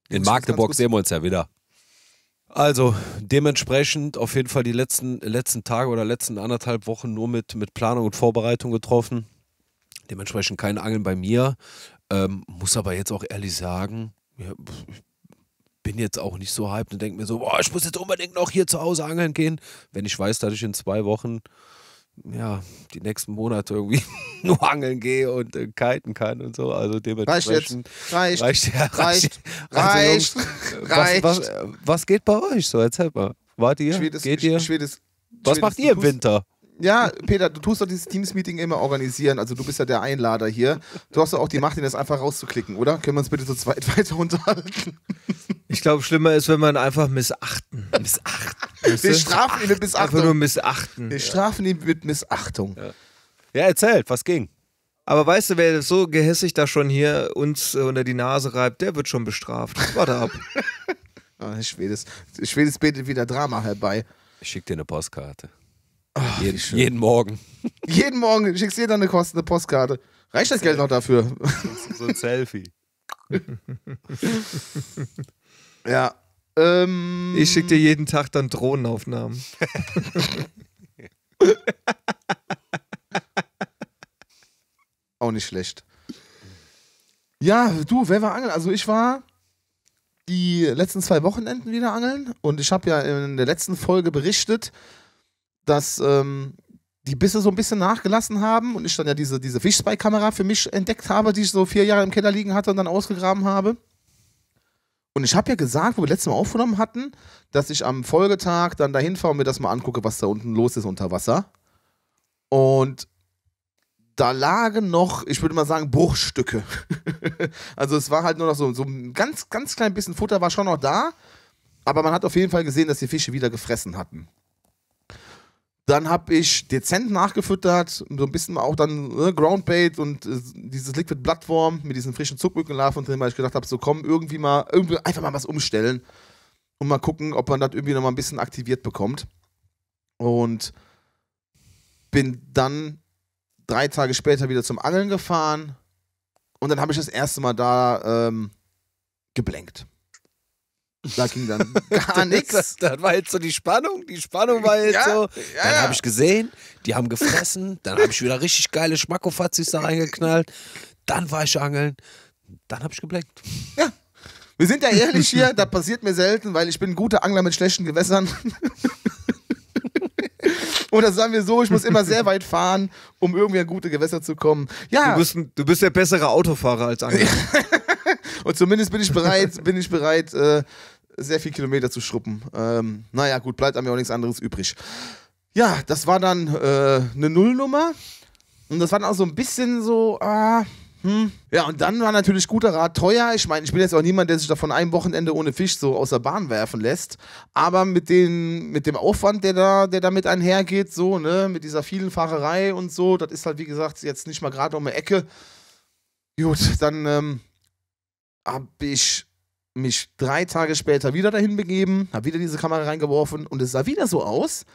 In Magdeburg sehen wir uns ja wieder. Also dementsprechend auf jeden Fall die letzten, letzten Tage oder letzten anderthalb Wochen nur mit, mit Planung und Vorbereitung getroffen. Dementsprechend kein Angeln bei mir. Ähm, muss aber jetzt auch ehrlich sagen, ja, ich bin jetzt auch nicht so hyped und denke mir so, boah, ich muss jetzt unbedingt noch hier zu Hause angeln gehen, wenn ich weiß, dass ich in zwei Wochen ja, die nächsten Monate irgendwie nur angeln gehe und äh, kiten kann und so. Also dementsprechend reicht jetzt. Reicht. Reicht. Ja, reicht. Reicht. Also, Jungs, reicht. Was, äh, was, was, geht bei euch so? Erzählt mal. Wart ihr? Schwedes, geht ihr? Schwedes, was macht ihr im Winter? Ja, Peter, du tust doch dieses Teams-Meeting immer organisieren. Also du bist ja der Einlader hier. Du hast doch auch die Macht, ihn das einfach rauszuklicken, oder? Können wir uns bitte so zweit weiter unterhalten? Ich glaube, schlimmer ist, wenn man einfach missachten. Missachten wir strafen ihn mit Missachtung. Einfach nur missachten. Wir strafen ihn mit Missachtung. Ja, erzählt, was ging? Aber weißt du, wer so gehässig da schon hier uns äh, unter die Nase reibt, der wird schon bestraft. Warte ab. oh, Schwedes. betet wieder Drama herbei. Ich schick dir eine Postkarte. Oh, jeden, jeden, Morgen. jeden Morgen schickst du dir dann eine kostende Postkarte. Reicht das Selfie. Geld noch dafür? so ein Selfie. ja. Ähm, ich schicke dir jeden Tag dann Drohnenaufnahmen. Auch nicht schlecht. Ja, du, wer war angeln? Also ich war die letzten zwei Wochenenden wieder angeln und ich habe ja in der letzten Folge berichtet, dass ähm, die Bisse so ein bisschen nachgelassen haben und ich dann ja diese, diese Fischspy-Kamera für mich entdeckt habe, die ich so vier Jahre im Keller liegen hatte und dann ausgegraben habe. Und ich habe ja gesagt, wo wir letztes Mal aufgenommen hatten, dass ich am Folgetag dann dahin fahre und mir das mal angucke, was da unten los ist unter Wasser. Und da lagen noch, ich würde mal sagen, Bruchstücke. also es war halt nur noch so, so ein ganz, ganz klein bisschen Futter war schon noch da, aber man hat auf jeden Fall gesehen, dass die Fische wieder gefressen hatten. Dann habe ich dezent nachgefüttert, so ein bisschen auch dann ne, Groundbait und äh, dieses Liquid Bloodworm mit diesen frischen Zuckmückenlarven drin, weil ich gedacht habe, so komm, irgendwie mal, irgendwie einfach mal was umstellen und mal gucken, ob man das irgendwie nochmal ein bisschen aktiviert bekommt. Und bin dann drei Tage später wieder zum Angeln gefahren und dann habe ich das erste Mal da ähm, geblenkt. Da ging dann gar nichts. das war jetzt so die Spannung, die Spannung war jetzt ja, so. Ja, dann ja. habe ich gesehen, die haben gefressen, dann habe ich wieder richtig geile Schmackofazis da reingeknallt, dann war ich angeln, dann habe ich geblenkt. Ja. Wir sind ja ehrlich hier, da passiert mir selten, weil ich bin ein guter Angler mit schlechten Gewässern. Und das sagen wir so, ich muss immer sehr weit fahren, um irgendwie an gute Gewässer zu kommen. Ja. Du bist, du bist der bessere Autofahrer als Angler. Und zumindest bin ich bereit, bin ich bereit, äh, sehr viel Kilometer zu schruppen. Ähm, naja, gut, bleibt mir auch nichts anderes übrig. Ja, das war dann äh, eine Nullnummer. Und das war dann auch so ein bisschen so, ah, hm. Ja, und dann war natürlich guter Rat teuer. Ich meine, ich bin jetzt auch niemand, der sich davon ein Wochenende ohne Fisch so aus der Bahn werfen lässt. Aber mit, den, mit dem Aufwand, der da, der damit einhergeht, so, ne, mit dieser vielen Fahrerei und so, das ist halt, wie gesagt, jetzt nicht mal gerade um die Ecke. Gut, dann ähm, habe ich mich drei Tage später wieder dahin begeben, habe wieder diese Kamera reingeworfen und es sah wieder so aus.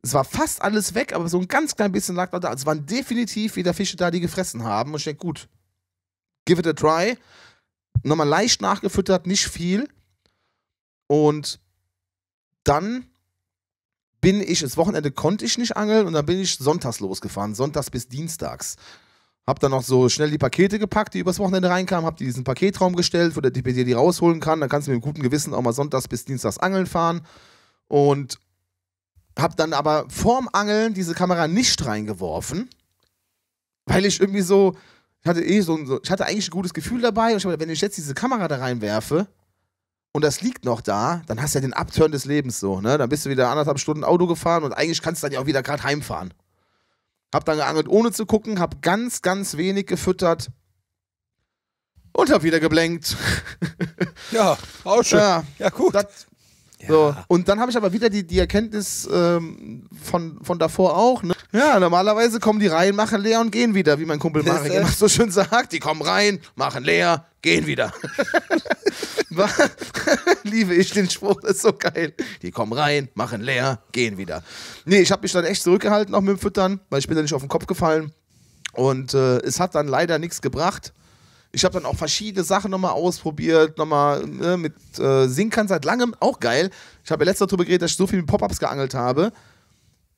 Es war fast alles weg, aber so ein ganz klein bisschen lag noch da. Es waren definitiv wieder Fische da, die gefressen haben. Und ich denke, gut, give it a try. Nochmal leicht nachgefüttert, nicht viel. Und dann bin ich, das Wochenende konnte ich nicht angeln und dann bin ich sonntags losgefahren, sonntags bis dienstags. Hab dann noch so schnell die Pakete gepackt, die übers Wochenende reinkamen, hab die diesen Paketraum gestellt, wo der DPD die rausholen kann. Dann kannst du mit gutem Gewissen auch mal sonntags bis dienstags angeln fahren. Und hab dann aber vorm Angeln diese Kamera nicht reingeworfen, weil ich irgendwie so, ich hatte eh so, ich hatte eigentlich ein gutes Gefühl dabei. Und ich hab, wenn ich jetzt diese Kamera da reinwerfe und das liegt noch da, dann hast du ja den Abturn des Lebens so, ne? Dann bist du wieder anderthalb Stunden Auto gefahren und eigentlich kannst du dann ja auch wieder gerade heimfahren. Hab dann geangelt, ohne zu gucken, hab ganz, ganz wenig gefüttert und hab wieder geblenkt. Ja, auch schön. Ja, ja gut. Das ja. So. Und dann habe ich aber wieder die, die Erkenntnis ähm, von, von davor auch. Ne? Ja, normalerweise kommen die rein, machen leer und gehen wieder, wie mein Kumpel Marek immer so schön sagt. Die kommen rein, machen leer, gehen wieder. Liebe ich den Spruch, das ist so geil. Die kommen rein, machen leer, gehen wieder. Nee, ich habe mich dann echt zurückgehalten auch mit dem Füttern, weil ich bin da nicht auf den Kopf gefallen. Und äh, es hat dann leider nichts gebracht. Ich habe dann auch verschiedene Sachen nochmal ausprobiert, nochmal ne, mit äh, Sinkern seit langem, auch geil. Ich habe ja letztes Mal darüber geredet, dass ich so viel mit Pop-Ups geangelt habe.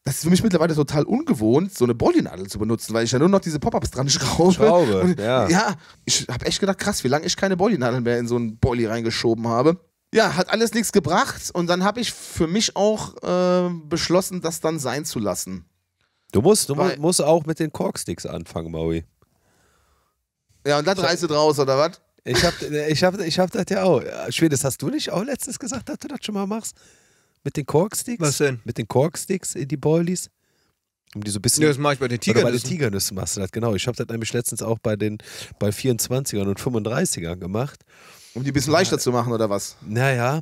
Das ist für mich mittlerweile total ungewohnt, so eine Bollinadel zu benutzen, weil ich ja nur noch diese Pop-Ups dran schraube. Schraube, und, ja. ja. ich habe echt gedacht, krass, wie lange ich keine Bollinadeln mehr in so einen Bolli reingeschoben habe. Ja, hat alles nichts gebracht und dann habe ich für mich auch äh, beschlossen, das dann sein zu lassen. Du musst, du weil, musst auch mit den Corksticks anfangen, Maui. Ja, und dann reißt du draus, oder was? Ich hab, ich, hab, ich hab das ja auch. Schwedes, hast du nicht auch letztens gesagt, dass du das schon mal machst? Mit den Korksticks? Was denn? Mit den Korksticks in die Boilies? Um die so ein bisschen. Ja, das mache ich bei den Tigernüssen. Bei den Tigernüssen machst du das, genau. Ich habe das nämlich letztens auch bei den bei 24ern und 35ern gemacht. Um die ein bisschen leichter Na, zu machen, oder was? Naja.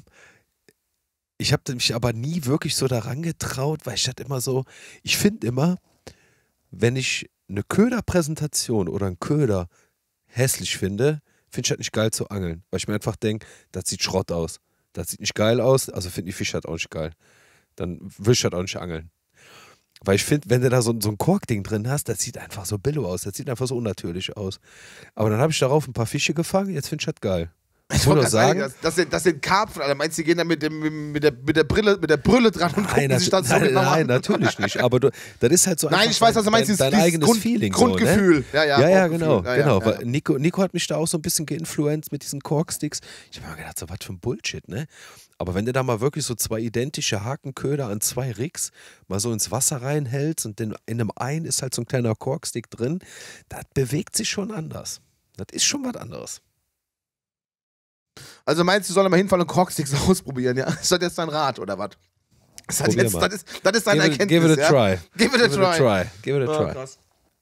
Ich habe mich aber nie wirklich so daran getraut, weil ich das immer so. Ich finde immer, wenn ich eine Köderpräsentation oder einen Köder hässlich finde, finde ich halt nicht geil zu angeln. Weil ich mir einfach denke, das sieht Schrott aus. Das sieht nicht geil aus, also finde ich Fisch halt auch nicht geil. Dann will ich halt auch nicht angeln. Weil ich finde, wenn du da so, so ein Korkding drin hast, das sieht einfach so billo aus. Das sieht einfach so unnatürlich aus. Aber dann habe ich darauf ein paar Fische gefangen, jetzt finde ich das halt geil. Ich wollte sagen, das, das, sind, das sind Karpfen, Alter. Meinst du, die gehen da mit, dem, mit, der, mit, der Brille, mit der Brille dran und nein, gucken sich dann so nein, genau Nein, an. natürlich nicht. Aber du, das ist halt so Nein, ich weiß, was du meinst. Dein, dein eigenes Grund, Feeling. Grundgefühl. So, ne? Ja, ja, ja, ja genau. Ja, genau. Ja, Nico, Nico hat mich da auch so ein bisschen geinfluenzt mit diesen Korksticks. Ich habe mir gedacht, so was für ein Bullshit, ne? Aber wenn du da mal wirklich so zwei identische Hakenköder an zwei Rigs mal so ins Wasser reinhältst und in einem einen ist halt so ein kleiner Korkstick drin, das bewegt sich schon anders. Das ist schon was anderes. Also meinst du, soll mal hinfallen und Crocsticks ausprobieren, ja? Ist das jetzt dein Rat oder was? Das, das, ist, das ist deine give Erkenntnis. give it a try. Ja? Give it a, try. try. Give it a ah, try. Oh,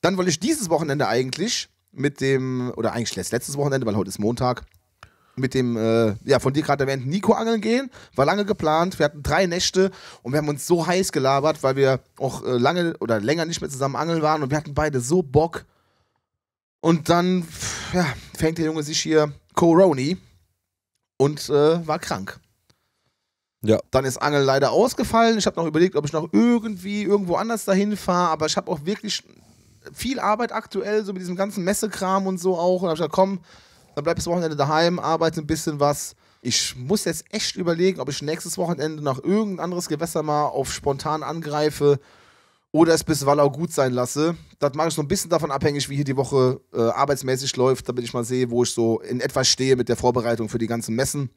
Dann wollte ich dieses Wochenende eigentlich mit dem, oder eigentlich letztes Wochenende, weil heute ist Montag, mit dem, äh, ja, von dir gerade erwähnten Nico angeln gehen. War lange geplant. Wir hatten drei Nächte und wir haben uns so heiß gelabert, weil wir auch äh, lange oder länger nicht mehr zusammen angeln waren und wir hatten beide so Bock. Und dann, ja, fängt der Junge sich hier Coroni und äh, war krank. Ja. Dann ist Angel leider ausgefallen. Ich habe noch überlegt, ob ich noch irgendwie irgendwo anders dahin fahre, aber ich habe auch wirklich viel Arbeit aktuell, so mit diesem ganzen Messekram und so auch. Und habe gesagt, komm, dann bleib das Wochenende daheim, arbeite ein bisschen was. Ich muss jetzt echt überlegen, ob ich nächstes Wochenende nach irgendein anderes Gewässer mal auf spontan angreife oder es bis Wallau gut sein lasse. Das mache ich so ein bisschen davon abhängig, wie hier die Woche äh, arbeitsmäßig läuft, damit ich mal sehe, wo ich so in etwa stehe mit der Vorbereitung für die ganzen Messen.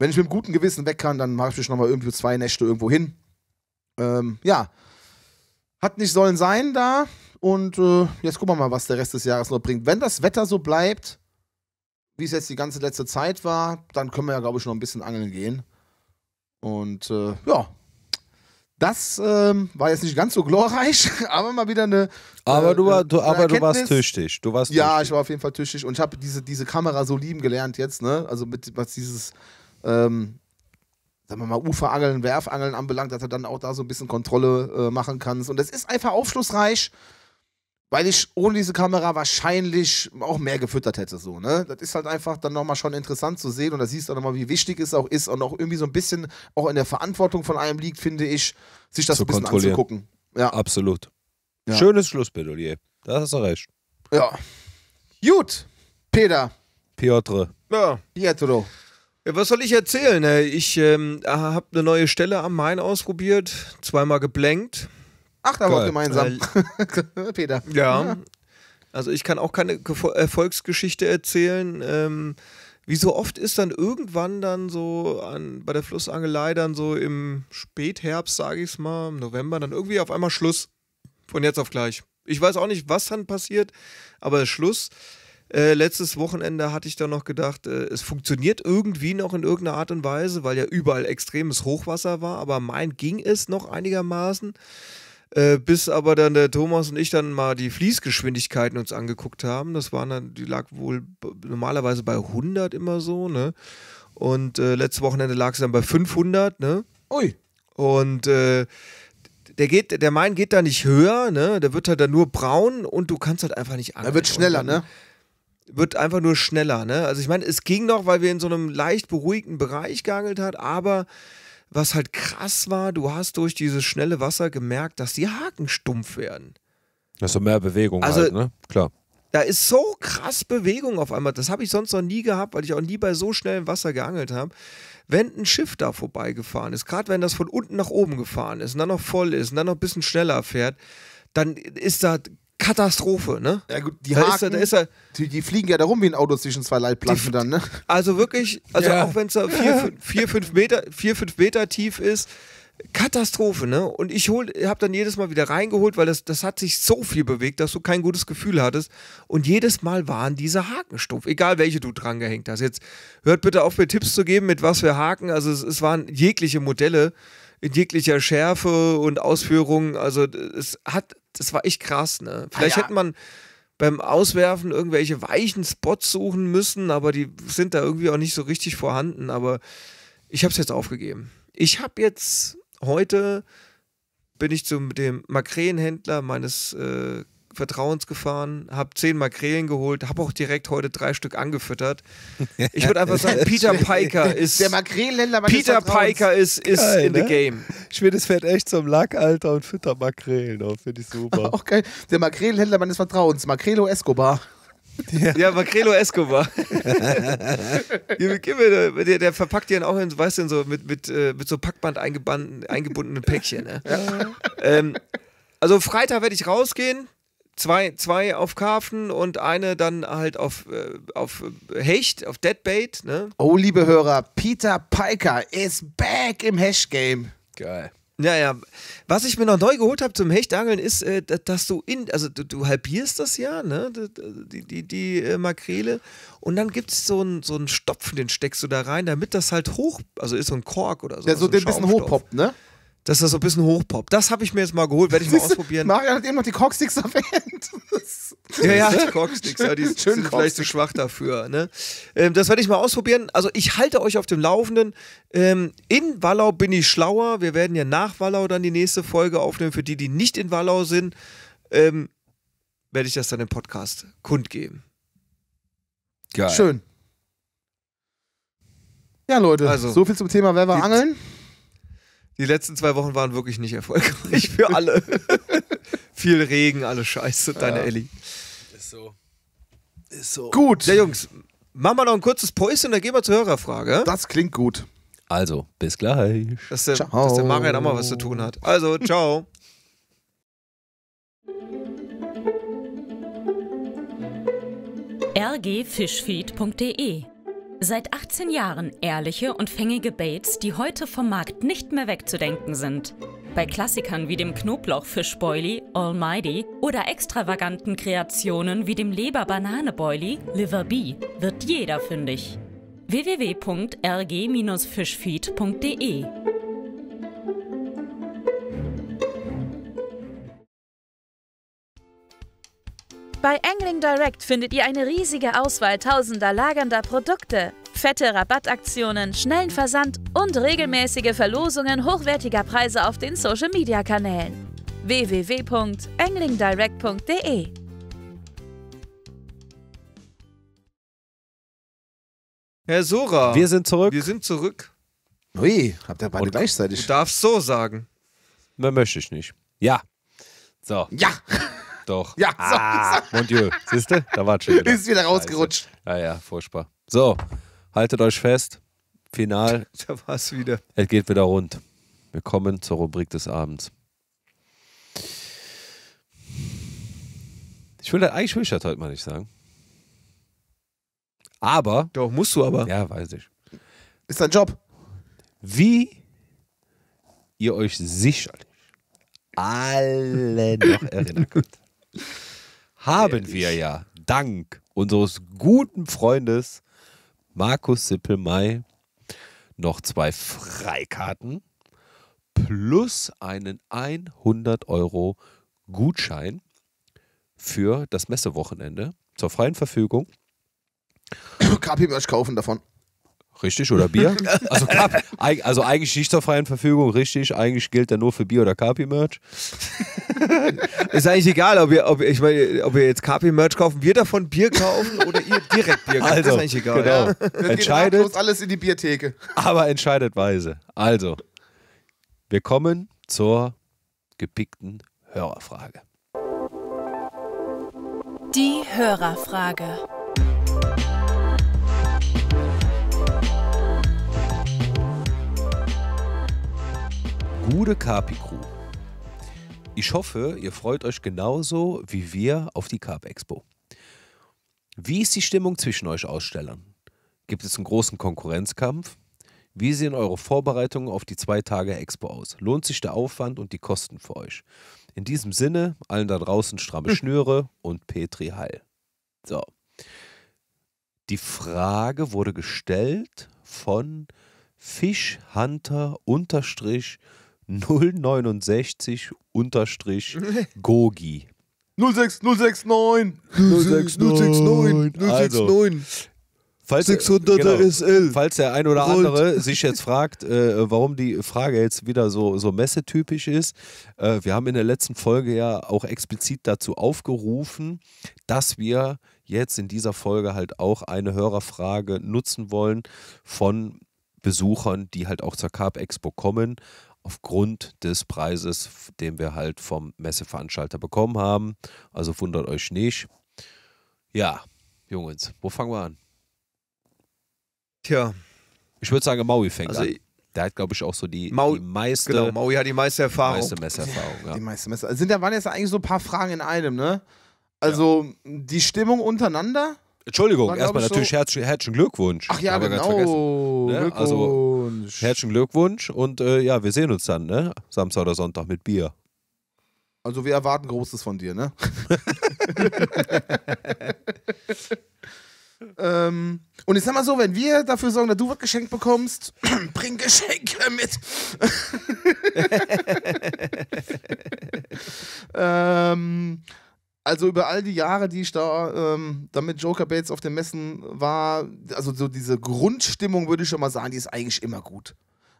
Wenn ich mit gutem Gewissen weg kann, dann mache ich mich nochmal irgendwie zwei Nächte irgendwo hin. Ähm, ja, hat nicht sollen sein da. Und äh, jetzt gucken wir mal, was der Rest des Jahres noch bringt. Wenn das Wetter so bleibt, wie es jetzt die ganze letzte Zeit war, dann können wir ja, glaube ich, noch ein bisschen angeln gehen. Und äh, ja, das ähm, war jetzt nicht ganz so glorreich, aber mal wieder eine. Aber äh, du, war, äh, du, aber du warst tüchtig. Du warst ja, tüchtig. ich war auf jeden Fall tüchtig und ich habe diese, diese Kamera so lieben gelernt jetzt, ne? Also mit was dieses, ähm, sagen wir mal, Uferangeln, Werfangeln anbelangt, dass du dann auch da so ein bisschen Kontrolle äh, machen kannst. Und es ist einfach aufschlussreich weil ich ohne diese Kamera wahrscheinlich auch mehr gefüttert hätte. So, ne? Das ist halt einfach dann nochmal schon interessant zu sehen und da siehst du auch nochmal, wie wichtig es auch ist und auch irgendwie so ein bisschen auch in der Verantwortung von einem liegt, finde ich, sich das zu ein bisschen anzugucken. Ja. Absolut. Ja. Schönes Schlussplädoyer. Da hast du recht. Ja. Gut, Peter. Piotr. Ja. Pietro. Ja, was soll ich erzählen? Ne? Ich ähm, habe eine neue Stelle am Main ausprobiert, zweimal geblankt. Ach, da war gemeinsam. Äh, Peter. Ja. ja. Also ich kann auch keine Erfolgsgeschichte äh, erzählen. Ähm, wie so oft ist dann irgendwann dann so an, bei der Flussangelei dann so im Spätherbst, sage ich es mal, im November, dann irgendwie auf einmal Schluss. Von jetzt auf gleich. Ich weiß auch nicht, was dann passiert, aber Schluss. Äh, letztes Wochenende hatte ich dann noch gedacht, äh, es funktioniert irgendwie noch in irgendeiner Art und Weise, weil ja überall extremes Hochwasser war, aber mein ging es noch einigermaßen. Äh, bis aber dann der Thomas und ich dann mal die Fließgeschwindigkeiten uns angeguckt haben. Das waren dann, die lag wohl normalerweise bei 100 immer so, ne? Und äh, letztes Wochenende lag es dann bei 500, ne? Ui. Und äh, der, geht, der Main geht da nicht höher, ne? Der wird halt dann nur braun und du kannst halt einfach nicht angeln. Er wird schneller, ne? Wird einfach nur schneller, ne? Also ich meine, es ging noch, weil wir in so einem leicht beruhigten Bereich geangelt hat, aber was halt krass war, du hast durch dieses schnelle Wasser gemerkt, dass die Haken stumpf werden. Das ist mehr Bewegung also, halt, ne? Klar. Da ist so krass Bewegung auf einmal. Das habe ich sonst noch nie gehabt, weil ich auch nie bei so schnellem Wasser geangelt habe. Wenn ein Schiff da vorbeigefahren ist, gerade wenn das von unten nach oben gefahren ist und dann noch voll ist und dann noch ein bisschen schneller fährt, dann ist da Katastrophe, ne? Ja gut, die da Haken, ist er, da ist er, die, die, fliegen ja da rum wie ein Auto zwischen zwei Leitplanken dann, ne? Also wirklich, also ja. auch wenn es da vier, vier, fünf Meter, vier, fünf Meter tief ist, Katastrophe, ne? Und ich habe dann jedes Mal wieder reingeholt, weil das, das hat sich so viel bewegt, dass du kein gutes Gefühl hattest. Und jedes Mal waren diese Haken stumpf, egal welche du dran gehängt hast. Jetzt hört bitte auf, mir Tipps zu geben, mit was wir Haken. Also es, es waren jegliche Modelle in jeglicher Schärfe und Ausführung. Also es hat das war echt krass, ne? Ah, Vielleicht ah, ja. hätte man beim Auswerfen irgendwelche weichen Spots suchen müssen, aber die sind da irgendwie auch nicht so richtig vorhanden. Aber ich habe es jetzt aufgegeben. Ich habe jetzt heute bin ich zum dem Makrelenhändler meines äh, Vertrauensgefahren, habe zehn Makrelen geholt, habe auch direkt heute drei Stück angefüttert. Ich würde einfach sagen, Peter Piker ist. Der Makrelenhändler Peter Piker ist, ist geil, in the ne? game. Ich finde, es fährt echt zum Lackalter und füttert Makrelen. Oh, Finde ich super. auch geil. Der Makrelenhändler meines Vertrauens, Makrelo Escobar. Ja, ja Makrelo Escobar. Äh, der, der, verpackt die auch in, weißt du, so mit, mit, äh, mit so Packband eingebundenen Päckchen. Ne? Ja. Ähm, also Freitag werde ich rausgehen zwei, zwei auf Karfen und eine dann halt auf, äh, auf Hecht, auf Deadbait. Ne? Oh, liebe Hörer, Peter Piker ist back im Hesh-Game. Geil. Naja, was ich mir noch neu geholt habe zum Hechtangeln ist, äh, dass du in, also du, du, halbierst das ja, ne, die, die, die äh, Makrele und dann gibt es so einen so Stopfen, den steckst du da rein, damit das halt hoch, also ist so ein Kork oder so. Der so, so den ein bisschen hochpoppt, ne? dass das so ein bisschen hochpoppt. Das habe ich mir jetzt mal geholt, werde ich mal ausprobieren. Mario hat eben noch die Cocksticks erwähnt. ja, ja, die Cocksticks, ja, die Schön sind vielleicht zu so schwach dafür. Ne? Ähm, das werde ich mal ausprobieren. Also ich halte euch auf dem Laufenden. Ähm, in Wallau bin ich schlauer. Wir werden ja nach Wallau dann die nächste Folge aufnehmen. Für die, die nicht in Wallau sind, ähm, werde ich das dann im Podcast kundgeben. Geil. Schön. Ja, Leute, also, so viel zum Thema Wer war Angeln die letzten zwei Wochen waren wirklich nicht erfolgreich für alle. Viel Regen, alle Scheiße, deine ja. Elli. Ist so. Ist so. Gut. Ja, Jungs, machen wir noch ein kurzes Päuschen, dann gehen wir zur Hörerfrage. Das klingt gut. Also, bis gleich. Dass der, ciao. Dass der Marian auch mal was zu tun hat. Also, ciao. rgfischfeed.de Seit 18 Jahren ehrliche und fängige Baits, die heute vom Markt nicht mehr wegzudenken sind. Bei Klassikern wie dem Knoblauch Knoblauchfischboilie, Almighty, oder extravaganten Kreationen wie dem Leber-Banane-Boilie, Liver B, wird jeder fündig. wwwrg fischfeedde Bei Angling Direct findet ihr eine riesige Auswahl tausender lagernder Produkte, fette Rabattaktionen, schnellen Versand und regelmäßige Verlosungen hochwertiger Preise auf den Social-Media-Kanälen. www.anglingdirect.de Herr Sora. Wir sind zurück. Wir sind zurück. Ui, habt ihr beide Und gleichzeitig. Du darfst so sagen. Mehr möchte ich nicht. Ja. So. Ja. Doch. Ja, so. Ah, mon Dieu. Siehst du? Da war schon wieder. Ist wieder rausgerutscht. Naja, ja, furchtbar. So, haltet euch fest. Final. Da war es wieder. Es geht wieder rund. Wir kommen zur Rubrik des Abends. Ich will das, eigentlich will ich das heute mal nicht sagen. Aber. Doch, musst du aber. Ja, weiß ich. Ist dein Job. Wie ihr euch sicherlich alle noch erinnern könnt. Haben äh, wir ja, dank unseres guten Freundes Markus Sippelmai noch zwei Freikarten plus einen 100 Euro Gutschein für das Messewochenende zur freien Verfügung. Kapi-Merch kaufen davon. Richtig, oder Bier? also, Kap, also eigentlich nicht zur freien Verfügung, richtig. Eigentlich gilt er nur für Bier oder Kapi-Merch. Ist eigentlich egal, ob wir ob, ich meine, ob ihr jetzt Kapi-Merch kaufen, wir davon Bier kaufen oder ihr direkt Bier kaufen. Also, ist eigentlich egal. Genau. Ja. Entscheidet. alles in die Biertheke. Aber entscheidet weise. Also, wir kommen zur gepickten Hörerfrage. Die Hörerfrage. Gute Carpi Crew. Ich hoffe, ihr freut euch genauso wie wir auf die Carp Expo. Wie ist die Stimmung zwischen euch Ausstellern? Gibt es einen großen Konkurrenzkampf? Wie sehen eure Vorbereitungen auf die zwei Tage Expo aus? Lohnt sich der Aufwand und die Kosten für euch? In diesem Sinne, allen da draußen stramme hm. Schnüre und Petri Heil. So. Die Frage wurde gestellt von fischhunter unterstrich 069 Gogi. 06 069 069 069 069 600 er SL. Genau, falls der ein oder andere sich jetzt fragt, äh, warum die Frage jetzt wieder so, so messetypisch ist, äh, wir haben in der letzten Folge ja auch explizit dazu aufgerufen, dass wir jetzt in dieser Folge halt auch eine Hörerfrage nutzen wollen von Besuchern, die halt auch zur Carb Expo kommen aufgrund des Preises, den wir halt vom Messeveranstalter bekommen haben. Also wundert euch nicht. Ja, Jungs, wo fangen wir an? Tja. Ich würde sagen, Maui fängt also, an. Der hat, glaube ich, auch so die, Mau die meiste. Genau, Maui hat die meiste Erfahrung. Die meiste Messerfahrung, ja. Die meiste Messer. Also sind da waren jetzt eigentlich so ein paar Fragen in einem, ne? Also ja. die Stimmung untereinander, Entschuldigung, erstmal natürlich so herz, herzlichen Glückwunsch. Ach ja, Aber genau. Ne? Also, Glückwunsch. Also herzlichen Glückwunsch und äh, ja, wir sehen uns dann, ne? Samstag oder Sonntag mit Bier. Also wir erwarten Großes von dir, ne? ähm, und ich sag mal so, wenn wir dafür sorgen, dass du was geschenkt bekommst, bring Geschenke mit. ähm, also über all die Jahre, die ich da, ähm, da mit Joker Bates auf den Messen war, also so diese Grundstimmung würde ich schon mal sagen, die ist eigentlich immer gut.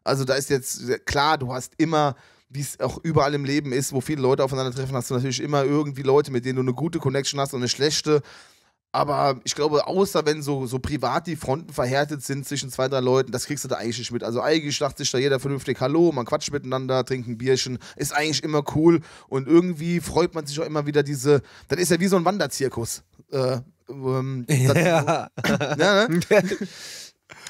Also da ist jetzt, klar, du hast immer, wie es auch überall im Leben ist, wo viele Leute aufeinander treffen, hast du natürlich immer irgendwie Leute, mit denen du eine gute Connection hast und eine schlechte. Aber ich glaube, außer wenn so, so privat die Fronten verhärtet sind zwischen zwei, drei Leuten, das kriegst du da eigentlich nicht mit. Also eigentlich sagt sich da jeder vernünftig Hallo, man quatscht miteinander, trinkt ein Bierchen, ist eigentlich immer cool. Und irgendwie freut man sich auch immer wieder diese, das ist ja wie so ein Wanderzirkus. Äh, ähm, ja. ja ne?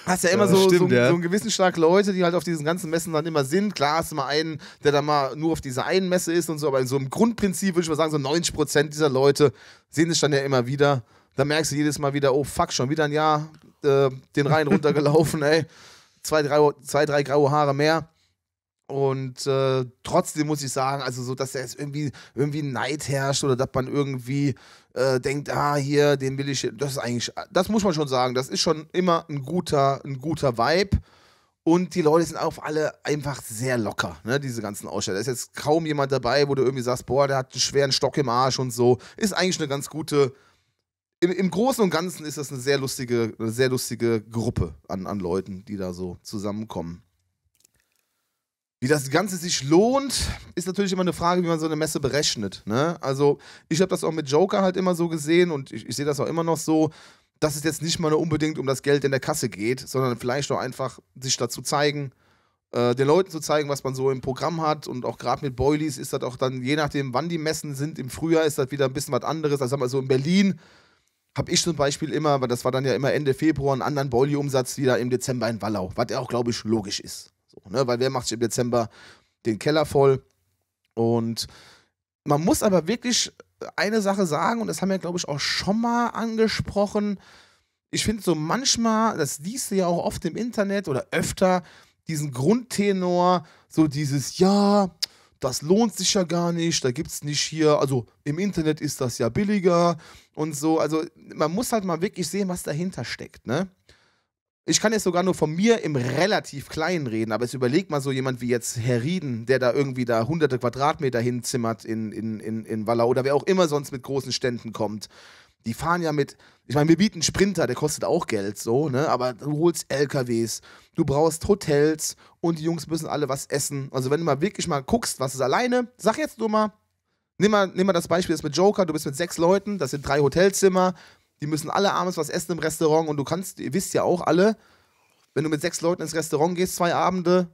Hast ja immer so, stimmt, so, ja. so, einen gewissen Schlag Leute, die halt auf diesen ganzen Messen dann immer sind. Klar hast du mal einen, der dann mal nur auf dieser einen Messe ist und so, aber in so einem Grundprinzip würde ich mal sagen, so 90% dieser Leute sehen sich dann ja immer wieder da merkst du jedes Mal wieder, oh fuck, schon wieder ein Jahr äh, den Rhein runtergelaufen, ey. Zwei, drei, zwei, drei graue Haare mehr. Und äh, trotzdem muss ich sagen, also so, dass da jetzt irgendwie, irgendwie Neid herrscht oder dass man irgendwie äh, denkt, ah, hier, den will ich, das ist eigentlich, das muss man schon sagen, das ist schon immer ein guter, ein guter Vibe. Und die Leute sind auch alle einfach sehr locker, ne, diese ganzen Aussteller. Da ist jetzt kaum jemand dabei, wo du irgendwie sagst, boah, der hat einen schweren Stock im Arsch und so. Ist eigentlich eine ganz gute, im, im Großen und Ganzen ist das eine sehr lustige, eine sehr lustige Gruppe an, an Leuten, die da so zusammenkommen. Wie das Ganze sich lohnt, ist natürlich immer eine Frage, wie man so eine Messe berechnet. Ne? Also, ich habe das auch mit Joker halt immer so gesehen und ich, ich sehe das auch immer noch so, dass es jetzt nicht mal nur unbedingt um das Geld in der Kasse geht, sondern vielleicht auch einfach sich dazu zeigen, äh, den Leuten zu zeigen, was man so im Programm hat. Und auch gerade mit Boilies ist das auch dann, je nachdem, wann die Messen sind, im Frühjahr ist das wieder ein bisschen was anderes. Also, sagen wir so, in Berlin habe ich zum Beispiel immer, weil das war dann ja immer Ende Februar, einen anderen Boilie-Umsatz wieder im Dezember in Wallau, was ja auch, glaube ich, logisch ist. So, ne? Weil wer macht sich im Dezember den Keller voll? Und man muss aber wirklich eine Sache sagen, und das haben wir, glaube ich, auch schon mal angesprochen. Ich finde so manchmal, das liest du ja auch oft im Internet oder öfter, diesen Grundtenor, so dieses, ja, das lohnt sich ja gar nicht, da gibt es nicht hier, also im Internet ist das ja billiger und so. Also man muss halt mal wirklich sehen, was dahinter steckt, ne? Ich kann jetzt sogar nur von mir im relativ Kleinen reden, aber jetzt überleg mal so jemand wie jetzt Herr Rieden, der da irgendwie da hunderte Quadratmeter hinzimmert in, in, in, in Walla oder wer auch immer sonst mit großen Ständen kommt. Die fahren ja mit, ich meine, wir bieten Sprinter, der kostet auch Geld, so, ne? Aber du holst LKWs, du brauchst Hotels und die Jungs müssen alle was essen. Also, wenn du mal wirklich mal guckst, was ist alleine, sag jetzt nur mal, nimm mal, nimm mal das Beispiel, das mit Joker, du bist mit sechs Leuten, das sind drei Hotelzimmer, die müssen alle abends was essen im Restaurant und du kannst, ihr wisst ja auch alle, wenn du mit sechs Leuten ins Restaurant gehst, zwei Abende,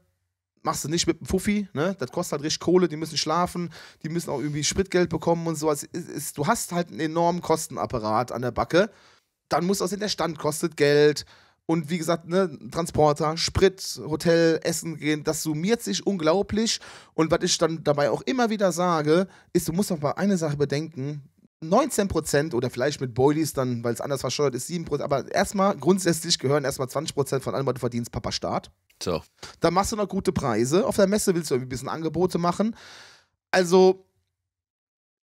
machst du nicht mit dem Fuffi, ne? Das kostet halt richtig Kohle, die müssen schlafen, die müssen auch irgendwie Spritgeld bekommen und so. Also, ist, ist, du hast halt einen enormen Kostenapparat an der Backe. Dann muss aus in der Stand kostet Geld. Und wie gesagt, ne, Transporter, Sprit, Hotel, Essen gehen, das summiert sich unglaublich. Und was ich dann dabei auch immer wieder sage, ist, du musst doch mal eine Sache bedenken. 19% oder vielleicht mit Boilies dann, weil es anders versteuert ist, 7%, aber erstmal grundsätzlich gehören erstmal 20% von allem, was du verdienst, Papa Staat. So. Da machst du noch gute Preise. Auf der Messe willst du irgendwie ein bisschen Angebote machen. Also,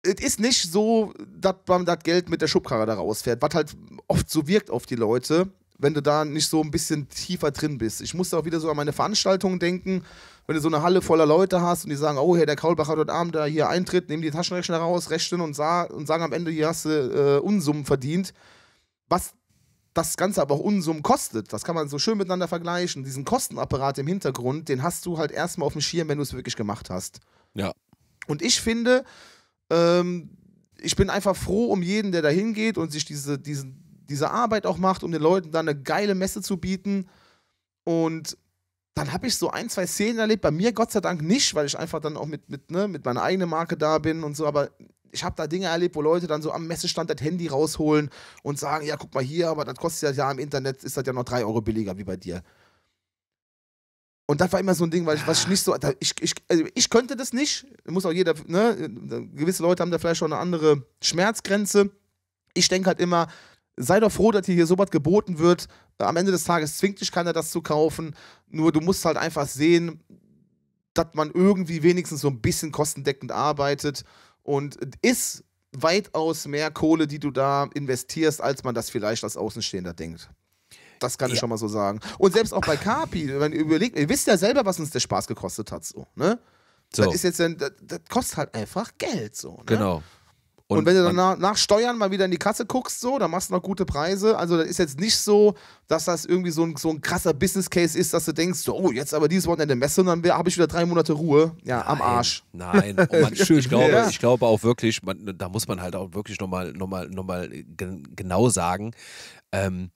es ist nicht so, dass man das Geld mit der Schubkarre da rausfährt, was halt oft so wirkt auf die Leute, wenn du da nicht so ein bisschen tiefer drin bist. Ich musste auch wieder so an meine Veranstaltungen denken, wenn du so eine Halle voller Leute hast und die sagen, oh, Herr der Kaulbacher dort Abend da hier Eintritt, nehmen die Taschenrechner raus, rechnen und, sah, und sagen am Ende, hier hast du äh, Unsummen verdient. Was das Ganze aber auch Unsummen kostet. Das kann man so schön miteinander vergleichen. Diesen Kostenapparat im Hintergrund, den hast du halt erstmal auf dem Schirm, wenn du es wirklich gemacht hast. Ja. Und ich finde, ähm, ich bin einfach froh um jeden, der da hingeht und sich diese, diese, diese Arbeit auch macht, um den Leuten dann eine geile Messe zu bieten. Und dann habe ich so ein, zwei Szenen erlebt. Bei mir Gott sei Dank nicht, weil ich einfach dann auch mit, mit, ne, mit meiner eigenen Marke da bin und so. Aber ich habe da Dinge erlebt, wo Leute dann so am Messestand das Handy rausholen und sagen, ja, guck mal hier, aber das kostet ja, ja im Internet, ist das ja noch drei Euro billiger wie bei dir. Und das war immer so ein Ding, weil ich, was ich nicht so, ich, ich, also ich könnte das nicht, muss auch jeder, ne, gewisse Leute haben da vielleicht schon eine andere Schmerzgrenze. Ich denke halt immer, sei doch froh, dass dir hier sowas geboten wird. Am Ende des Tages zwingt dich keiner, das zu kaufen. Nur du musst halt einfach sehen, dass man irgendwie wenigstens so ein bisschen kostendeckend arbeitet und ist weitaus mehr Kohle, die du da investierst, als man das vielleicht als Außenstehender denkt. Das kann ja. ich schon mal so sagen. Und selbst auch bei Carpi, wenn ihr überlegt, ihr wisst ja selber, was uns der Spaß gekostet hat, so, ne? So. Das ist jetzt, das, das kostet halt einfach Geld, so. Ne? Genau. Und, und wenn du dann nach, nach Steuern mal wieder in die Kasse guckst, so, dann machst du noch gute Preise. Also, das ist jetzt nicht so, dass das irgendwie so ein, so ein krasser Business Case ist, dass du denkst, so, oh, jetzt aber dieses Wochenende Messe und dann habe ich wieder drei Monate Ruhe. Ja, nein, am Arsch. Nein, oh man, ich, glaube, ja. ich glaube auch wirklich, man, da muss man halt auch wirklich nochmal noch mal, noch mal äh, genau sagen, ähm,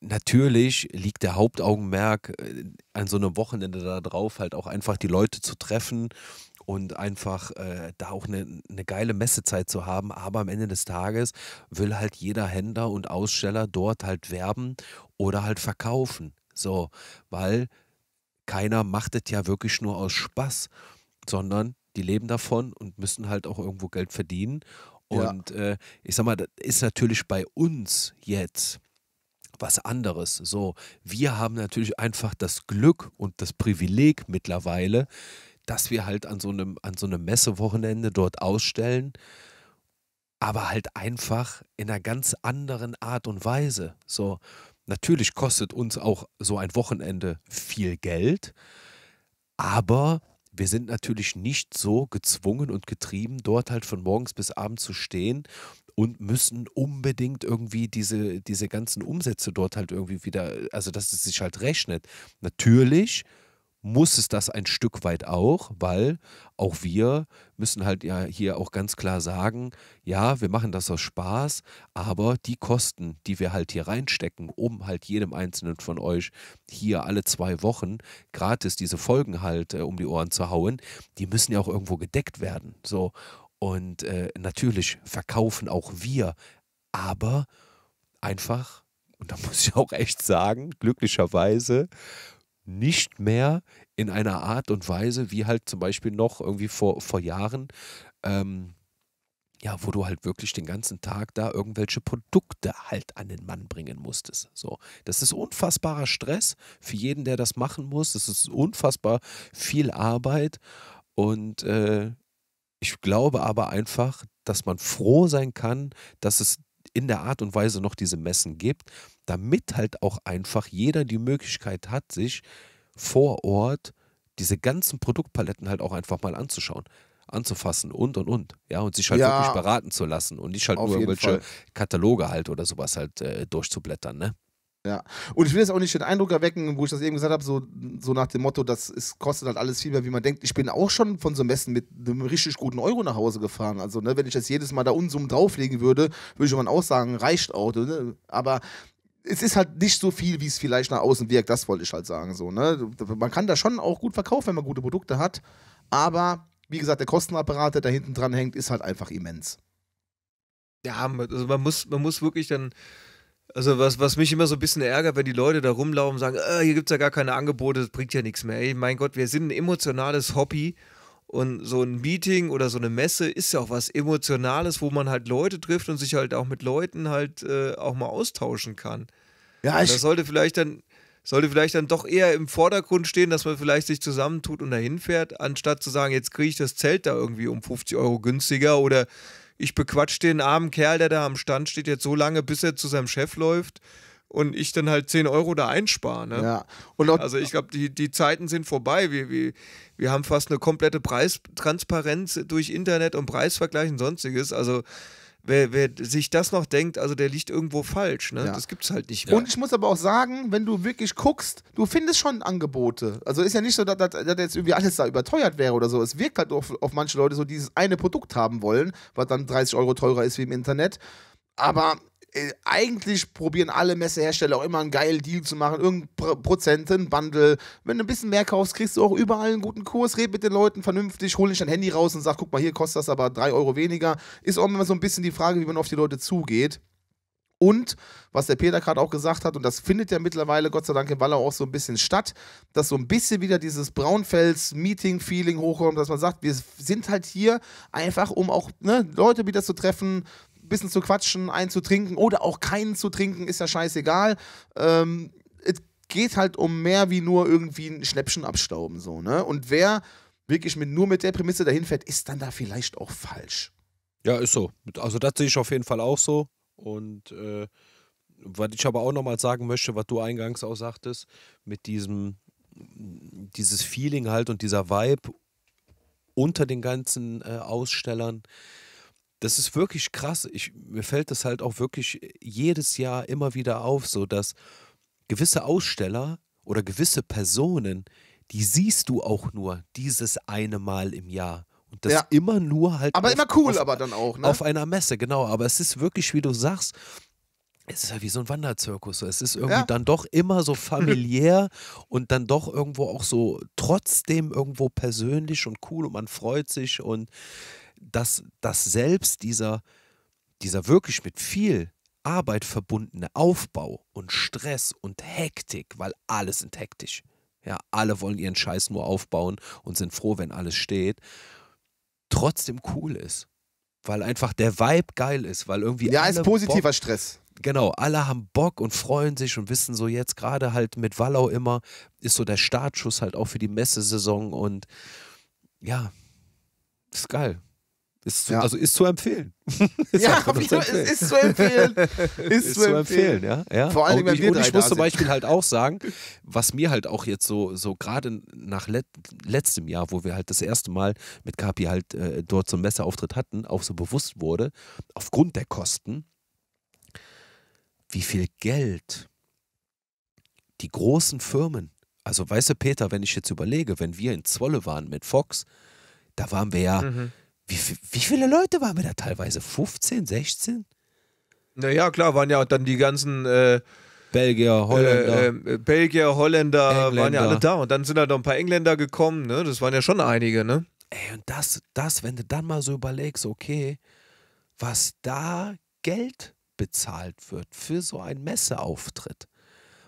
natürlich liegt der Hauptaugenmerk äh, an so einem Wochenende da drauf, halt auch einfach die Leute zu treffen und einfach äh, da auch eine, eine geile Messezeit zu haben. Aber am Ende des Tages will halt jeder Händler und Aussteller dort halt werben oder halt verkaufen. So, weil keiner macht es ja wirklich nur aus Spaß, sondern die leben davon und müssen halt auch irgendwo Geld verdienen. Und ja. äh, ich sag mal, das ist natürlich bei uns jetzt was anderes. So, wir haben natürlich einfach das Glück und das Privileg mittlerweile, dass wir halt an so einem, an so einem Messewochenende dort ausstellen, aber halt einfach in einer ganz anderen Art und Weise. So, natürlich kostet uns auch so ein Wochenende viel Geld, aber wir sind natürlich nicht so gezwungen und getrieben, dort halt von morgens bis abends zu stehen und müssen unbedingt irgendwie diese, diese ganzen Umsätze dort halt irgendwie wieder, also dass es sich halt rechnet. Natürlich muss es das ein Stück weit auch, weil auch wir müssen halt ja hier auch ganz klar sagen, ja, wir machen das aus Spaß, aber die Kosten, die wir halt hier reinstecken, um halt jedem einzelnen von euch hier alle zwei Wochen gratis diese Folgen halt äh, um die Ohren zu hauen, die müssen ja auch irgendwo gedeckt werden. So. Und äh, natürlich verkaufen auch wir, aber einfach, und da muss ich auch echt sagen, glücklicherweise nicht mehr in einer Art und Weise, wie halt zum Beispiel noch irgendwie vor, vor Jahren, ähm, ja, wo du halt wirklich den ganzen Tag da irgendwelche Produkte halt an den Mann bringen musstest. So, das ist unfassbarer Stress für jeden, der das machen muss. Das ist unfassbar viel Arbeit und äh, ich glaube aber einfach, dass man froh sein kann, dass es in der Art und Weise noch diese Messen gibt, damit halt auch einfach jeder die Möglichkeit hat, sich vor Ort diese ganzen Produktpaletten halt auch einfach mal anzuschauen anzufassen und und und. Ja, und sich halt ja, wirklich beraten zu lassen und nicht halt nur irgendwelche Kataloge halt oder sowas halt äh, durchzublättern, ne? Ja, und ich will jetzt auch nicht den Eindruck erwecken, wo ich das eben gesagt habe, so, so nach dem Motto, das ist, kostet halt alles viel mehr, wie man denkt. Ich bin auch schon von so Messen mit einem richtig guten Euro nach Hause gefahren. Also, ne, wenn ich das jedes Mal da Unsummen drauflegen würde, würde ich schon mal auch sagen, reicht auch. Ne? Aber es ist halt nicht so viel, wie es vielleicht nach außen wirkt, das wollte ich halt sagen. So, ne? Man kann da schon auch gut verkaufen, wenn man gute Produkte hat, aber wie gesagt, der Kostenapparat, der da hinten dran hängt, ist halt einfach immens. Ja, also man muss, man muss wirklich dann, also was, was mich immer so ein bisschen ärgert, wenn die Leute da rumlaufen und sagen, äh, hier gibt es ja gar keine Angebote, das bringt ja nichts mehr. Ey, mein Gott, wir sind ein emotionales Hobby und so ein Meeting oder so eine Messe ist ja auch was Emotionales, wo man halt Leute trifft und sich halt auch mit Leuten halt äh, auch mal austauschen kann. Ja, ich. das sollte vielleicht dann sollte vielleicht dann doch eher im Vordergrund stehen, dass man vielleicht sich zusammentut und dahin fährt, anstatt zu sagen, jetzt kriege ich das Zelt da irgendwie um 50 Euro günstiger oder ich bequatsche den armen Kerl, der da am Stand steht, jetzt so lange, bis er zu seinem Chef läuft und ich dann halt 10 Euro da einspare. Ne? Ja. Und also ich glaube, die, die Zeiten sind vorbei. Wir, wir, wir haben fast eine komplette Preistransparenz durch Internet und Preisvergleich und sonstiges. Also Wer, wer, sich das noch denkt, also der liegt irgendwo falsch. Ne? Ja. Das gibt es halt nicht mehr. Und ich muss aber auch sagen, wenn du wirklich guckst, du findest schon Angebote. Also ist ja nicht so, dass, dass, dass jetzt irgendwie alles da überteuert wäre oder so. Es wirkt halt auf, auf manche Leute so, die dieses eine Produkt haben wollen, was dann 30 Euro teurer ist wie im Internet. Aber äh, eigentlich probieren alle Messehersteller auch immer einen geilen Deal zu machen, irgendeinen Prozent, einen Bundle. Wenn du ein bisschen mehr kaufst, kriegst du auch überall einen guten Kurs. Red mit den Leuten vernünftig, hol nicht dein Handy raus und sag, guck mal, hier kostet das aber 3 Euro weniger. Ist auch immer so ein bisschen die Frage, wie man auf die Leute zugeht. Und was der Peter gerade auch gesagt hat, und das findet ja mittlerweile Gott sei Dank in Wallau auch so ein bisschen statt, dass so ein bisschen wieder dieses Braunfels-Meeting-Feeling hochkommt, dass man sagt, wir sind halt hier einfach, um auch ne, Leute wieder zu treffen, ein bisschen zu quatschen, einen zu trinken oder auch keinen zu trinken, ist ja scheißegal. Ähm, es geht halt um mehr wie nur irgendwie ein Schnäppchen abstauben, so, ne? Und wer wirklich mit, nur mit der Prämisse dahin fährt, ist dann da vielleicht auch falsch. Ja, ist so. Also das sehe ich auf jeden Fall auch so. Und äh, was ich aber auch nochmal sagen möchte, was du eingangs auch sagtest, mit diesem dieses Feeling halt und dieser Vibe unter den ganzen äh, Ausstellern, das ist wirklich krass. Ich, mir fällt das halt auch wirklich jedes Jahr immer wieder auf, so dass gewisse Aussteller oder gewisse Personen, die siehst du auch nur dieses eine Mal im Jahr. Und das ja. immer nur halt. Aber auf, immer cool, auf, aber dann auch, ne? Auf einer Messe, genau. Aber es ist wirklich, wie du sagst, es ist ja halt wie so ein Wanderzirkus. Es ist irgendwie ja. dann doch immer so familiär und dann doch irgendwo auch so trotzdem irgendwo persönlich und cool und man freut sich und dass, dass selbst dieser, dieser wirklich mit viel Arbeit verbundene Aufbau und Stress und Hektik, weil alle sind hektisch. Ja, alle wollen ihren Scheiß nur aufbauen und sind froh, wenn alles steht. Trotzdem cool ist. Weil einfach der Vibe geil ist, weil irgendwie. Ja, ist positiver Bock, Stress. Genau, alle haben Bock und freuen sich und wissen so jetzt gerade halt mit Wallau immer, ist so der Startschuss halt auch für die Messesaison und ja, ist geil. Ist zu, ja. Also ist zu empfehlen. ist ja, wie, zu empfehlen. ist zu empfehlen. Ist, ist zu empfehlen, ja. ja. Vor allem, und ich, und ich muss zum Beispiel halt auch sagen, was mir halt auch jetzt so, so gerade nach let, letztem Jahr, wo wir halt das erste Mal mit Kapi halt äh, dort so einen Messeauftritt hatten, auch so bewusst wurde, aufgrund der Kosten, wie viel Geld die großen Firmen, also weißt du, Peter, wenn ich jetzt überlege, wenn wir in Zwolle waren mit Fox, da waren wir ja. Mhm wie, wie viele Leute waren wir da teilweise? 15, 16? Naja, klar, waren ja dann die ganzen äh, Belgier, äh, Holländer. Äh, äh, Belgier, Holländer Engländer. waren ja alle da. Und dann sind halt noch ein paar Engländer gekommen, ne? Das waren ja schon einige, ne? Ey, und das, das, wenn du dann mal so überlegst, okay, was da Geld bezahlt wird für so einen Messeauftritt.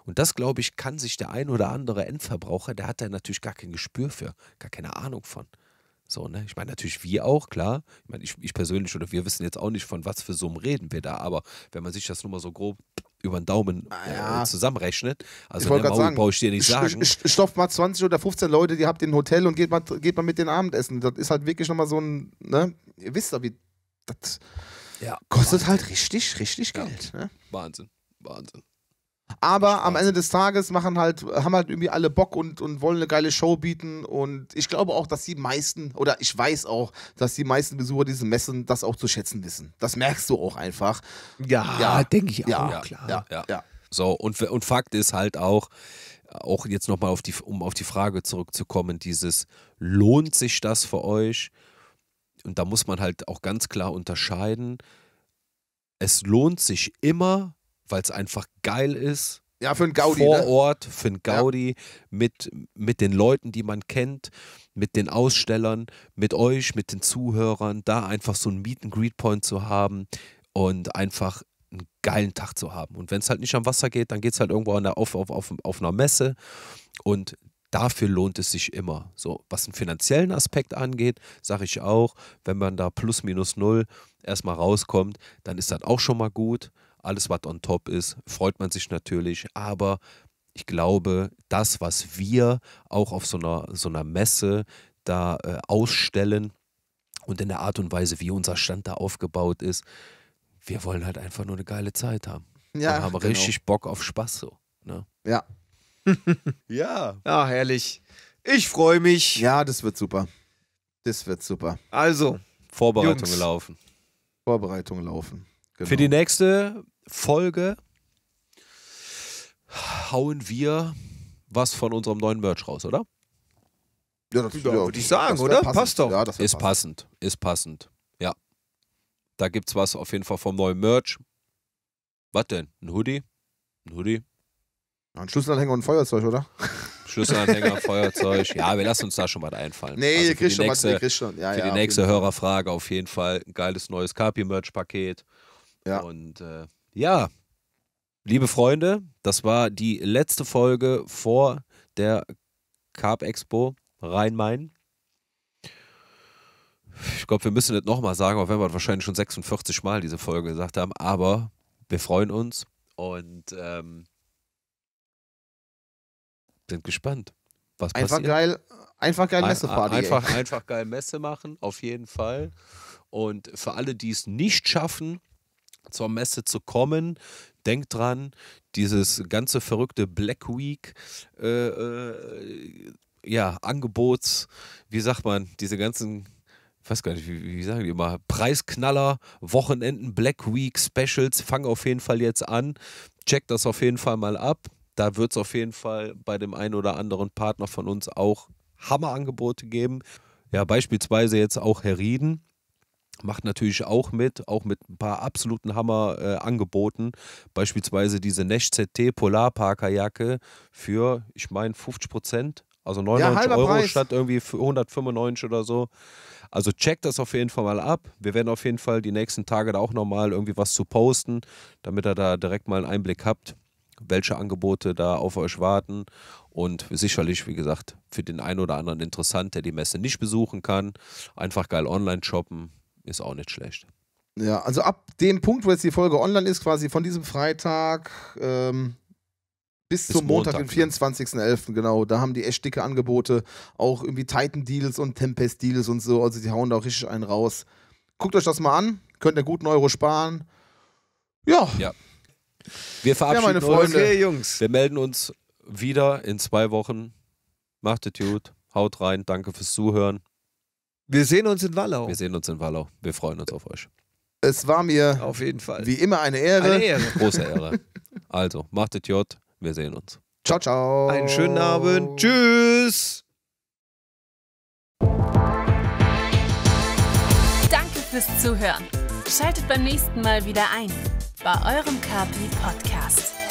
Und das, glaube ich, kann sich der ein oder andere Endverbraucher, der hat da natürlich gar kein Gespür für, gar keine Ahnung von. So, ne? Ich meine, natürlich wir auch, klar. Ich meine, ich, ich persönlich oder wir wissen jetzt auch nicht, von was für Summen reden wir da, aber wenn man sich das nur mal so grob über den Daumen ah, äh, ja. zusammenrechnet. Also ich ne, Maul brauche ich dir nicht sagen. Stopft mal 20 oder 15 Leute, die habt ihr ein Hotel und geht mal, geht mal mit den Abendessen. Das ist halt wirklich nochmal so ein, ne? Ihr wisst doch, wie das ja. kostet Wahnsinn. halt richtig, richtig Geld. Ja. Ne? Wahnsinn, Wahnsinn. Aber am Ende des Tages machen halt, haben halt irgendwie alle Bock und, und wollen eine geile Show bieten. Und ich glaube auch, dass die meisten, oder ich weiß auch, dass die meisten Besucher diese Messen das auch zu schätzen wissen. Das merkst du auch einfach. Ja, ja denke ich auch, ja, klar. Ja, ja, ja. So, und, und Fakt ist halt auch, auch jetzt nochmal auf die, um auf die Frage zurückzukommen, dieses lohnt sich das für euch? Und da muss man halt auch ganz klar unterscheiden. Es lohnt sich immer, weil es einfach geil ist. Ja, für einen Gaudi. Vor ne? Ort, für einen Gaudi, ja. mit, mit den Leuten, die man kennt, mit den Ausstellern, mit euch, mit den Zuhörern, da einfach so einen Meet and Greet Point zu haben und einfach einen geilen Tag zu haben. Und wenn es halt nicht am Wasser geht, dann geht es halt irgendwo an der, auf, auf, auf, auf einer Messe und dafür lohnt es sich immer. So, was den finanziellen Aspekt angeht, sage ich auch, wenn man da plus minus null erstmal rauskommt, dann ist das auch schon mal gut alles, was on top ist, freut man sich natürlich. Aber ich glaube, das, was wir auch auf so einer, so einer Messe da äh, ausstellen und in der Art und Weise, wie unser Stand da aufgebaut ist, wir wollen halt einfach nur eine geile Zeit haben. Ja, und haben genau. richtig Bock auf Spaß so. Ne? Ja. ja. Ja, herrlich. Ich freue mich. Ja, das wird super. Das wird super. Also. Vorbereitungen laufen. Vorbereitungen laufen. Genau. Für die genau. nächste Folge hauen wir was von unserem neuen Merch raus, oder? Ja, das ja, würde ich sagen, oder? Passend. Passt doch. Ja, ist passend. passend. Ist passend. Ja. Da gibt's was auf jeden Fall vom neuen Merch. Was denn? Ein Hoodie? Ein Hoodie? Ein Schlüsselanhänger und ein Feuerzeug, oder? Schlüsselanhänger, Feuerzeug. Ja, wir lassen uns da schon was einfallen. Nee, also ihr kriegt schon was. Ihr kriegt schon. Ja, für die nächste Hörerfrage auf jeden Fall ein geiles neues Kapi-Merch-Paket. Ja. Und äh, ja, liebe Freunde, das war die letzte Folge vor der Carp Expo Rhein-Main. Ich glaube, wir müssen das nochmal sagen, auch wenn wir wahrscheinlich schon 46 Mal diese Folge gesagt haben, aber wir freuen uns und ähm, sind gespannt, was einfach passiert. Geil, einfach geil Messe fahren. Einfach, einfach geil Messe machen, auf jeden Fall. Und für alle, die es nicht schaffen, zur Messe zu kommen. Denkt dran, dieses ganze verrückte Black Week, äh, äh, ja, Angebots, wie sagt man, diese ganzen ich weiß gar nicht, wie, wie, sagen die immer, Preisknaller, Wochenenden, Black Week, Specials, fangen auf jeden Fall jetzt an. Checkt das auf jeden Fall mal ab. Da wird es auf jeden Fall bei dem einen oder anderen Partner von uns auch Hammerangebote geben. Ja, beispielsweise jetzt auch Herr Rieden. Macht natürlich auch mit, auch mit ein paar absoluten Hammer-Angeboten. Äh, Beispielsweise diese Nech ZT Polarparkerjacke für, ich meine, 50 Prozent, also 99 ja, Euro Preis. statt irgendwie 195 oder so. Also checkt das auf jeden Fall mal ab. Wir werden auf jeden Fall die nächsten Tage da auch nochmal irgendwie was zu posten, damit ihr da direkt mal einen Einblick habt, welche Angebote da auf euch warten. Und sicherlich, wie gesagt, für den einen oder anderen interessant, der die Messe nicht besuchen kann, einfach geil online shoppen. Ist auch nicht schlecht. Ja, also ab dem Punkt, wo jetzt die Folge online ist, quasi von diesem Freitag ähm, bis, bis zum Montag, Montag den 24.11., genau. genau, da haben die echt dicke Angebote, auch irgendwie Titan-Deals und Tempest-Deals und so, also die hauen da auch richtig einen raus. Guckt euch das mal an, könnt ihr guten Euro sparen. Ja. ja. Wir verabschieden ja, meine Freunde. Okay, Jungs. Wir melden uns wieder in zwei Wochen. Macht es gut, haut rein, danke fürs Zuhören. Wir sehen uns in Wallau. Wir sehen uns in Wallau. Wir freuen uns auf euch. Es war mir auf jeden Fall wie immer eine Ehre. Eine Ehre. Große Ehre. Also, machtet J. Wir sehen uns. Ciao, ciao. Einen schönen Abend. Tschüss. Danke fürs Zuhören. Schaltet beim nächsten Mal wieder ein bei eurem KP Podcast.